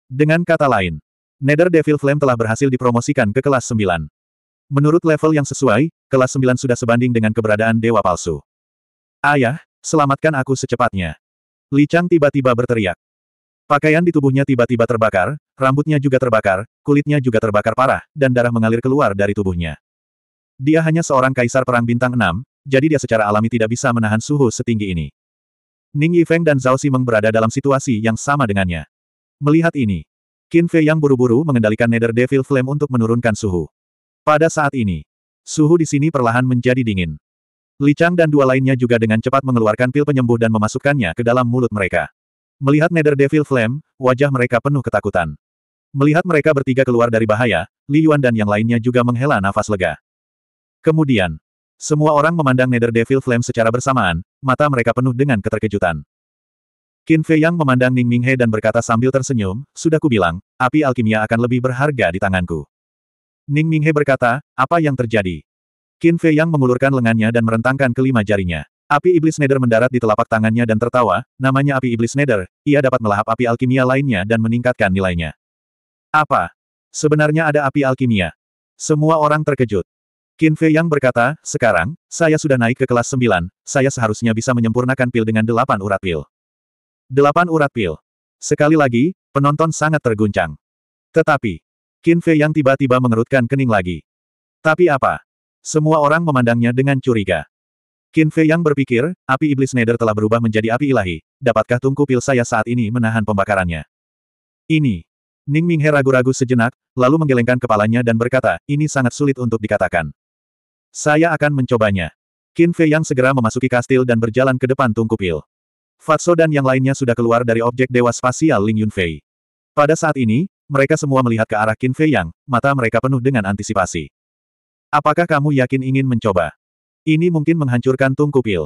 Dengan kata lain, Nether Devil Flame telah berhasil dipromosikan ke kelas 9. Menurut level yang sesuai, kelas 9 sudah sebanding dengan keberadaan dewa palsu. Ayah, selamatkan aku secepatnya. Li Chang tiba-tiba berteriak. Pakaian di tubuhnya tiba-tiba terbakar, rambutnya juga terbakar, kulitnya juga terbakar parah, dan darah mengalir keluar dari tubuhnya. Dia hanya seorang kaisar perang bintang enam, jadi dia secara alami tidak bisa menahan suhu setinggi ini. Ning Yifeng dan Zhao Simeng berada dalam situasi yang sama dengannya. Melihat ini, Qin Fei yang buru-buru mengendalikan Nether Devil Flame untuk menurunkan suhu. Pada saat ini, suhu di sini perlahan menjadi dingin. Li Chang dan dua lainnya juga dengan cepat mengeluarkan pil penyembuh dan memasukkannya ke dalam mulut mereka. Melihat Nether Devil Flame, wajah mereka penuh ketakutan. Melihat mereka bertiga keluar dari bahaya, Li Yuan dan yang lainnya juga menghela nafas lega. Kemudian, semua orang memandang Nether Devil Flame secara bersamaan, mata mereka penuh dengan keterkejutan. Qin Fei Yang memandang Ning Minghe dan berkata sambil tersenyum, Sudah kubilang, api alkimia akan lebih berharga di tanganku. Ning Minghe berkata, apa yang terjadi? Qin Fei Yang mengulurkan lengannya dan merentangkan kelima jarinya. Api iblis Nether mendarat di telapak tangannya dan tertawa, namanya api iblis Nether, ia dapat melahap api alkimia lainnya dan meningkatkan nilainya. Apa? Sebenarnya ada api alkimia. Semua orang terkejut. Qin Fei yang berkata, sekarang, saya sudah naik ke kelas 9, saya seharusnya bisa menyempurnakan pil dengan delapan urat pil. Delapan urat pil. Sekali lagi, penonton sangat terguncang. Tetapi, Qin Fei yang tiba-tiba mengerutkan kening lagi. Tapi apa? Semua orang memandangnya dengan curiga. Qin Fei yang berpikir, api iblis Nether telah berubah menjadi api ilahi. Dapatkah tungku pil saya saat ini menahan pembakarannya? Ini. Ning Minghe ragu-ragu sejenak, lalu menggelengkan kepalanya dan berkata, ini sangat sulit untuk dikatakan. Saya akan mencobanya. Qin Fei yang segera memasuki kastil dan berjalan ke depan tungku pil. Fatso dan yang lainnya sudah keluar dari objek dewa spasial Ling Yunfei. Pada saat ini, mereka semua melihat ke arah Qin Fei yang, mata mereka penuh dengan antisipasi. Apakah kamu yakin ingin mencoba? Ini mungkin menghancurkan tungku pil.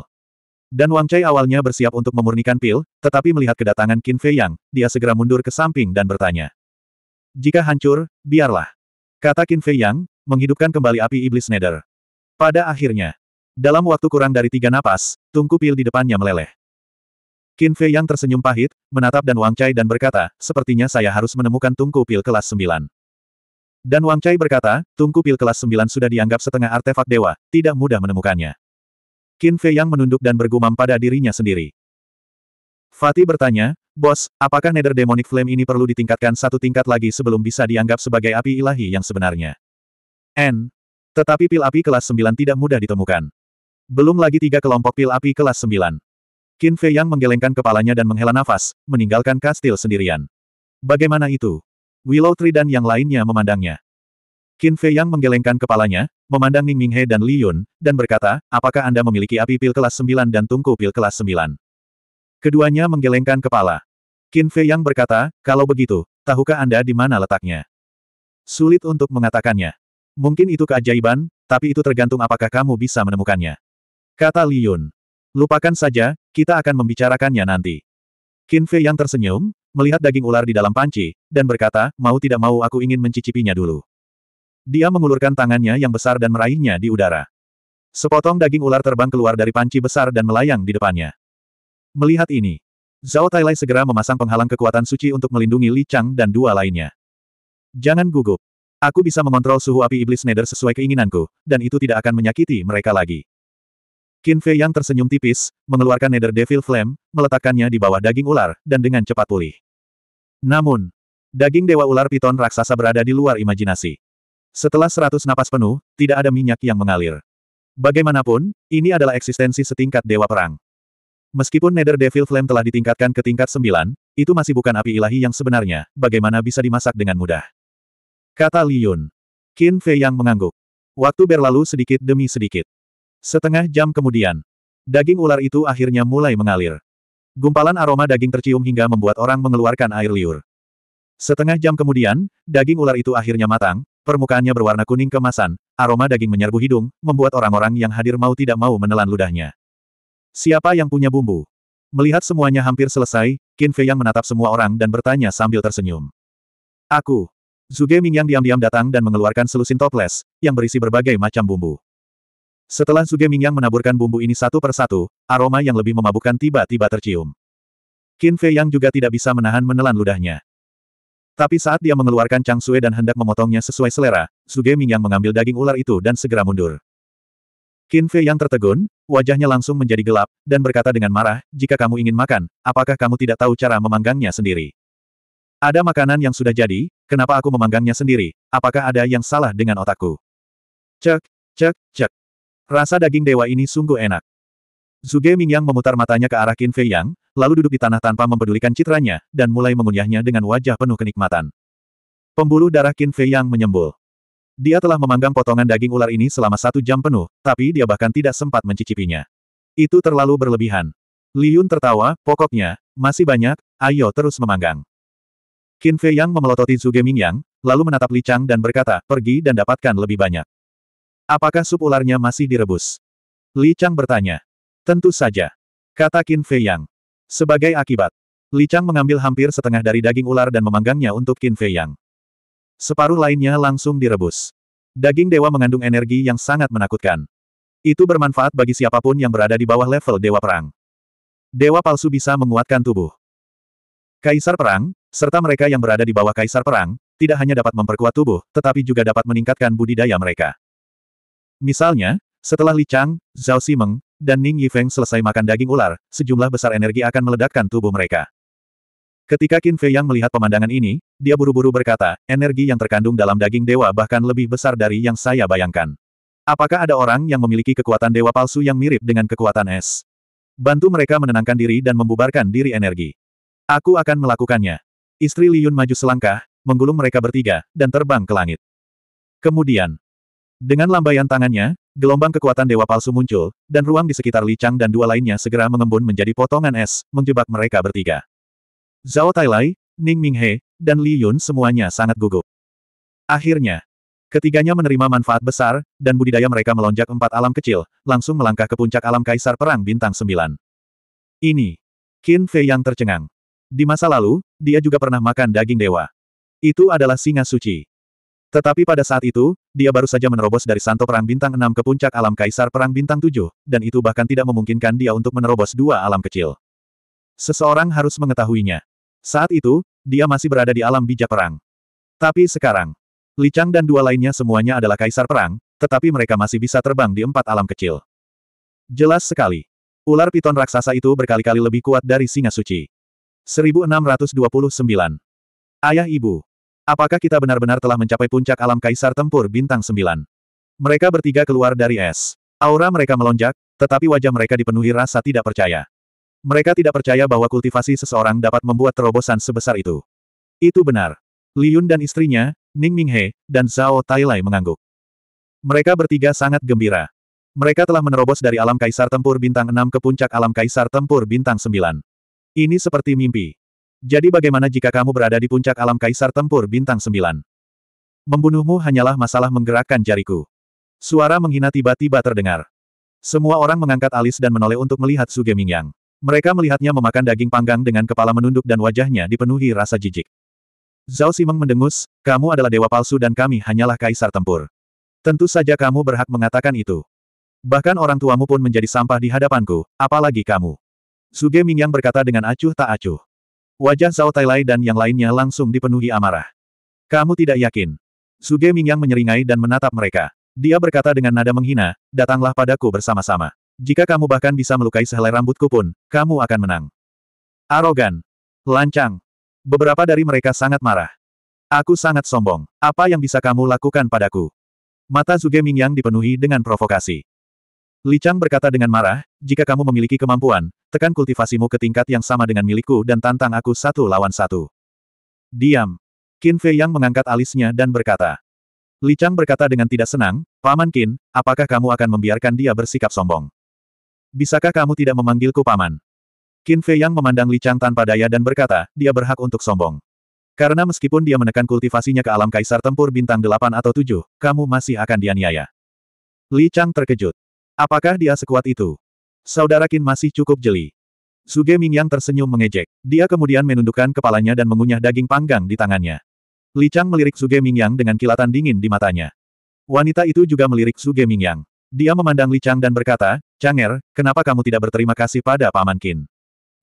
Dan Wang Chai awalnya bersiap untuk memurnikan pil, tetapi melihat kedatangan Qin Fei Yang, dia segera mundur ke samping dan bertanya. Jika hancur, biarlah. Kata Qin Fei Yang, menghidupkan kembali api iblis Nether. Pada akhirnya, dalam waktu kurang dari tiga napas, tungku pil di depannya meleleh. Qin Fei Yang tersenyum pahit, menatap dan Wang Chai dan berkata, sepertinya saya harus menemukan tungku pil kelas 9. Dan Wang Chai berkata, tungku pil kelas 9 sudah dianggap setengah artefak dewa, tidak mudah menemukannya. Qin Fei yang menunduk dan bergumam pada dirinya sendiri. Fatih bertanya, Bos, apakah Nether Demonic Flame ini perlu ditingkatkan satu tingkat lagi sebelum bisa dianggap sebagai api ilahi yang sebenarnya? N. Tetapi pil api kelas 9 tidak mudah ditemukan. Belum lagi tiga kelompok pil api kelas 9. Qin Fei yang menggelengkan kepalanya dan menghela nafas, meninggalkan kastil sendirian. Bagaimana itu? Willow Tree dan yang lainnya memandangnya. Qin Fei yang menggelengkan kepalanya, memandang Ning Minghe dan Li Yun, dan berkata, apakah Anda memiliki api pil kelas 9 dan tungku pil kelas 9? Keduanya menggelengkan kepala. Qin Fei yang berkata, kalau begitu, tahukah Anda di mana letaknya? Sulit untuk mengatakannya. Mungkin itu keajaiban, tapi itu tergantung apakah kamu bisa menemukannya. Kata Li Yun. Lupakan saja, kita akan membicarakannya nanti. Qin Fei yang tersenyum, melihat daging ular di dalam panci, dan berkata, mau tidak mau aku ingin mencicipinya dulu. Dia mengulurkan tangannya yang besar dan meraihnya di udara. Sepotong daging ular terbang keluar dari panci besar dan melayang di depannya. Melihat ini, Zhao Tailai segera memasang penghalang kekuatan suci untuk melindungi Li Chang dan dua lainnya. Jangan gugup. Aku bisa mengontrol suhu api iblis Nether sesuai keinginanku, dan itu tidak akan menyakiti mereka lagi. Qin Fei yang tersenyum tipis, mengeluarkan Nether Devil Flame, meletakkannya di bawah daging ular, dan dengan cepat pulih. Namun, daging dewa ular piton raksasa berada di luar imajinasi. Setelah seratus napas penuh, tidak ada minyak yang mengalir. Bagaimanapun, ini adalah eksistensi setingkat dewa perang. Meskipun Nether Devil Flame telah ditingkatkan ke tingkat sembilan, itu masih bukan api ilahi yang sebenarnya, bagaimana bisa dimasak dengan mudah. Kata Liyun. Qin Fei yang mengangguk. Waktu berlalu sedikit demi sedikit. Setengah jam kemudian, daging ular itu akhirnya mulai mengalir. Gumpalan aroma daging tercium hingga membuat orang mengeluarkan air liur. Setengah jam kemudian, daging ular itu akhirnya matang, permukaannya berwarna kuning kemasan, aroma daging menyerbu hidung, membuat orang-orang yang hadir mau tidak mau menelan ludahnya. Siapa yang punya bumbu? Melihat semuanya hampir selesai, Qin Fei yang menatap semua orang dan bertanya sambil tersenyum. Aku. Zuge yang diam-diam datang dan mengeluarkan selusin toples, yang berisi berbagai macam bumbu. Setelah Suge Mingyang menaburkan bumbu ini satu persatu, aroma yang lebih memabukkan tiba-tiba tercium. Qin Fei Yang juga tidak bisa menahan menelan ludahnya. Tapi saat dia mengeluarkan Chang Sue dan hendak memotongnya sesuai selera, Suge Mingyang mengambil daging ular itu dan segera mundur. Qin Fei Yang tertegun, wajahnya langsung menjadi gelap, dan berkata dengan marah, jika kamu ingin makan, apakah kamu tidak tahu cara memanggangnya sendiri? Ada makanan yang sudah jadi, kenapa aku memanggangnya sendiri, apakah ada yang salah dengan otakku? Cek, cek, cek. Rasa daging dewa ini sungguh enak. Zuge Mingyang memutar matanya ke arah Qin Fei Yang, lalu duduk di tanah tanpa mempedulikan citranya, dan mulai mengunyahnya dengan wajah penuh kenikmatan. Pembuluh darah Qin Fei Yang menyembul. Dia telah memanggang potongan daging ular ini selama satu jam penuh, tapi dia bahkan tidak sempat mencicipinya. Itu terlalu berlebihan. Yun tertawa, pokoknya, masih banyak, ayo terus memanggang. Qin Fei Yang memelototi Zuge Mingyang, lalu menatap Li Chang dan berkata, pergi dan dapatkan lebih banyak. Apakah sup ularnya masih direbus? Li Chang bertanya. Tentu saja. Kata Qin Fei Yang. Sebagai akibat, Li Chang mengambil hampir setengah dari daging ular dan memanggangnya untuk Qin Fei Yang. Separuh lainnya langsung direbus. Daging dewa mengandung energi yang sangat menakutkan. Itu bermanfaat bagi siapapun yang berada di bawah level dewa perang. Dewa palsu bisa menguatkan tubuh. Kaisar perang, serta mereka yang berada di bawah kaisar perang, tidak hanya dapat memperkuat tubuh, tetapi juga dapat meningkatkan budidaya mereka. Misalnya, setelah Li Chang, Zhao Simeng, dan Ning Yifeng selesai makan daging ular, sejumlah besar energi akan meledakkan tubuh mereka. Ketika Qin Fei Yang melihat pemandangan ini, dia buru-buru berkata, energi yang terkandung dalam daging dewa bahkan lebih besar dari yang saya bayangkan. Apakah ada orang yang memiliki kekuatan dewa palsu yang mirip dengan kekuatan es? Bantu mereka menenangkan diri dan membubarkan diri energi. Aku akan melakukannya. Istri Li maju selangkah, menggulung mereka bertiga, dan terbang ke langit. Kemudian, dengan lambaian tangannya, gelombang kekuatan dewa palsu muncul, dan ruang di sekitar Li Chang dan dua lainnya segera mengembun menjadi potongan es, menjebak mereka bertiga. Zhao Tailai, Ning Minghe, dan Li Yun semuanya sangat gugup. Akhirnya, ketiganya menerima manfaat besar, dan budidaya mereka melonjak empat alam kecil, langsung melangkah ke puncak alam Kaisar Perang Bintang Sembilan. Ini, Qin Fei yang tercengang. Di masa lalu, dia juga pernah makan daging dewa. Itu adalah singa suci. Tetapi pada saat itu, dia baru saja menerobos dari Santo Perang Bintang 6 ke puncak alam Kaisar Perang Bintang 7, dan itu bahkan tidak memungkinkan dia untuk menerobos dua alam kecil. Seseorang harus mengetahuinya. Saat itu, dia masih berada di alam bijak perang. Tapi sekarang, Li Chang dan dua lainnya semuanya adalah Kaisar Perang, tetapi mereka masih bisa terbang di empat alam kecil. Jelas sekali. Ular piton raksasa itu berkali-kali lebih kuat dari singa suci. 1629. Ayah ibu. Apakah kita benar-benar telah mencapai puncak alam kaisar tempur bintang sembilan? Mereka bertiga keluar dari es. Aura mereka melonjak, tetapi wajah mereka dipenuhi rasa tidak percaya. Mereka tidak percaya bahwa kultivasi seseorang dapat membuat terobosan sebesar itu. Itu benar. Liun dan istrinya, Ning Minghe, dan Zhao Tailai mengangguk. Mereka bertiga sangat gembira. Mereka telah menerobos dari alam kaisar tempur bintang 6 ke puncak alam kaisar tempur bintang 9. Ini seperti mimpi. Jadi bagaimana jika kamu berada di puncak alam kaisar tempur bintang sembilan? Membunuhmu hanyalah masalah menggerakkan jariku. Suara menghina tiba-tiba terdengar. Semua orang mengangkat alis dan menoleh untuk melihat Suge Mingyang. Mereka melihatnya memakan daging panggang dengan kepala menunduk dan wajahnya dipenuhi rasa jijik. Zhao Simeng mendengus, kamu adalah dewa palsu dan kami hanyalah kaisar tempur. Tentu saja kamu berhak mengatakan itu. Bahkan orang tuamu pun menjadi sampah di hadapanku, apalagi kamu. Suge Mingyang berkata dengan acuh tak acuh. Wajah Zhao Tailai dan yang lainnya langsung dipenuhi amarah. Kamu tidak yakin. Suge Mingyang menyeringai dan menatap mereka. Dia berkata dengan nada menghina, datanglah padaku bersama-sama. Jika kamu bahkan bisa melukai sehelai rambutku pun, kamu akan menang. Arogan. Lancang. Beberapa dari mereka sangat marah. Aku sangat sombong. Apa yang bisa kamu lakukan padaku? Mata Suge Mingyang dipenuhi dengan provokasi. Li Chang berkata dengan marah, jika kamu memiliki kemampuan, tekan kultivasimu ke tingkat yang sama dengan milikku dan tantang aku satu lawan satu. Diam. Qin Fei Yang mengangkat alisnya dan berkata. Li Chang berkata dengan tidak senang, Paman Qin, apakah kamu akan membiarkan dia bersikap sombong? Bisakah kamu tidak memanggilku Paman? Qin Fei Yang memandang Li Chang tanpa daya dan berkata, dia berhak untuk sombong. Karena meskipun dia menekan kultivasinya ke alam kaisar tempur bintang 8 atau 7, kamu masih akan dianiaya. Li Chang terkejut. Apakah dia sekuat itu? Saudara Qin masih cukup jeli. Suge Mingyang tersenyum mengejek. Dia kemudian menundukkan kepalanya dan mengunyah daging panggang di tangannya. Li Chang melirik Suge Mingyang dengan kilatan dingin di matanya. Wanita itu juga melirik Suge Mingyang. Dia memandang Li Chang dan berkata, Changer, kenapa kamu tidak berterima kasih pada Paman Qin?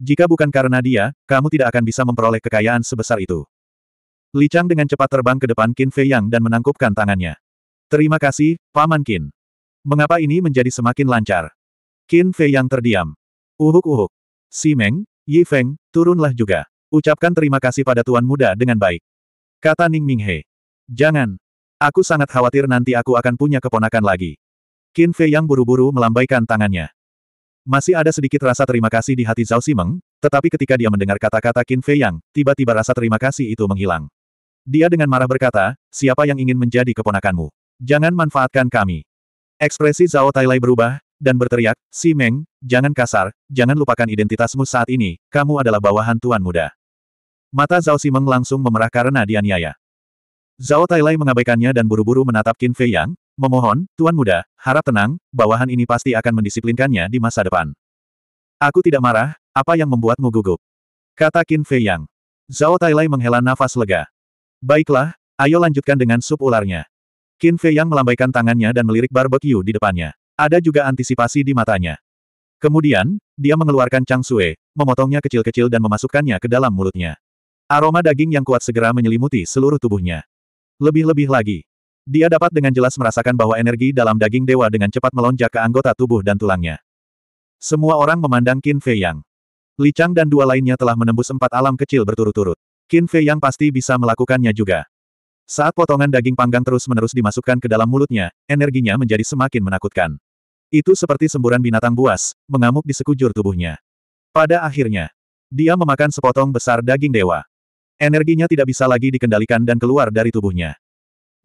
Jika bukan karena dia, kamu tidak akan bisa memperoleh kekayaan sebesar itu. Li Chang dengan cepat terbang ke depan Qin Fei Yang dan menangkupkan tangannya. Terima kasih, Paman Qin. Mengapa ini menjadi semakin lancar? Qin Fei yang terdiam. Uhuk-uhuk. Si Meng, Yi Feng, turunlah juga. Ucapkan terima kasih pada Tuan Muda dengan baik. Kata Ning Minghe. Jangan. Aku sangat khawatir nanti aku akan punya keponakan lagi. Qin Fei yang buru-buru melambaikan tangannya. Masih ada sedikit rasa terima kasih di hati Zhao Simeng, tetapi ketika dia mendengar kata-kata Qin Fei yang, tiba-tiba rasa terima kasih itu menghilang. Dia dengan marah berkata, siapa yang ingin menjadi keponakanmu? Jangan manfaatkan kami. Ekspresi Zhao Tailai berubah, dan berteriak, Si Meng, jangan kasar, jangan lupakan identitasmu saat ini, kamu adalah bawahan tuan muda. Mata Zhao Simeng langsung memerah karena dianiaya. Zhao Tailai mengabaikannya dan buru-buru menatap Qin Fei Yang, memohon, Tuan Muda, harap tenang, bawahan ini pasti akan mendisiplinkannya di masa depan. Aku tidak marah, apa yang membuatmu gugup? Kata Qin Fei Yang. Zhao Tailai menghela nafas lega. Baiklah, ayo lanjutkan dengan sup ularnya. Qin Fei Yang melambaikan tangannya dan melirik barbeque di depannya. Ada juga antisipasi di matanya. Kemudian, dia mengeluarkan Chang Sue, memotongnya kecil-kecil dan memasukkannya ke dalam mulutnya. Aroma daging yang kuat segera menyelimuti seluruh tubuhnya. Lebih-lebih lagi, dia dapat dengan jelas merasakan bahwa energi dalam daging dewa dengan cepat melonjak ke anggota tubuh dan tulangnya. Semua orang memandang Qin Fei Yang. Li Chang dan dua lainnya telah menembus empat alam kecil berturut-turut. Qin Fei Yang pasti bisa melakukannya juga. Saat potongan daging panggang terus-menerus dimasukkan ke dalam mulutnya, energinya menjadi semakin menakutkan. Itu seperti semburan binatang buas, mengamuk di sekujur tubuhnya. Pada akhirnya, dia memakan sepotong besar daging dewa. Energinya tidak bisa lagi dikendalikan dan keluar dari tubuhnya.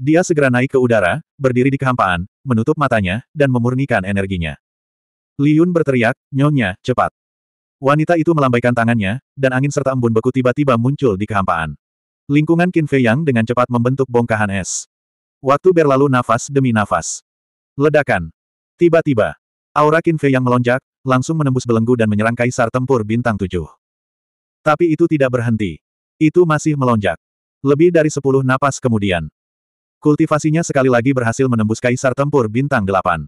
Dia segera naik ke udara, berdiri di kehampaan, menutup matanya, dan memurnikan energinya. Liun berteriak, Nyonya, cepat. Wanita itu melambaikan tangannya, dan angin serta embun beku tiba-tiba muncul di kehampaan. Lingkungan Qin Fei Yang dengan cepat membentuk bongkahan es. Waktu berlalu nafas demi nafas. Ledakan. Tiba-tiba, aura Qin Fei Yang melonjak, langsung menembus belenggu dan menyerang Kaisar Tempur Bintang Tujuh. Tapi itu tidak berhenti. Itu masih melonjak. Lebih dari sepuluh napas kemudian. Kultivasinya sekali lagi berhasil menembus Kaisar Tempur Bintang Delapan.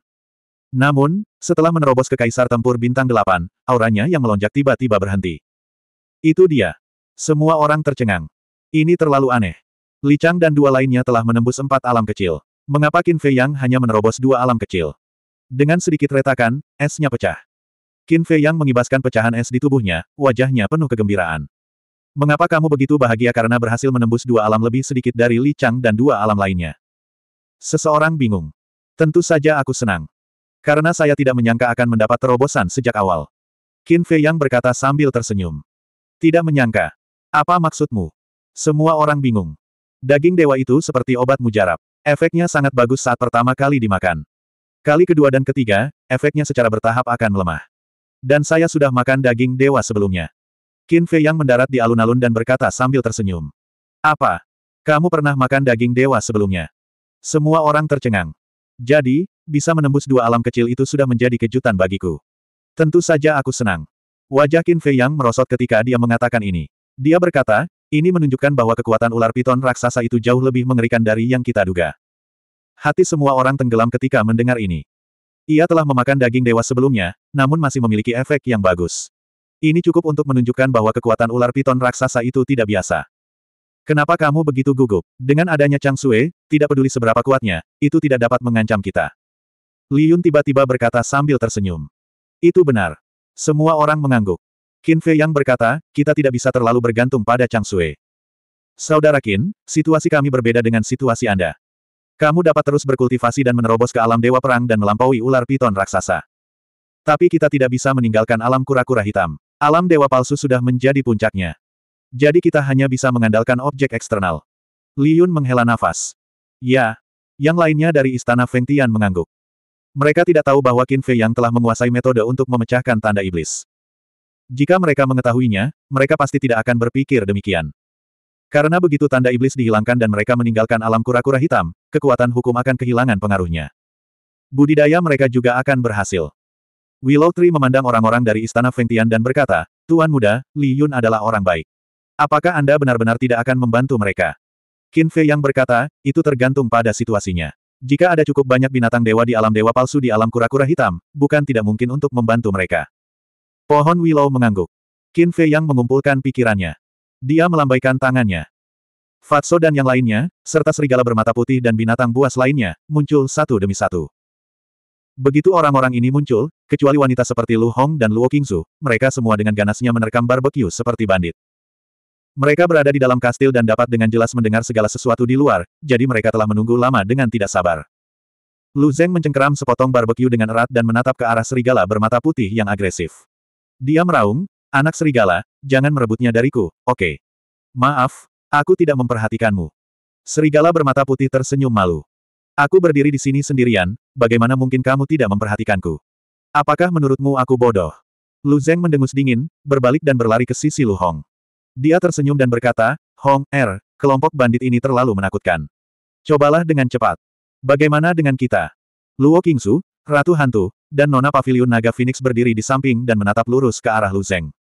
Namun, setelah menerobos ke Kaisar Tempur Bintang Delapan, auranya yang melonjak tiba-tiba berhenti. Itu dia. Semua orang tercengang. Ini terlalu aneh. Li Chang dan dua lainnya telah menembus empat alam kecil. Mengapa Qin Fei Yang hanya menerobos dua alam kecil? Dengan sedikit retakan, esnya pecah. Qin Fei Yang mengibaskan pecahan es di tubuhnya, wajahnya penuh kegembiraan. Mengapa kamu begitu bahagia karena berhasil menembus dua alam lebih sedikit dari Li Chang dan dua alam lainnya? Seseorang bingung. Tentu saja aku senang. Karena saya tidak menyangka akan mendapat terobosan sejak awal. Qin Fei Yang berkata sambil tersenyum. Tidak menyangka. Apa maksudmu? Semua orang bingung. Daging dewa itu seperti obat mujarab. Efeknya sangat bagus saat pertama kali dimakan. Kali kedua dan ketiga, efeknya secara bertahap akan melemah. Dan saya sudah makan daging dewa sebelumnya. Qin Fei yang mendarat di alun-alun dan berkata sambil tersenyum. Apa? Kamu pernah makan daging dewa sebelumnya? Semua orang tercengang. Jadi, bisa menembus dua alam kecil itu sudah menjadi kejutan bagiku. Tentu saja aku senang. Wajah Qin Fei yang merosot ketika dia mengatakan ini. Dia berkata, ini menunjukkan bahwa kekuatan ular piton raksasa itu jauh lebih mengerikan dari yang kita duga. Hati semua orang tenggelam ketika mendengar ini. Ia telah memakan daging dewa sebelumnya, namun masih memiliki efek yang bagus. Ini cukup untuk menunjukkan bahwa kekuatan ular piton raksasa itu tidak biasa. Kenapa kamu begitu gugup? Dengan adanya Chang Sue, tidak peduli seberapa kuatnya, itu tidak dapat mengancam kita. Yun tiba-tiba berkata sambil tersenyum. Itu benar. Semua orang mengangguk. Qin Fei Yang berkata, kita tidak bisa terlalu bergantung pada Chang Sui. Saudara Qin, situasi kami berbeda dengan situasi Anda. Kamu dapat terus berkultivasi dan menerobos ke alam dewa perang dan melampaui ular piton raksasa. Tapi kita tidak bisa meninggalkan alam kura-kura hitam. Alam dewa palsu sudah menjadi puncaknya. Jadi kita hanya bisa mengandalkan objek eksternal. Li Yun menghela nafas. Ya. Yang lainnya dari istana Feng Tian mengangguk. Mereka tidak tahu bahwa Qin Fei Yang telah menguasai metode untuk memecahkan tanda iblis. Jika mereka mengetahuinya, mereka pasti tidak akan berpikir demikian. Karena begitu tanda iblis dihilangkan dan mereka meninggalkan alam kura-kura hitam, kekuatan hukum akan kehilangan pengaruhnya. Budidaya mereka juga akan berhasil. Willow Tree memandang orang-orang dari Istana Fengtian dan berkata, Tuan Muda, Li Yun adalah orang baik. Apakah Anda benar-benar tidak akan membantu mereka? Qin Fei yang berkata, itu tergantung pada situasinya. Jika ada cukup banyak binatang dewa di alam dewa palsu di alam kura-kura hitam, bukan tidak mungkin untuk membantu mereka. Pohon Willow mengangguk. Qin Fei yang mengumpulkan pikirannya. Dia melambaikan tangannya. Fatso dan yang lainnya, serta serigala bermata putih dan binatang buas lainnya, muncul satu demi satu. Begitu orang-orang ini muncul, kecuali wanita seperti Lu Hong dan Luo Qingzu, mereka semua dengan ganasnya menerkam barbekyu seperti bandit. Mereka berada di dalam kastil dan dapat dengan jelas mendengar segala sesuatu di luar, jadi mereka telah menunggu lama dengan tidak sabar. Lu Zeng mencengkeram sepotong barbekyu dengan erat dan menatap ke arah serigala bermata putih yang agresif. Dia meraung, anak serigala, jangan merebutnya dariku, oke. Okay. Maaf, aku tidak memperhatikanmu. Serigala bermata putih tersenyum malu. Aku berdiri di sini sendirian, bagaimana mungkin kamu tidak memperhatikanku? Apakah menurutmu aku bodoh? Lu Zeng mendengus dingin, berbalik dan berlari ke sisi Lu Hong. Dia tersenyum dan berkata, Hong, Er, kelompok bandit ini terlalu menakutkan. Cobalah dengan cepat. Bagaimana dengan kita? Luo Kingsu, Ratu Hantu, dan Nona Pavilion Naga Phoenix berdiri di samping dan menatap lurus ke arah Lu Zeng.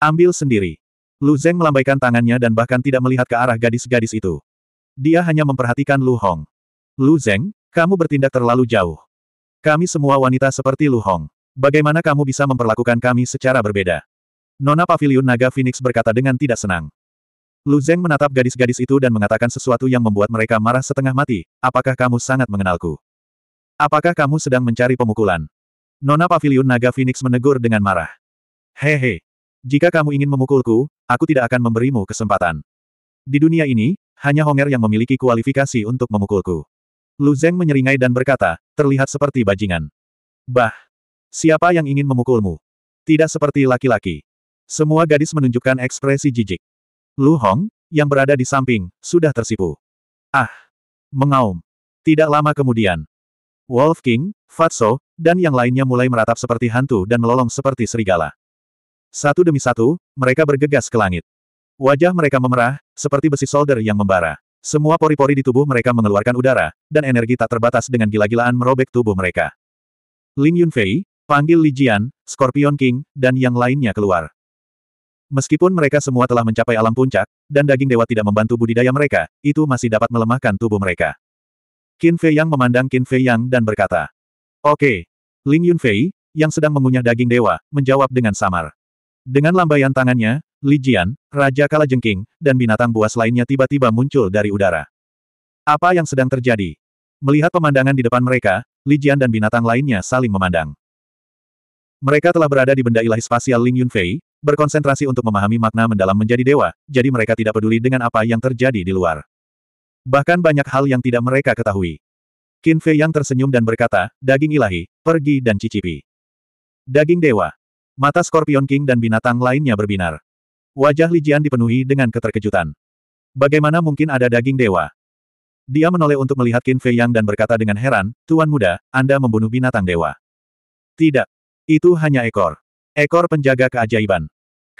Ambil sendiri. Lu Zeng melambaikan tangannya dan bahkan tidak melihat ke arah gadis-gadis itu. Dia hanya memperhatikan Lu Hong. Lu Zeng, kamu bertindak terlalu jauh. Kami semua wanita seperti Lu Hong. Bagaimana kamu bisa memperlakukan kami secara berbeda? Nona Pavilion Naga Phoenix berkata dengan tidak senang. Lu Zeng menatap gadis-gadis itu dan mengatakan sesuatu yang membuat mereka marah setengah mati, apakah kamu sangat mengenalku? Apakah kamu sedang mencari pemukulan? Nona Pavilion Naga Phoenix menegur dengan marah. Hehe. Jika kamu ingin memukulku, aku tidak akan memberimu kesempatan. Di dunia ini, hanya Honger yang memiliki kualifikasi untuk memukulku. Lu Zeng menyeringai dan berkata, terlihat seperti bajingan. Bah! Siapa yang ingin memukulmu? Tidak seperti laki-laki. Semua gadis menunjukkan ekspresi jijik. Lu Hong, yang berada di samping, sudah tersipu. Ah! Mengaum. Tidak lama kemudian, Wolf King, Fatso, dan yang lainnya mulai meratap seperti hantu dan melolong seperti serigala. Satu demi satu, mereka bergegas ke langit. Wajah mereka memerah, seperti besi solder yang membara. Semua pori-pori di tubuh mereka mengeluarkan udara, dan energi tak terbatas dengan gila-gilaan merobek tubuh mereka. Ling Yunfei, panggil Li Jian, Scorpion King, dan yang lainnya keluar. Meskipun mereka semua telah mencapai alam puncak, dan daging dewa tidak membantu budidaya mereka, itu masih dapat melemahkan tubuh mereka. Qin Fei Yang memandang Qin Fei Yang dan berkata. Oke. Okay. Ling Yunfei, yang sedang mengunyah daging dewa, menjawab dengan samar. Dengan lambaian tangannya, Li Jian, Raja Kalajengking, dan binatang buas lainnya tiba-tiba muncul dari udara. Apa yang sedang terjadi? Melihat pemandangan di depan mereka, Li Jian dan binatang lainnya saling memandang. Mereka telah berada di benda ilahi spasial Ling Yunfei, berkonsentrasi untuk memahami makna mendalam menjadi dewa, jadi mereka tidak peduli dengan apa yang terjadi di luar. Bahkan banyak hal yang tidak mereka ketahui. Qin Fei yang tersenyum dan berkata, daging ilahi, pergi dan cicipi. Daging dewa. Mata Scorpion King dan binatang lainnya berbinar. Wajah Li Jian dipenuhi dengan keterkejutan. Bagaimana mungkin ada daging dewa? Dia menoleh untuk melihat Qin Fei Yang dan berkata dengan heran, Tuan muda, Anda membunuh binatang dewa. Tidak. Itu hanya ekor. Ekor penjaga keajaiban.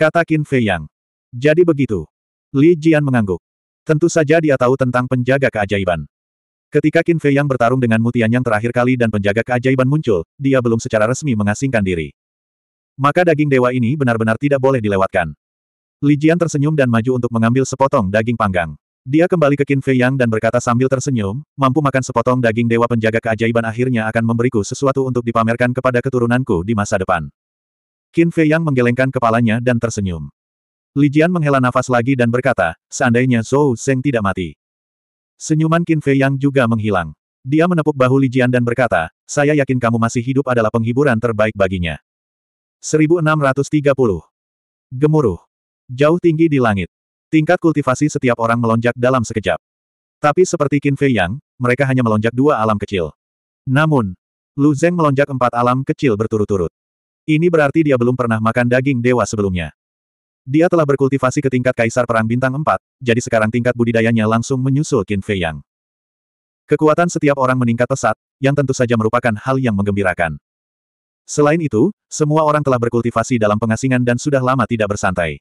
Kata Qin Fei Yang. Jadi begitu. Li Jian mengangguk. Tentu saja dia tahu tentang penjaga keajaiban. Ketika Qin Fei yang bertarung dengan Mutian yang terakhir kali dan penjaga keajaiban muncul, dia belum secara resmi mengasingkan diri. Maka daging dewa ini benar-benar tidak boleh dilewatkan. Li Jian tersenyum dan maju untuk mengambil sepotong daging panggang. Dia kembali ke Qin Fei Yang dan berkata sambil tersenyum, mampu makan sepotong daging dewa penjaga keajaiban akhirnya akan memberiku sesuatu untuk dipamerkan kepada keturunanku di masa depan. Qin Fei Yang menggelengkan kepalanya dan tersenyum. Lijian menghela nafas lagi dan berkata, seandainya Zhou Zeng tidak mati. Senyuman Qin Fei Yang juga menghilang. Dia menepuk bahu Lijian dan berkata, saya yakin kamu masih hidup adalah penghiburan terbaik baginya. 1630. Gemuruh. Jauh tinggi di langit. Tingkat kultivasi setiap orang melonjak dalam sekejap. Tapi seperti Qin Fei Yang, mereka hanya melonjak dua alam kecil. Namun, Lu Zeng melonjak empat alam kecil berturut-turut. Ini berarti dia belum pernah makan daging dewa sebelumnya. Dia telah berkultivasi ke tingkat kaisar perang bintang 4, jadi sekarang tingkat budidayanya langsung menyusul Qin Fei Yang. Kekuatan setiap orang meningkat pesat, yang tentu saja merupakan hal yang menggembirakan. Selain itu, semua orang telah berkultivasi dalam pengasingan dan sudah lama tidak bersantai.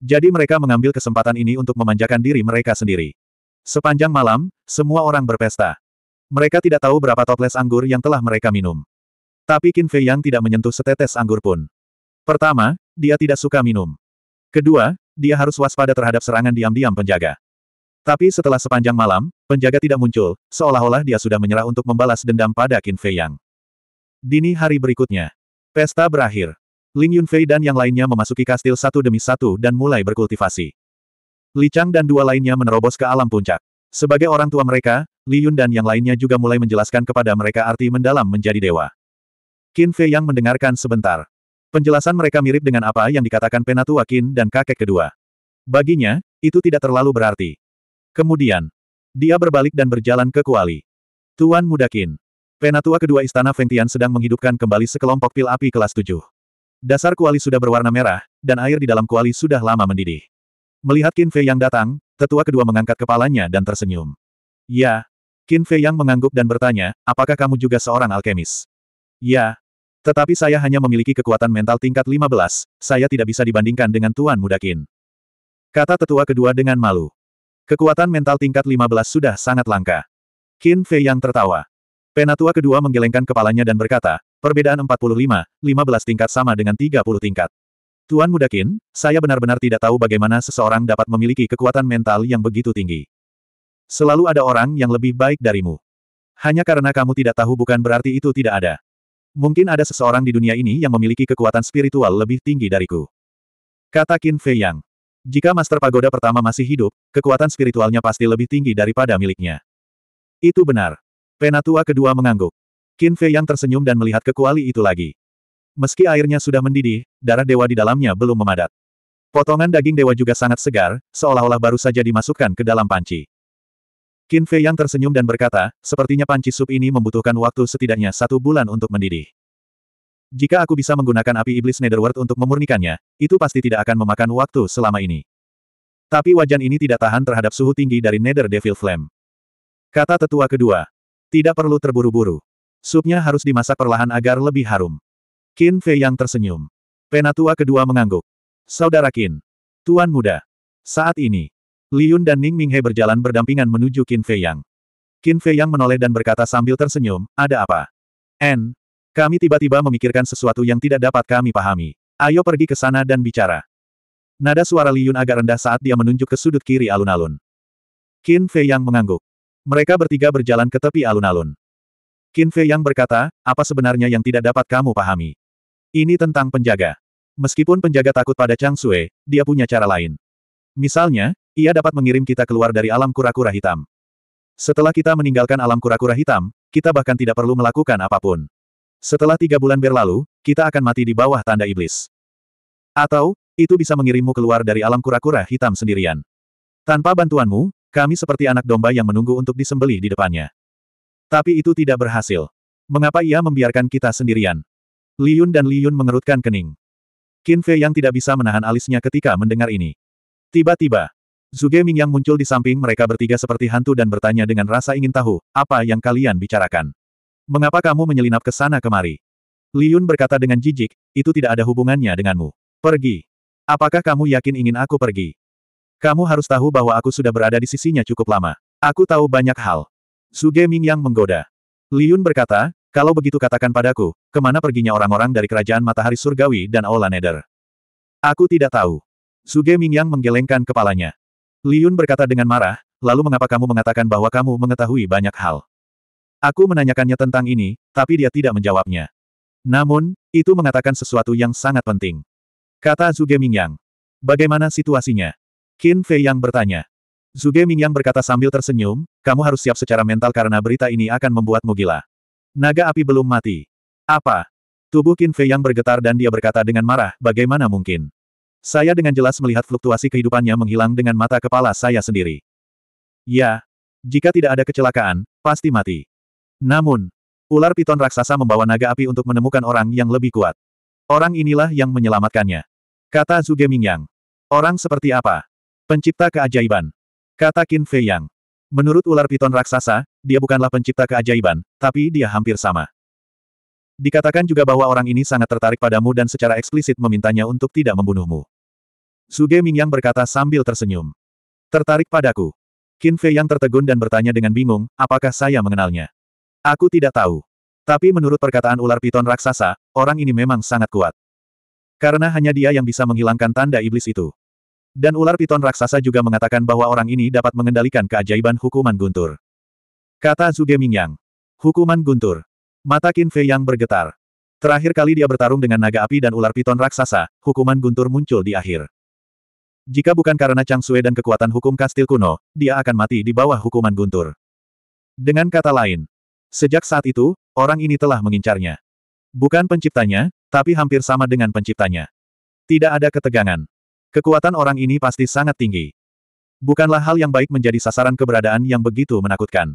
Jadi mereka mengambil kesempatan ini untuk memanjakan diri mereka sendiri. Sepanjang malam, semua orang berpesta. Mereka tidak tahu berapa toples anggur yang telah mereka minum. Tapi Qin Fei Yang tidak menyentuh setetes anggur pun. Pertama, dia tidak suka minum. Kedua, dia harus waspada terhadap serangan diam-diam penjaga. Tapi setelah sepanjang malam, penjaga tidak muncul, seolah-olah dia sudah menyerah untuk membalas dendam pada Qin Fei Yang. Dini hari berikutnya, pesta berakhir. Ling Yunfei dan yang lainnya memasuki kastil satu demi satu dan mulai berkultivasi. Li Chang dan dua lainnya menerobos ke alam puncak. Sebagai orang tua mereka, Li Yun dan yang lainnya juga mulai menjelaskan kepada mereka arti mendalam menjadi dewa. Qin Fei Yang mendengarkan sebentar. Penjelasan mereka mirip dengan apa yang dikatakan Penatu Wakin dan kakek kedua. Baginya, itu tidak terlalu berarti. Kemudian, dia berbalik dan berjalan ke Kuali. Tuan Mudakin. Penatua kedua istana Fengtian sedang menghidupkan kembali sekelompok pil api kelas 7. Dasar kuali sudah berwarna merah, dan air di dalam kuali sudah lama mendidih. Melihat Qin Fei yang datang, tetua kedua mengangkat kepalanya dan tersenyum. Ya. Qin Fei yang mengangguk dan bertanya, apakah kamu juga seorang alkemis? Ya, tetapi saya hanya memiliki kekuatan mental tingkat 15, saya tidak bisa dibandingkan dengan Tuan Mudakin. Kata tetua kedua dengan malu. Kekuatan mental tingkat 15 sudah sangat langka. Qin Fei yang tertawa. Penatua kedua menggelengkan kepalanya dan berkata, perbedaan 45, 15 tingkat sama dengan 30 tingkat. Tuan Mudakin, saya benar-benar tidak tahu bagaimana seseorang dapat memiliki kekuatan mental yang begitu tinggi. Selalu ada orang yang lebih baik darimu. Hanya karena kamu tidak tahu bukan berarti itu tidak ada. Mungkin ada seseorang di dunia ini yang memiliki kekuatan spiritual lebih tinggi dariku. Kata Qin Fei Yang. Jika Master Pagoda pertama masih hidup, kekuatan spiritualnya pasti lebih tinggi daripada miliknya. Itu benar. Penatua kedua mengangguk. Qin Fei Yang tersenyum dan melihat ke kuali itu lagi. Meski airnya sudah mendidih, darah dewa di dalamnya belum memadat. Potongan daging dewa juga sangat segar, seolah-olah baru saja dimasukkan ke dalam panci. Qin Fei yang tersenyum dan berkata, sepertinya panci sup ini membutuhkan waktu setidaknya satu bulan untuk mendidih. Jika aku bisa menggunakan api iblis Netherworld untuk memurnikannya, itu pasti tidak akan memakan waktu selama ini. Tapi wajan ini tidak tahan terhadap suhu tinggi dari Nether Devil Flame. Kata tetua kedua. Tidak perlu terburu-buru. Supnya harus dimasak perlahan agar lebih harum. Qin Fei yang tersenyum. Penatua kedua mengangguk. Saudara Qin. Tuan muda. Saat ini, Liun dan Ning Minghe berjalan berdampingan menuju Qin Fei Yang. Qin Fei Yang menoleh dan berkata sambil tersenyum, ada apa? N. Kami tiba-tiba memikirkan sesuatu yang tidak dapat kami pahami. Ayo pergi ke sana dan bicara. Nada suara Liun agak rendah saat dia menunjuk ke sudut kiri alun-alun. Qin Fei Yang mengangguk. Mereka bertiga berjalan ke tepi alun-alun. Qin Fei Yang berkata, apa sebenarnya yang tidak dapat kamu pahami? Ini tentang penjaga. Meskipun penjaga takut pada Chang Sue, dia punya cara lain. Misalnya, ia dapat mengirim kita keluar dari alam kura-kura hitam. Setelah kita meninggalkan alam kura-kura hitam, kita bahkan tidak perlu melakukan apapun. Setelah tiga bulan berlalu, kita akan mati di bawah tanda iblis. Atau, itu bisa mengirimmu keluar dari alam kura-kura hitam sendirian. Tanpa bantuanmu, kami seperti anak domba yang menunggu untuk disembelih di depannya. Tapi itu tidak berhasil. Mengapa ia membiarkan kita sendirian? Liyun dan Liyun mengerutkan kening. Qin Fei yang tidak bisa menahan alisnya ketika mendengar ini. Tiba-tiba, Zuge yang muncul di samping mereka bertiga seperti hantu dan bertanya dengan rasa ingin tahu, apa yang kalian bicarakan? Mengapa kamu menyelinap ke sana kemari? Liun berkata dengan jijik, itu tidak ada hubungannya denganmu. Pergi. Apakah kamu yakin ingin aku pergi? Kamu harus tahu bahwa aku sudah berada di sisinya cukup lama. Aku tahu banyak hal. Suge yang menggoda. Liun berkata, kalau begitu katakan padaku, kemana perginya orang-orang dari kerajaan matahari surgawi dan Aula Nether? Aku tidak tahu. Suge Mingyang menggelengkan kepalanya. Liun berkata dengan marah, lalu mengapa kamu mengatakan bahwa kamu mengetahui banyak hal? Aku menanyakannya tentang ini, tapi dia tidak menjawabnya. Namun, itu mengatakan sesuatu yang sangat penting. Kata Zuge Mingyang. Bagaimana situasinya? Qin Fei Yang bertanya. Zuge Mingyang berkata sambil tersenyum, kamu harus siap secara mental karena berita ini akan membuatmu gila. Naga api belum mati. Apa? Tubuh Qin Fei Yang bergetar dan dia berkata dengan marah, bagaimana mungkin? Saya dengan jelas melihat fluktuasi kehidupannya menghilang dengan mata kepala saya sendiri. Ya, jika tidak ada kecelakaan, pasti mati. Namun, ular piton raksasa membawa naga api untuk menemukan orang yang lebih kuat. Orang inilah yang menyelamatkannya. Kata Zuge Mingyang. Orang seperti apa? Pencipta keajaiban. Kata Qin Fei Yang. Menurut ular piton raksasa, dia bukanlah pencipta keajaiban, tapi dia hampir sama. Dikatakan juga bahwa orang ini sangat tertarik padamu dan secara eksplisit memintanya untuk tidak membunuhmu. Suge Mingyang berkata sambil tersenyum. Tertarik padaku. Qin Fei yang tertegun dan bertanya dengan bingung, apakah saya mengenalnya? Aku tidak tahu. Tapi menurut perkataan ular piton raksasa, orang ini memang sangat kuat. Karena hanya dia yang bisa menghilangkan tanda iblis itu. Dan ular piton raksasa juga mengatakan bahwa orang ini dapat mengendalikan keajaiban hukuman guntur. Kata Zuge Mingyang. Hukuman guntur. Mata Qin Fei yang bergetar. Terakhir kali dia bertarung dengan naga api dan ular piton raksasa, hukuman guntur muncul di akhir. Jika bukan karena Chang Sue dan kekuatan hukum kastil kuno, dia akan mati di bawah hukuman guntur. Dengan kata lain, sejak saat itu, orang ini telah mengincarnya. Bukan penciptanya, tapi hampir sama dengan penciptanya. Tidak ada ketegangan. Kekuatan orang ini pasti sangat tinggi. Bukanlah hal yang baik menjadi sasaran keberadaan yang begitu menakutkan.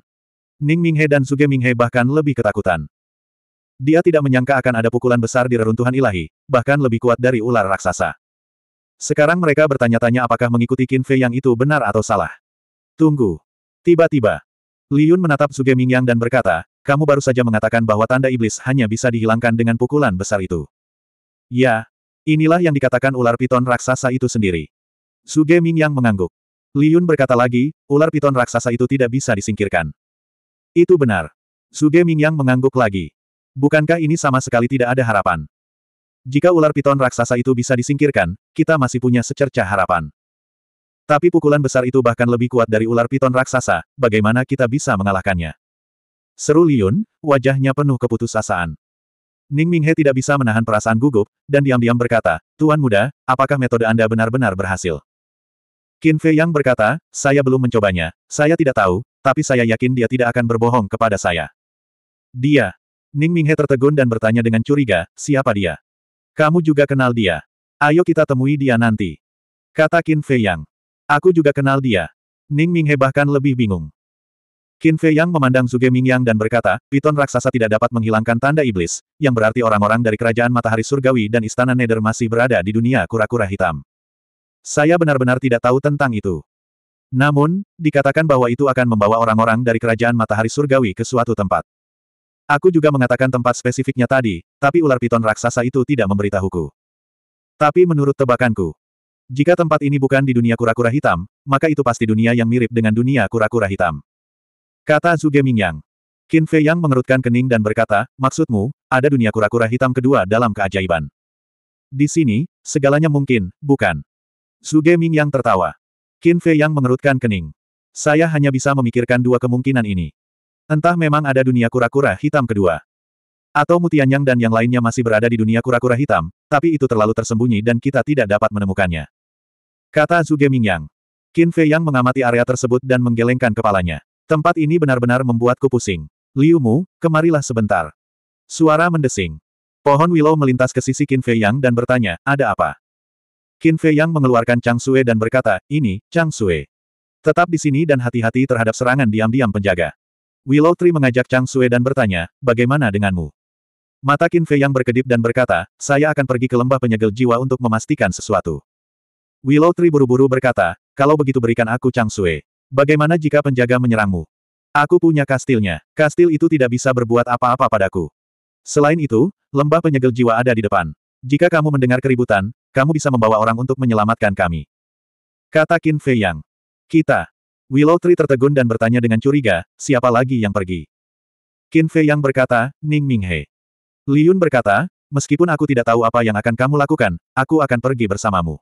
Ning Minghe dan Suge Minghe bahkan lebih ketakutan. Dia tidak menyangka akan ada pukulan besar di reruntuhan ilahi, bahkan lebih kuat dari ular raksasa. Sekarang mereka bertanya-tanya apakah mengikuti Qin Fei yang itu benar atau salah. Tunggu. Tiba-tiba. Liun menatap Zuge Mingyang dan berkata, kamu baru saja mengatakan bahwa tanda iblis hanya bisa dihilangkan dengan pukulan besar itu. Ya, inilah yang dikatakan ular piton raksasa itu sendiri. Zuge Mingyang mengangguk. Liun berkata lagi, ular piton raksasa itu tidak bisa disingkirkan. Itu benar. Zuge Mingyang mengangguk lagi. Bukankah ini sama sekali tidak ada harapan? Jika ular piton raksasa itu bisa disingkirkan, kita masih punya secercah harapan. Tapi pukulan besar itu bahkan lebih kuat dari ular piton raksasa, bagaimana kita bisa mengalahkannya? Seru Liun, wajahnya penuh keputusasaan. Ning Minghe tidak bisa menahan perasaan gugup, dan diam-diam berkata, Tuan muda, apakah metode Anda benar-benar berhasil? Qin Fei Yang berkata, saya belum mencobanya, saya tidak tahu, tapi saya yakin dia tidak akan berbohong kepada saya. Dia. Ning Minghe tertegun dan bertanya dengan curiga, siapa dia? Kamu juga kenal dia. Ayo kita temui dia nanti. Kata Qin Fei Yang. Aku juga kenal dia. Ning Ming bahkan lebih bingung. Qin Fei Yang memandang Zuge Yang dan berkata, piton raksasa tidak dapat menghilangkan tanda iblis, yang berarti orang-orang dari kerajaan matahari surgawi dan istana Nether masih berada di dunia kura-kura hitam. Saya benar-benar tidak tahu tentang itu. Namun, dikatakan bahwa itu akan membawa orang-orang dari kerajaan matahari surgawi ke suatu tempat. Aku juga mengatakan tempat spesifiknya tadi, tapi ular piton raksasa itu tidak memberitahuku. Tapi menurut tebakanku, jika tempat ini bukan di dunia kura-kura hitam, maka itu pasti dunia yang mirip dengan dunia kura-kura hitam. Kata Zuge Mingyang. Qin Fei Yang mengerutkan kening dan berkata, maksudmu, ada dunia kura-kura hitam kedua dalam keajaiban. Di sini, segalanya mungkin, bukan. Zuge Mingyang tertawa. Qin Fei Yang mengerutkan kening. Saya hanya bisa memikirkan dua kemungkinan ini. Entah memang ada dunia kura-kura hitam kedua. Atau Mutianyang dan yang lainnya masih berada di dunia kura-kura hitam, tapi itu terlalu tersembunyi dan kita tidak dapat menemukannya. Kata Zuge Mingyang. Qin Fei Yang mengamati area tersebut dan menggelengkan kepalanya. Tempat ini benar-benar membuatku pusing. Liu Mu, kemarilah sebentar. Suara mendesing. Pohon Willow melintas ke sisi Qin Fei Yang dan bertanya, ada apa? Qin Fei Yang mengeluarkan Chang Sue dan berkata, ini, Chang Sue. Tetap di sini dan hati-hati terhadap serangan diam-diam penjaga. Willow Tree mengajak Chang Sue dan bertanya, bagaimana denganmu? Mata Qin Fei yang berkedip dan berkata, saya akan pergi ke lembah penyegel jiwa untuk memastikan sesuatu. Willow Tree buru-buru berkata, kalau begitu berikan aku Chang Sue. Bagaimana jika penjaga menyerangmu? Aku punya kastilnya. Kastil itu tidak bisa berbuat apa-apa padaku. Selain itu, lembah penyegel jiwa ada di depan. Jika kamu mendengar keributan, kamu bisa membawa orang untuk menyelamatkan kami. Kata Qin Fei Yang. Kita, Willow Tree tertegun dan bertanya dengan curiga, siapa lagi yang pergi? Qin Fei yang berkata, Ning Ming Minghe. Yun berkata, meskipun aku tidak tahu apa yang akan kamu lakukan, aku akan pergi bersamamu.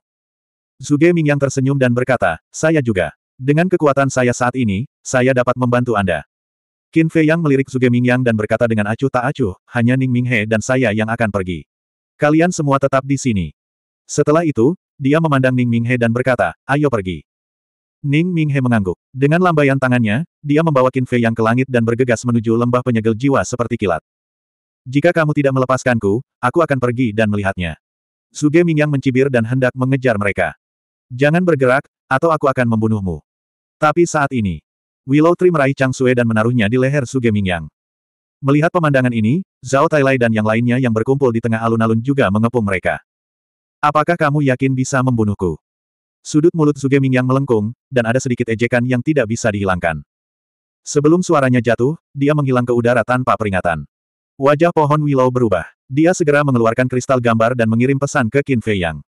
Zuge Ming yang tersenyum dan berkata, saya juga. Dengan kekuatan saya saat ini, saya dapat membantu Anda. Qin Fei yang melirik Zuge Ming yang dan berkata dengan acuh tak acuh, hanya Ning Ming He dan saya yang akan pergi. Kalian semua tetap di sini. Setelah itu, dia memandang Ning Ming He dan berkata, ayo pergi. Ning Minghe mengangguk. Dengan lambaian tangannya, dia membawa Qin Fei yang ke langit dan bergegas menuju lembah penyegel jiwa seperti kilat. Jika kamu tidak melepaskanku, aku akan pergi dan melihatnya. Suge Mingyang mencibir dan hendak mengejar mereka. Jangan bergerak, atau aku akan membunuhmu. Tapi saat ini, Willow Tree meraih Chang Sue dan menaruhnya di leher Suge Mingyang. Melihat pemandangan ini, Zhao Tailai dan yang lainnya yang berkumpul di tengah alun-alun juga mengepung mereka. Apakah kamu yakin bisa membunuhku? Sudut mulut Ming yang melengkung, dan ada sedikit ejekan yang tidak bisa dihilangkan. Sebelum suaranya jatuh, dia menghilang ke udara tanpa peringatan. Wajah pohon Willow berubah. Dia segera mengeluarkan kristal gambar dan mengirim pesan ke Qin Fei Yang.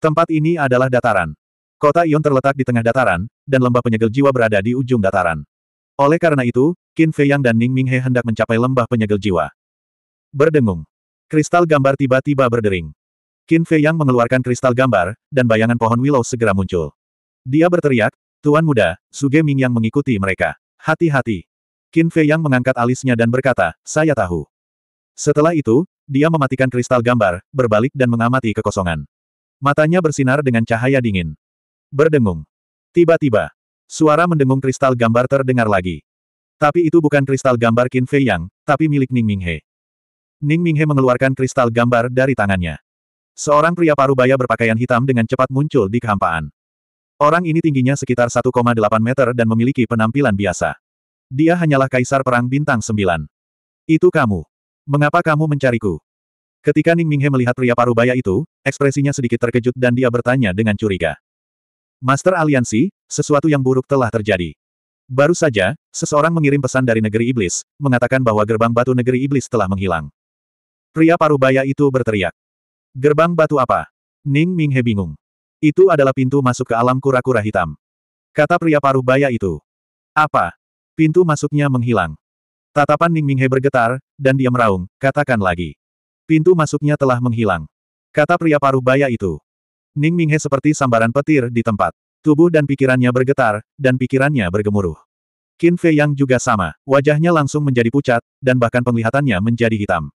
Tempat ini adalah dataran. Kota Ion terletak di tengah dataran, dan lembah penyegel jiwa berada di ujung dataran. Oleh karena itu, Qin Fei Yang dan Ning Ming He hendak mencapai lembah penyegel jiwa. Berdengung. Kristal gambar tiba-tiba berdering. Qin Fei Yang mengeluarkan kristal gambar, dan bayangan pohon willow segera muncul. Dia berteriak, Tuan muda, Suge Ming yang mengikuti mereka. Hati-hati. Qin Fei Yang mengangkat alisnya dan berkata, saya tahu. Setelah itu, dia mematikan kristal gambar, berbalik dan mengamati kekosongan. Matanya bersinar dengan cahaya dingin. Berdengung. Tiba-tiba, suara mendengung kristal gambar terdengar lagi. Tapi itu bukan kristal gambar Qin Fei Yang, tapi milik Ning Minghe. Ning Minghe mengeluarkan kristal gambar dari tangannya. Seorang pria parubaya berpakaian hitam dengan cepat muncul di kehampaan. Orang ini tingginya sekitar 1,8 meter dan memiliki penampilan biasa. Dia hanyalah kaisar perang bintang 9. Itu kamu. Mengapa kamu mencariku? Ketika Ning Minghe melihat pria parubaya itu, ekspresinya sedikit terkejut dan dia bertanya dengan curiga. Master Aliansi, sesuatu yang buruk telah terjadi. Baru saja, seseorang mengirim pesan dari negeri iblis, mengatakan bahwa gerbang batu negeri iblis telah menghilang. Pria parubaya itu berteriak. Gerbang batu apa? Ning Minghe bingung. Itu adalah pintu masuk ke alam kura-kura hitam. Kata pria paruh baya itu. Apa? Pintu masuknya menghilang. Tatapan Ning Minghe bergetar, dan dia meraung, katakan lagi. Pintu masuknya telah menghilang. Kata pria paruh baya itu. Ning Minghe seperti sambaran petir di tempat. Tubuh dan pikirannya bergetar, dan pikirannya bergemuruh. Qin Fei Yang juga sama, wajahnya langsung menjadi pucat, dan bahkan penglihatannya menjadi hitam.